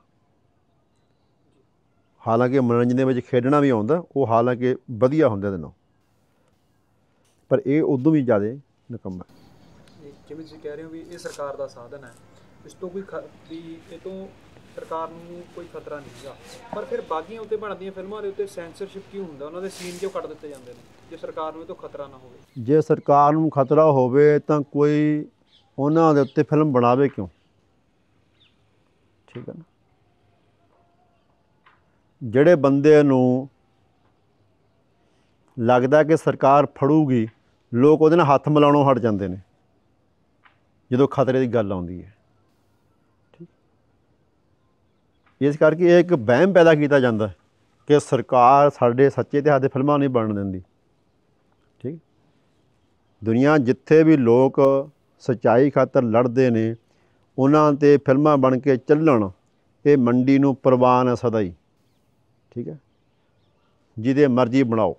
ਹਾਲਾਂਕਿ ਮਨੋਰੰਜਨ ਦੇ ਵਿੱਚ ਖੇਡਣਾ ਵੀ ਆਉਂਦਾ ਉਹ ਹਾਲਾਂਕਿ ਵਧੀਆ ਹੁੰਦਾ ਦਿਨੋਂ ਪਰ ਇਹ ਉਦੋਂ ਵੀ ਜ਼ਿਆਦਾ ਨਿਕੰਮਾ ਜਿਵੇਂ ਤੁਸੀਂ ਕਹਿ ਰਹੇ ਹੋ ਵੀ ਇਹ ਸਰਕਾਰ ਦਾ ਸਾਧਨ ਹੈ ਇਸ ਤੋਂ ਕੋਈ ਵੀ ਇਹ ਤੋਂ ਸਰਕਾਰ ਨੂੰ ਕੋਈ ਖਤਰਾ ਨਹੀਂ ਹੈਗਾ ਪਰ ਫਿਰ ਬਾਗੀਆਂ ਉੱਤੇ ਬਣਦੀਆਂ ਫਿਲਮਾਂ ਦੇ ਉੱਤੇ ਸੈਂਸਰਸ਼ਿਪ ਕਿਉਂ ਹੁੰਦਾ ਉਹਨਾਂ ਦੇ ਸੀਨ ਕਿਉਂ ਕੱਟ ਦਿੱਤੇ ਜਾਂਦੇ ਨੇ ਜੇ ਸਰਕਾਰ ਨੂੰ ਇਹ ਤੋਂ ਖਤਰਾ ਨਾ ਹੋਵੇ ਜੇ ਸਰਕਾਰ ਨੂੰ ਖਤਰਾ ਹੋਵੇ ਤਾਂ ਕੋਈ ਉਹਨਾਂ ਦੇ ਉੱਤੇ ਫਿਲਮ ਬਣਾਵੇ ਕਿਉਂ ਠੀਕ ਹੈ ਨਾ ਜਿਹੜੇ ਬੰਦੇ ਨੂੰ ਲੱਗਦਾ ਕਿ ਸਰਕਾਰ ਫੜੂਗੀ ਲੋਕ ਉਹਦੇ ਨਾਲ ਹੱਥ ਮਿਲਾਉਣੋਂ ਹਟ ਜਾਂਦੇ ਨੇ ਜਦੋਂ ਖਤਰੇ ਦੀ ਗੱਲ ਆਉਂਦੀ ਹੈ ਠੀਕ ਇਸ ਕਰਕੇ ਇਹ ਇੱਕ ਵਹਿਮ ਪੈਦਾ ਕੀਤਾ ਜਾਂਦਾ ਕਿ ਸਰਕਾਰ ਸਾਡੇ ਸੱਚੇ ਇਤਿਹਾਸ ਦੇ ਫਿਲਮਾਂ ਨਹੀਂ ਬਣਨ ਦਿੰਦੀ ਠੀਕ ਦੁਨੀਆ ਜਿੱਥੇ ਵੀ ਲੋਕ ਸਚਾਈ ਖਾਤਰ ਲੜਦੇ ਨੇ ਉਹਨਾਂ ਤੇ ਫਿਲਮਾਂ ਬਣ ਕੇ ਚੱਲਣ ਇਹ ਮੰਡੀ ਨੂੰ ਪ੍ਰਵਾਨ ਸਦਾ ਹੀ ਠੀਕ ਹੈ ਜਿਹਦੇ ਮਰਜ਼ੀ ਬਣਾਓ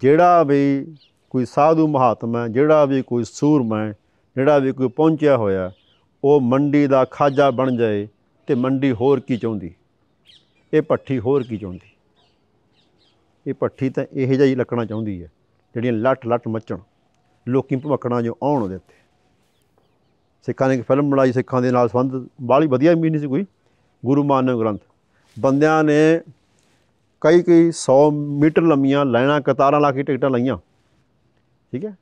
ਜਿਹੜਾ ਵੀ ਕੋਈ ਸਾਧੂ ਮਹਾਤਮਾ ਹੈ ਜਿਹੜਾ ਵੀ ਕੋਈ ਸੂਰਮਾ ਹੈ ਜਿਹੜਾ ਵੀ ਕੋਈ ਪਹੁੰਚਿਆ ਹੋਇਆ ਉਹ ਮੰਡੀ ਦਾ ਖਾਜਾ ਬਣ ਜਾਏ ਤੇ ਮੰਡੀ ਹੋਰ ਕੀ ਚਾਹੁੰਦੀ ਇਹ ਪੱਠੀ ਹੋਰ ਕੀ ਚਾਹੁੰਦੀ ਇਹ ਪੱਠੀ ਤਾਂ ਇਹੋ ਜਿਹਾ ਹੀ ਲੱਕਣਾ ਚਾਹੁੰਦੀ ਹੈ ਜਿਹੜੀਆਂ ਲੱਟ ਲੱਟ ਮੱਚਣ ਲੋਕੀ ਭਮਕਣਾ ਜੋ ਆਉਣ ਉਹਦੇ ਉੱਤੇ ਸਿੱਖਾਂ ਨੇ ਇੱਕ ਫਿਲਮ ਬਣਾਈ ਸਿੱਖਾਂ ਦੇ ਨਾਲ ਸੰਬੰਧ ਬਾਲੀ ਵਧੀਆ ਨਹੀਂ ਸੀ ਕੋਈ ਗੁਰੂ ਮਾਨਵ ਗ੍ਰੰਥ ਬੰਦਿਆਂ ਨੇ ਕਈ ਕਈ 100 ਮੀਟਰ ਲੰਮੀਆਂ ਲਾਈਨਾਂ ਕਤਾਰਾਂ ਲਾ ਕੇ ਟਿਕਟਾਂ ਲਾਈਆਂ ਠੀਕ ਹੈ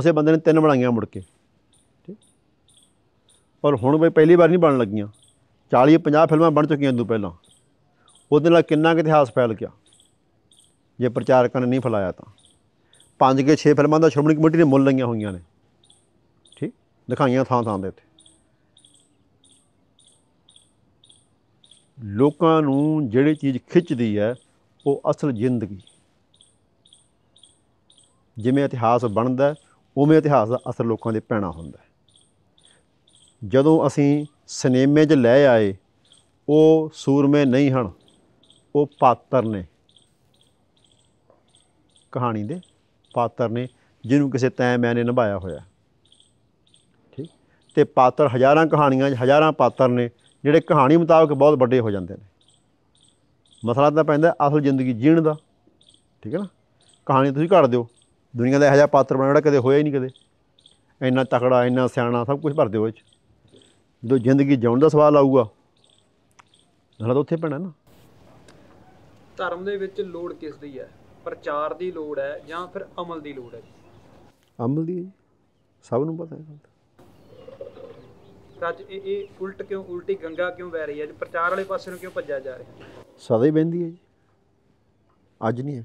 ਉਸੇ ਬੰਦੇ ਨੇ ਤਿੰਨ ਬਣਾਈਆਂ ਮੁੜ ਕੇ ਠੀਕ ਪਰ ਹੁਣ ਵੀ ਪਹਿਲੀ ਵਾਰ ਨਹੀਂ ਬਣਨ ਲੱਗੀਆਂ 40 50 ਫਿਲਮਾਂ ਬਣ ਚੁੱਕੀਆਂ ਤੋਂ ਪਹਿਲਾਂ ਉਹਦੇ ਨਾਲ ਕਿੰਨਾ ਕਿ ਇਤਿਹਾਸ ਫੈਲ ਗਿਆ ਜੇ ਪ੍ਰਚਾਰਕਾਂ ਨੇ ਨਹੀਂ ਫਲਾਇਆ ਤਾਂ ਪੰਜ ਕੇ 6 ਫਿਲਮਾਂ ਦਾ ਸ਼੍ਰੋਮਣੀ ਕਮੇਟੀ ਨੇ ਮੁੱਲ ਲਈਆਂ ਹੋਈਆਂ ਨੇ ਠੀਕ ਦਿਖਾਈਆਂ ਥਾਂ ਥਾਂ ਦੇ ਉੱਤੇ ਲੋਕਾਂ ਨੂੰ ਜਿਹੜੀ ਚੀਜ਼ ਖਿੱਚਦੀ ਹੈ ਉਹ ਅਸਲ ਜ਼ਿੰਦਗੀ ਜਿਵੇਂ ਇਤਿਹਾਸ ਬਣਦਾ ਉਵੇਂ ਇਤਿਹਾਸ ਦਾ ਅਸਰ ਲੋਕਾਂ ਦੇ ਪੈਣਾ ਹੁੰਦਾ ਜਦੋਂ ਅਸੀਂ ਸਿਨੇਮੇ 'ਚ ਲੈ ਆਏ ਉਹ ਸੂਰਮੇ ਨਹੀਂ ਹਨ ਉਹ ਪਾਤਰ ਨੇ ਕਹਾਣੀ ਦੇ ਪਾਤਰ ਨੇ ਜਿਹਨੂੰ ਕਿਸੇ ਤੈਂ ਮੈਂ ਨੇ ਨਿਭਾਇਆ ਹੋਇਆ ਠੀਕ ਤੇ ਪਾਤਰ ਹਜ਼ਾਰਾਂ ਕਹਾਣੀਆਂ 'ਚ ਹਜ਼ਾਰਾਂ ਪਾਤਰ ਨੇ ਜਿਹੜੇ ਕਹਾਣੀ ਮੁਤਾਬਕ ਬਹੁਤ ਵੱਡੇ ਹੋ ਜਾਂਦੇ ਨੇ ਮਸਲਾ ਤਾਂ ਪੈਂਦਾ ਅਸਲ ਜ਼ਿੰਦਗੀ ਜੀਣ ਦਾ ਠੀਕ ਹੈ ਨਾ ਕਹਾਣੀ ਤੁਸੀਂ ਘੜ ਦਿਓ ਦੁਨੀਆ ਦਾ ਇਹੋ ਜਿਹਾ ਪਾਤਰ ਬਣਾ ਜਿਹੜਾ ਕਦੇ ਹੋਇਆ ਹੀ ਨਹੀਂ ਕਦੇ ਇੰਨਾ ਤਕੜਾ ਇੰਨਾ ਸਿਆਣਾ ਸਭ ਕੁਝ ਭਰ ਦਿਓ ਇਹ ਚ ਜਦੋਂ ਜ਼ਿੰਦਗੀ ਜਿਉਣ ਦਾ ਸਵਾਲ ਆਊਗਾ ਨਾਲ ਤਾਂ ਉੱਥੇ ਪੈਣਾ ਨਾ ਧਰਮ ਦੇ ਵਿੱਚ ਲੋੜ ਕਿਸ ਦੀ ਹੈ ਪ੍ਰਚਾਰ ਦੀ ਲੋੜ ਹੈ ਜਾਂ ਫਿਰ ਅਮਲ ਦੀ ਲੋੜ ਹੈ ਅਮਲ ਦੀ ਸਭ ਨੂੰ ਪਤਾ ਹੈ ਸੱਚ ਅੱਜ ਇਹ ਇਹ ਉਲਟ ਕਿਉਂ ਉਲਟੀ ਗੰਗਾ ਕਿਉਂ ਵਹਿ ਰਹੀ ਹੈ ਜੀ ਪ੍ਰਚਾਰ ਵਾਲੇ ਪਾਸੇ ਨੂੰ ਕਿਉਂ ਭੱਜਿਆ ਜਾ ਰਿਹਾ ਸਦਾ ਹੀ ਬਹਿੰਦੀ ਹੈ ਜੀ ਅੱਜ ਨਹੀਂ ਹੈ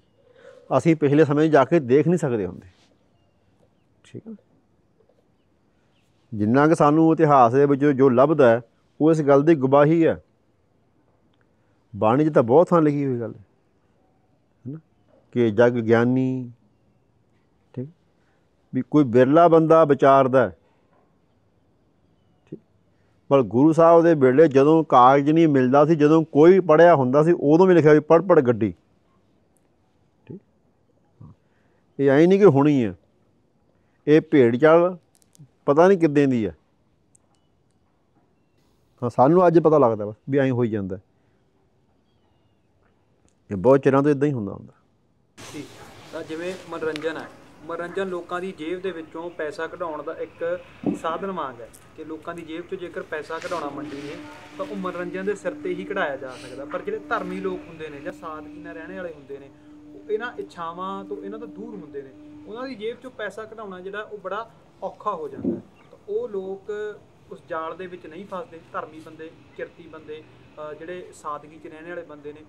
ਅਸੀਂ ਪਿਛਲੇ ਸਮੇਂ ਜਾ ਕੇ ਦੇਖ ਨਹੀਂ ਸਕਦੇ ਹੁੰਦੇ ਠੀਕ ਹੈ ਜਿੰਨਾ ਕਿ ਸਾਨੂੰ ਇਤਿਹਾਸ ਦੇ ਵਿੱਚ ਜੋ ਲੱਭਦਾ ਹੈ ਉਹ ਇਸ ਗੱਲ ਦੀ ਗਵਾਹੀ ਹੈ ਬਾਣੀ 'ਚ ਤਾਂ ਬਹੁਤ ਥਾਂ ਲਿਖੀ ਹੋਈ ਗੱਲ ਹੈ ਹੈਨਾ ਕਿ ਜਗ ਗਿਆਨੀ ਠੀਕ ਵੀ ਕੋਈ ਬਿਰਲਾ ਬੰਦਾ ਵਿਚਾਰਦਾ ਪਰ ਗੁਰੂ ਸਾਹਿਬ ਦੇ ਵੇਲੇ ਜਦੋਂ ਕਾਗਜ਼ ਨਹੀਂ ਮਿਲਦਾ ਸੀ ਜਦੋਂ ਕੋਈ ਪੜਿਆ ਹੁੰਦਾ ਸੀ ਉਦੋਂ ਵੀ ਲਿਖਿਆ ਵੀ ਪੜ ਪੜ ਗੱਡੀ ਠੀਕ ਇਹ ਐ ਨਹੀਂ ਕਿ ਹੋਣੀ ਹੈ ਇਹ ਭੇੜ ਚਾਲ ਪਤਾ ਨਹੀਂ ਕਿੱਦਾਂ ਦੀ ਹੈ ਹਾਂ ਸਾਨੂੰ ਅੱਜ ਪਤਾ ਲੱਗਦਾ ਬਸ ਵੀ ਐਂ ਹੋਈ ਜਾਂਦਾ ਇਹ ਬਹੁਤ ਚਿਰਾਂ ਤੋਂ ਇਦਾਂ ਹੀ ਹੁੰਦਾ ਹੁੰਦਾ ਠੀਕ ਤਾਂ ਜਿਵੇਂ ਮਨੋਰੰਜਨ ਹੈ ਮਨੋਰੰਜਨ ਲੋਕਾਂ ਦੀ ਜੇਬ ਦੇ ਵਿੱਚੋਂ ਪੈਸਾ ਕਢਾਉਣ ਦਾ ਇੱਕ ਸਾਧਨ ਵਾਂਗ ਹੈ ਕਿ ਲੋਕਾਂ ਦੀ ਜੇਬ 'ਚੋਂ ਜੇਕਰ ਪੈਸਾ ਕਢਾਉਣਾ ਮੰਡੀ ਨੇ ਤਾਂ ਉਹ ਮਨੋਰੰਜਨ ਦੇ ਸਿਰ ਤੇ ਹੀ ਕਢਾਇਆ ਜਾ ਸਕਦਾ ਪਰ ਜਿਹੜੇ ਧਰਮੀ ਲੋਕ ਹੁੰਦੇ ਨੇ ਜਾਂ ਸਾਦਗੀ ਨਾਲ ਰਹਿਣ ਵਾਲੇ ਹੁੰਦੇ ਨੇ ਉਹ ਇਹਨਾਂ ਇੱਛਾਵਾਂ ਤੋਂ ਇਹਨਾਂ ਤੋਂ ਦੂਰ ਹੁੰਦੇ ਨੇ ਉਹਨਾਂ ਦੀ ਜੇਬ 'ਚੋਂ ਪੈਸਾ ਕਢਾਉਣਾ ਜਿਹੜਾ ਉਹ ਬੜਾ ਔਖਾ ਹੋ ਜਾਂਦਾ ਤਾਂ ਉਹ ਲੋਕ ਉਸ ਜਾਲ ਦੇ ਵਿੱਚ ਨਹੀਂ ਫਸਦੇ ਧਰਮੀ ਬੰਦੇ ਕਿਰਤੀ ਬੰਦੇ ਜਿਹੜੇ ਸਾਦਗੀ 'ਚ ਰਹਿਣ ਵਾਲੇ ਬੰਦੇ ਨੇ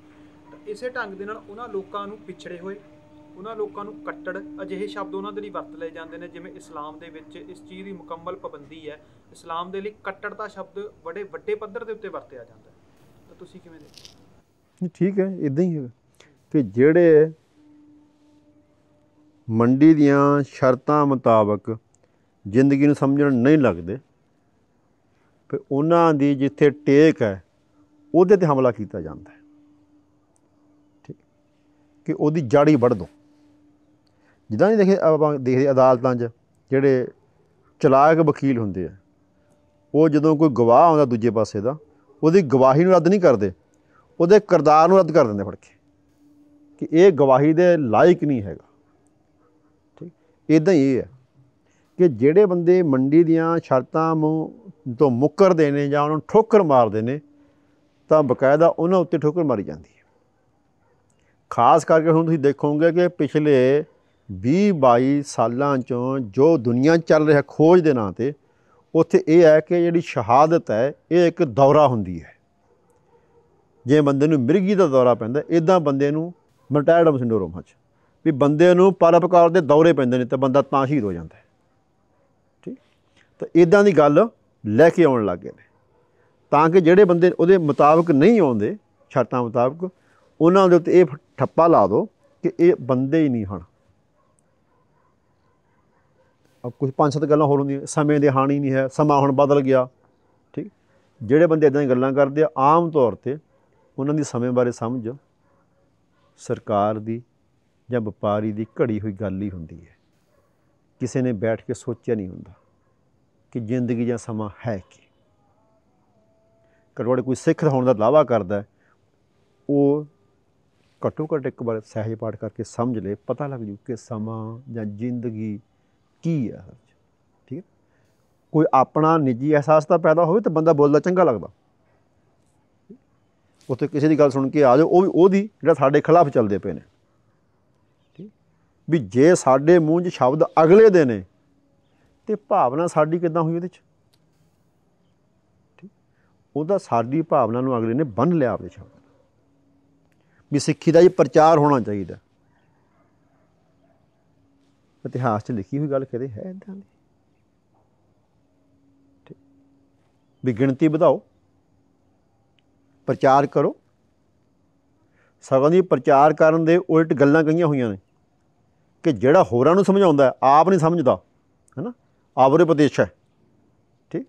ਇਸੇ ਢੰਗ ਦੇ ਨਾਲ ਉਹਨਾਂ ਲੋਕਾਂ ਨੂੰ ਪਿਛੜੇ ਹੋਏ ਉਹਨਾਂ ਲੋਕਾਂ ਨੂੰ ਕੱਟੜ ਅਜਿਹੇ ਸ਼ਬਦ ਉਹਨਾਂ ਦੇ ਲਈ ਵਰਤ ਲਏ ਜਾਂਦੇ ਨੇ ਜਿਵੇਂ ਇਸਲਾਮ ਦੇ ਵਿੱਚ ਇਸ ਚੀਜ਼ ਦੀ ਮੁਕੰਮਲ ਪਾਬੰਦੀ ਹੈ ਇਸਲਾਮ ਦੇ ਲਈ ਕੱਟੜਤਾ ਸ਼ਬਦ ਬੜੇ ਵੱਡੇ ਪੱਧਰ ਦੇ ਉੱਤੇ ਵਰਤਿਆ ਜਾਂਦਾ ਤਾਂ ਤੁਸੀਂ ਕਿਵੇਂ ਦੇਖਦੇ ਠੀਕ ਹੈ ਇਦਾਂ ਹੀ ਹੈ ਕਿ ਜਿਹੜੇ ਮੰਡੀ ਦੀਆਂ ਸ਼ਰਤਾਂ ਮੁਤਾਬਕ ਜ਼ਿੰਦਗੀ ਨੂੰ ਸਮਝਣ ਨਹੀਂ ਲੱਗਦੇ ਫਿਰ ਉਹਨਾਂ ਦੀ ਜਿੱਥੇ ਟੇਕ ਹੈ ਉਹਦੇ ਤੇ ਹਮਲਾ ਕੀਤਾ ਜਾਂਦਾ ਹੈ ਠੀਕ ਕਿ ਉਹਦੀ ਜੜੀ ਵੱਢ ਦੋ ਜਿੱਦਾਂ ਨਹੀਂ ਦੇਖੇ ਆਪਾਂ ਦੇਖਦੇ ਅਦਾਲਤਾਂ 'ਚ ਜਿਹੜੇ ਚਲਾਕ ਵਕੀਲ ਹੁੰਦੇ ਆ ਉਹ ਜਦੋਂ ਕੋਈ ਗਵਾਹ ਆਉਂਦਾ ਦੂਜੇ ਪਾਸੇ ਦਾ ਉਹਦੀ ਗਵਾਹੀ ਨੂੰ ਰੱਦ ਨਹੀਂ ਕਰਦੇ ਉਹਦੇ ਕਿਰਦਾਰ ਨੂੰ ਰੱਦ ਕਰ ਦਿੰਦੇ ਫੜ ਕੇ ਕਿ ਇਹ ਗਵਾਹੀ ਦੇ ਲਾਇਕ ਨਹੀਂ ਹੈਗਾ ਠੀਕ ਇਦਾਂ ਹੀ ਇਹ ਹੈ ਕਿ ਜਿਹੜੇ ਬੰਦੇ ਮੰਡੀ ਦੀਆਂ ਸ਼ਰਤਾਂ ਤੋਂ ਮੁਕਰਦੇ ਨੇ ਜਾਂ ਉਹਨਾਂ ਨੂੰ ਠੋਕਰ ਮਾਰਦੇ ਨੇ ਤਾਂ ਬਕਾਇਦਾ ਉਹਨਾਂ ਉੱਤੇ ਠੋਕਰ ਮਾਰੀ ਜਾਂਦੀ ਹੈ ਖਾਸ ਕਰਕੇ ਹੁਣ ਤੁਸੀਂ ਦੇਖੋਗੇ ਕਿ ਪਿਛਲੇ 20 22 ਸਾਲਾਂ ਚੋਂ ਜੋ ਦੁਨੀਆ ਚੱਲ ਰਿਹਾ ਖੋਜ ਦੇ ਨਾਂ ਤੇ ਉੱਥੇ ਇਹ ਹੈ ਕਿ ਜਿਹੜੀ ਸ਼ਹਾਦਤ ਹੈ ਇਹ ਇੱਕ ਦੌਰਾ ਹੁੰਦੀ ਹੈ ਜੇ ਬੰਦੇ ਨੂੰ ਮਿਰਗੀ ਦਾ ਦੌਰਾ ਪੈਂਦਾ ਇਦਾਂ ਬੰਦੇ ਨੂੰ ਮਟਾਇਰਡਮ ਸਿੰਡਰੋਮ ਹੱਚ ਵੀ ਬੰਦੇ ਨੂੰ ਪਰਪਕਾਰ ਦੇ ਦੌਰੇ ਪੈਂਦੇ ਨੇ ਤੇ ਬੰਦਾ ਤਾਂ ਸ਼ਹੀਦ ਹੋ ਜਾਂਦਾ ਠੀਕ ਤਾਂ ਇਦਾਂ ਦੀ ਗੱਲ ਲੈ ਕੇ ਆਉਣ ਲੱਗੇ ਨੇ ਤਾਂ ਕਿ ਜਿਹੜੇ ਬੰਦੇ ਉਹਦੇ ਮੁਤਾਬਕ ਨਹੀਂ ਆਉਂਦੇ ਸ਼ਰਤਾਂ ਮੁਤਾਬਕ ਉਹਨਾਂ ਦੇ ਉੱਤੇ ਇਹ ਠੱਪਾ ਲਾ ਦਿਓ ਕਿ ਇਹ ਬੰਦੇ ਹੀ ਨਹੀਂ ਹਨ ਕੁਝ ਪੰਜ ਸੱਤ ਗੱਲਾਂ ਹੋਰ ਹੁੰਦੀਆਂ ਸਮੇਂ ਦੇ ਹਾਨੀ ਨਹੀਂ ਹੈ ਸਮਾਂ ਹੁਣ ਬਦਲ ਗਿਆ ਠੀਕ ਜਿਹੜੇ ਬੰਦੇ ਇਦਾਂ ਗੱਲਾਂ ਕਰਦੇ ਆ ਆਮ ਤੌਰ ਤੇ ਉਹਨਾਂ ਦੀ ਸਮੇਂ ਬਾਰੇ ਸਮਝ ਸਰਕਾਰ ਦੀ ਜਾਂ ਵਪਾਰੀ ਦੀ ਘੜੀ ਹੋਈ ਗੱਲ ਹੀ ਹੁੰਦੀ ਹੈ ਕਿਸੇ ਨੇ ਬੈਠ ਕੇ ਸੋਚਿਆ ਨਹੀਂ ਹੁੰਦਾ ਕਿ ਜ਼ਿੰਦਗੀ ਜਾਂ ਸਮਾਂ ਹੈ ਕੀ ਕਰੋੜੇ ਕੋਈ ਸਿੱਖ ਹੋਣ ਦਾ ਦਾਵਾ ਕਰਦਾ ਉਹ ਘੱਟੋ ਘੱਟ ਇੱਕ ਵਾਰ ਸਹਿਜ ਪਾਠ ਕਰਕੇ ਸਮਝ ਲੇ ਪਤਾ ਲੱਗ ਜੂ ਕਿ ਸਮਾਂ ਜਾਂ ਜ਼ਿੰਦਗੀ ਕੀ ਆ ਠੀਕ ਹੈ ਕੋਈ ਆਪਣਾ ਨਿੱਜੀ ਅਹਿਸਾਸ ਤਾਂ ਪੈਦਾ ਹੋਵੇ ਤਾਂ ਬੰਦਾ ਬੋਲਦਾ ਚੰਗਾ ਲੱਗਦਾ ਉੱਥੇ ਕਿਸੇ ਦੀ ਗੱਲ ਸੁਣ ਕੇ ਆ ਜਾਓ ਉਹ ਵੀ ਉਹਦੀ ਜਿਹੜਾ ਸਾਡੇ ਖਿਲਾਫ ਚੱਲਦੇ ਪਏ ਨੇ ਠੀਕ ਵੀ ਜੇ ਸਾਡੇ ਮੂੰਹ 'ਚ ਸ਼ਬਦ ਅਗਲੇ ਦੇ ਨੇ ਤੇ ਭਾਵਨਾ ਸਾਡੀ ਕਿਦਾਂ ਹੋਈ ਉਹਦੇ 'ਚ ਠੀਕ ਉਹਦਾ ਸਾਡੀ ਭਾਵਨਾ ਨੂੰ ਅਗਲੇ ਨੇ ਬੰਨ ਲਿਆ ਆਪਣੇ ਸ਼ਬਦ ਵੀ ਸਿੱਖੀ ਦਾ ਇਹ ਪ੍ਰਚਾਰ ਹੋਣਾ ਚਾਹੀਦਾ ਇਤਿਹਾਸ 'ਚ ਲਿਖੀ ਹੋਈ ਗੱਲ ਕਦੇ ਹੈ ਇਦਾਂ ਦੀ ਵੀ ਗਿਣਤੀ ਵਧਾਓ ਪ੍ਰਚਾਰ ਕਰੋ ਸਗੋਂ ਦੀ ਪ੍ਰਚਾਰ ਕਰਨ ਦੇ ਉਲਟ ਗੱਲਾਂ ਕਹੀਆਂ ਹੋਈਆਂ ਨੇ ਕਿ ਜਿਹੜਾ ਹੋਰਾਂ ਨੂੰ ਸਮਝਾਉਂਦਾ ਆਪ ਨਹੀਂ ਸਮਝਦਾ ਹੈਨਾ ਆਵਰੇ ਪ੍ਰਦੇਸ਼ ਹੈ ਠੀਕ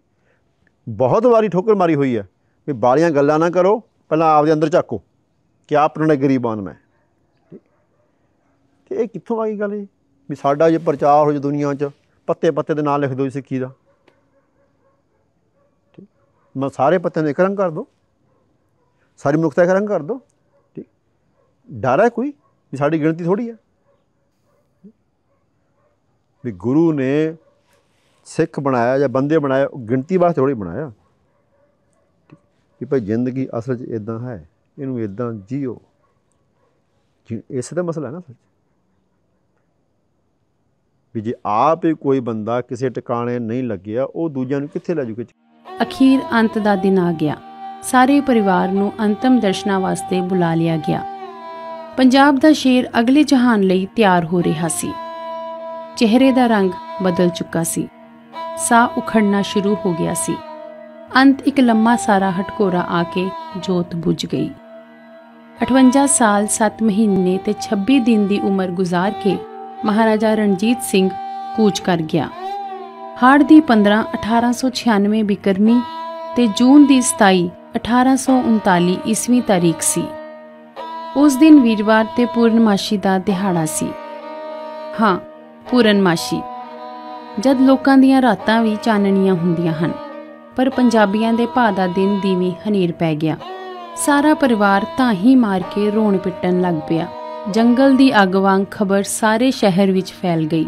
ਬਹੁਤ ਵਾਰੀ ਠੋਕਰ ਮਾਰੀ ਹੋਈ ਹੈ ਵੀ ਬਾਲੀਆਂ ਗੱਲਾਂ ਨਾ ਕਰੋ ਪਹਿਲਾਂ ਆਪ ਦੇ ਅੰਦਰ ਝਾਕੋ ਕਿ ਆਪ ਨੇ ਗਰੀਬਾਨ ਮੈਂ ਤੇ ਇਹ ਕਿੱਥੋਂ ਆ ਗਈ ਗੱਲ ਇਹ ਵੀ ਸਾਡਾ ਜੇ ਪ੍ਰਚਾਰ ਹੋ ਜੇ ਦੁਨੀਆ 'ਚ ਪੱਤੇ ਪੱਤੇ ਦੇ ਨਾਂ ਲਿਖ ਦਿਓ ਸਿੱਖੀ ਦਾ ਠੀਕ ਮੈਂ ਸਾਰੇ ਪੱਤਿਆਂ ਦੇ ਰੰਗ ਕਰ ਦੋ ਸਾਰੀ ਮਨੁੱਖਤਾ ਇੱਕ ਰੰਗ ਕਰ ਦੋ ਠੀਕ ਡਰ ਹੈ ਕੋਈ ਵੀ ਸਾਡੀ ਗਿਣਤੀ ਥੋੜੀ ਹੈ ਵੀ ਗੁਰੂ ਨੇ ਸਿੱਖ ਬਣਾਇਆ ਜਾਂ ਬੰਦੇ ਬਣਾਇਆ ਗਿਣਤੀ ਵਾਸਤੇ ਥੋੜੀ ਬਣਾਇਆ ਕਿ ਭਾਈ ਜ਼ਿੰਦਗੀ ਅਸਲ 'ਚ ਇਦਾਂ ਹੈ ਇਹਨੂੰ ਇਦਾਂ ਜੀਓ ਇਸ ਦਾ ਮਸਲਾ ਹੈ ਨਾ ਸੱਚ ਵੀ ਜੇ ਆਪ ਹੀ ਕੋਈ ਬੰਦਾ ਕਿਸੇ ਟਿਕਾਣੇ ਨਹੀਂ ਲੱਗਿਆ ਉਹ ਦੂਜਿਆਂ ਨੂੰ ਕਿੱਥੇ ਲੈ ਜੂਗਾ ਅਖੀਰ ਅੰਤ ਦਾ ਦਿਨ ਆ ਗਿਆ ਸਾਰੇ ਪਰਿਵਾਰ ਨੂੰ ਅੰਤਮ ਦਰਸ਼ਨਾ ਵਾਸਤੇ ਬੁਲਾ ਲਿਆ ਗਿਆ ਪੰਜਾਬ ਦਾ ਸ਼ੇਰ ਅਗਲੇ ਜਹਾਨ ਲਈ ਤਿਆਰ ਹੋ ਰਿਹਾ ਸੀ ਚਿਹਰੇ ਦਾ ਰੰਗ ਬਦਲ ਚੁੱਕਾ ਸੀ ਸਾਹ ਉਖੜਨਾ ਸ਼ੁਰੂ ਹੋ ਗਿਆ ਸੀ ਅੰਤ ਇੱਕ ਲੰਮਾ ਸਾਰਾ ਹਟਕੋਰਾ ਆ ਕੇ ਜੋਤ ਬੁਝ ਗਈ 58 ਸਾਲ 7 ਮਹੀਨੇ ਤੇ 26 ਦਿਨ ਦੀ ਉਮਰ ਗੁਜ਼ਾਰ ਕੇ ਮਹਾਰਾਜਾ ਰਣਜੀਤ ਸਿੰਘ ਕੂਚ ਕਰ ਗਿਆ ਹਾੜ ਦੀ 15 1896 ਬਿਕਰਮੀ ਤੇ ਜੂਨ ਦੀ 27 1839 ਈਸਵੀ ਤਾਰੀਖ ਸੀ ਉਸ ਦਿਨ ਵੀਰਵਾਰ ਤੇ ਪੂਰਨਮਾਸ਼ੀ ਦਾ ਦਿਹਾੜਾ ਸੀ ਹਾਂ ਪੂਰਨਮਾਸ਼ੀ ਜਦ ਲੋਕਾਂ ਦੀਆਂ ਰਾਤਾਂ ਵੀ ਚਾਨਣੀਆਂ ਹੁੰਦੀਆਂ ਹਨ ਪਰ ਪੰਜਾਬੀਆਂ ਦੇ ਭਾ ਦਾ ਦਿਨ ਦੀਵੀ ਹਨੇਰ ਪੈ ਗਿਆ ਸਾਰਾ ਪਰਿਵਾਰ ਤਾਂ ਹੀ ਮਾਰ ਕੇ ਰੋਣ ਪਿੱਟਣ ਲੱਗ ਪਿਆ ਜੰਗਲ ਦੀ ਅੱਗ ਵਾਂਗ ਖਬਰ ਸਾਰੇ ਸ਼ਹਿਰ ਵਿੱਚ ਫੈਲ ਗਈ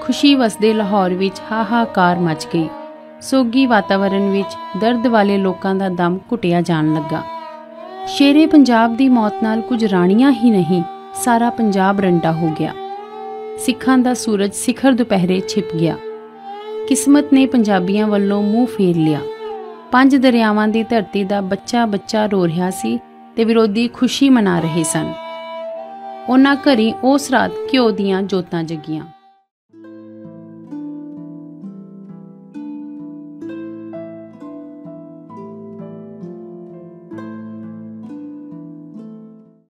ਖੁਸ਼ੀ ਵਸਦੇ ਲਾਹੌਰ ਵਿੱਚ ਹਾਹਾਕਾਰ ਮਚ ਗਈ ਸੋਗੀ ਵਾਤਾਵਰਣ ਵਿੱਚ ਦਰਦ ਵਾਲੇ ਲੋਕਾਂ ਦਾ ਦਮ ਘੁੱਟਿਆ ਜਾਣ ਲੱਗਾ ਸ਼ੇਰੇ ਪੰਜਾਬ ਦੀ ਮੌਤ ਨਾਲ ਕੁਝ ਰਾਣੀਆਂ ਹੀ ਨਹੀਂ ਸਾਰਾ ਪੰਜਾਬ ਰੰਡਾ ਹੋ ਗਿਆ ਸਿੱਖਾਂ ਦਾ ਸੂਰਜ ਸਿਖਰ ਦੁਪਹਿਰੇ ਛਿਪ ਗਿਆ ਕਿਸਮਤ ਨੇ ਪੰਜਾਬੀਆਂ ਵੱਲੋਂ ਮੂੰਹ ਫੇਰ ਲਿਆ ਪੰਜ ਦਰਿਆਵਾਂ ਦੀ ਧਰਤੀ ਦਾ ਬੱਚਾ ਬੱਚਾ ਰੋ ਰਿਹਾ ਸੀ ਤੇ ਵਿਰੋਧੀ ਖੁਸ਼ੀ ਮਨਾ ਰਹੇ ਸਨ ਉਹਨਾਂ ਘਰੀ ਉਸ ਰਾਤ ਕਿਉਂ ਦੀਆਂ ਜੋਤਾਂ ਜਗੀਆਂ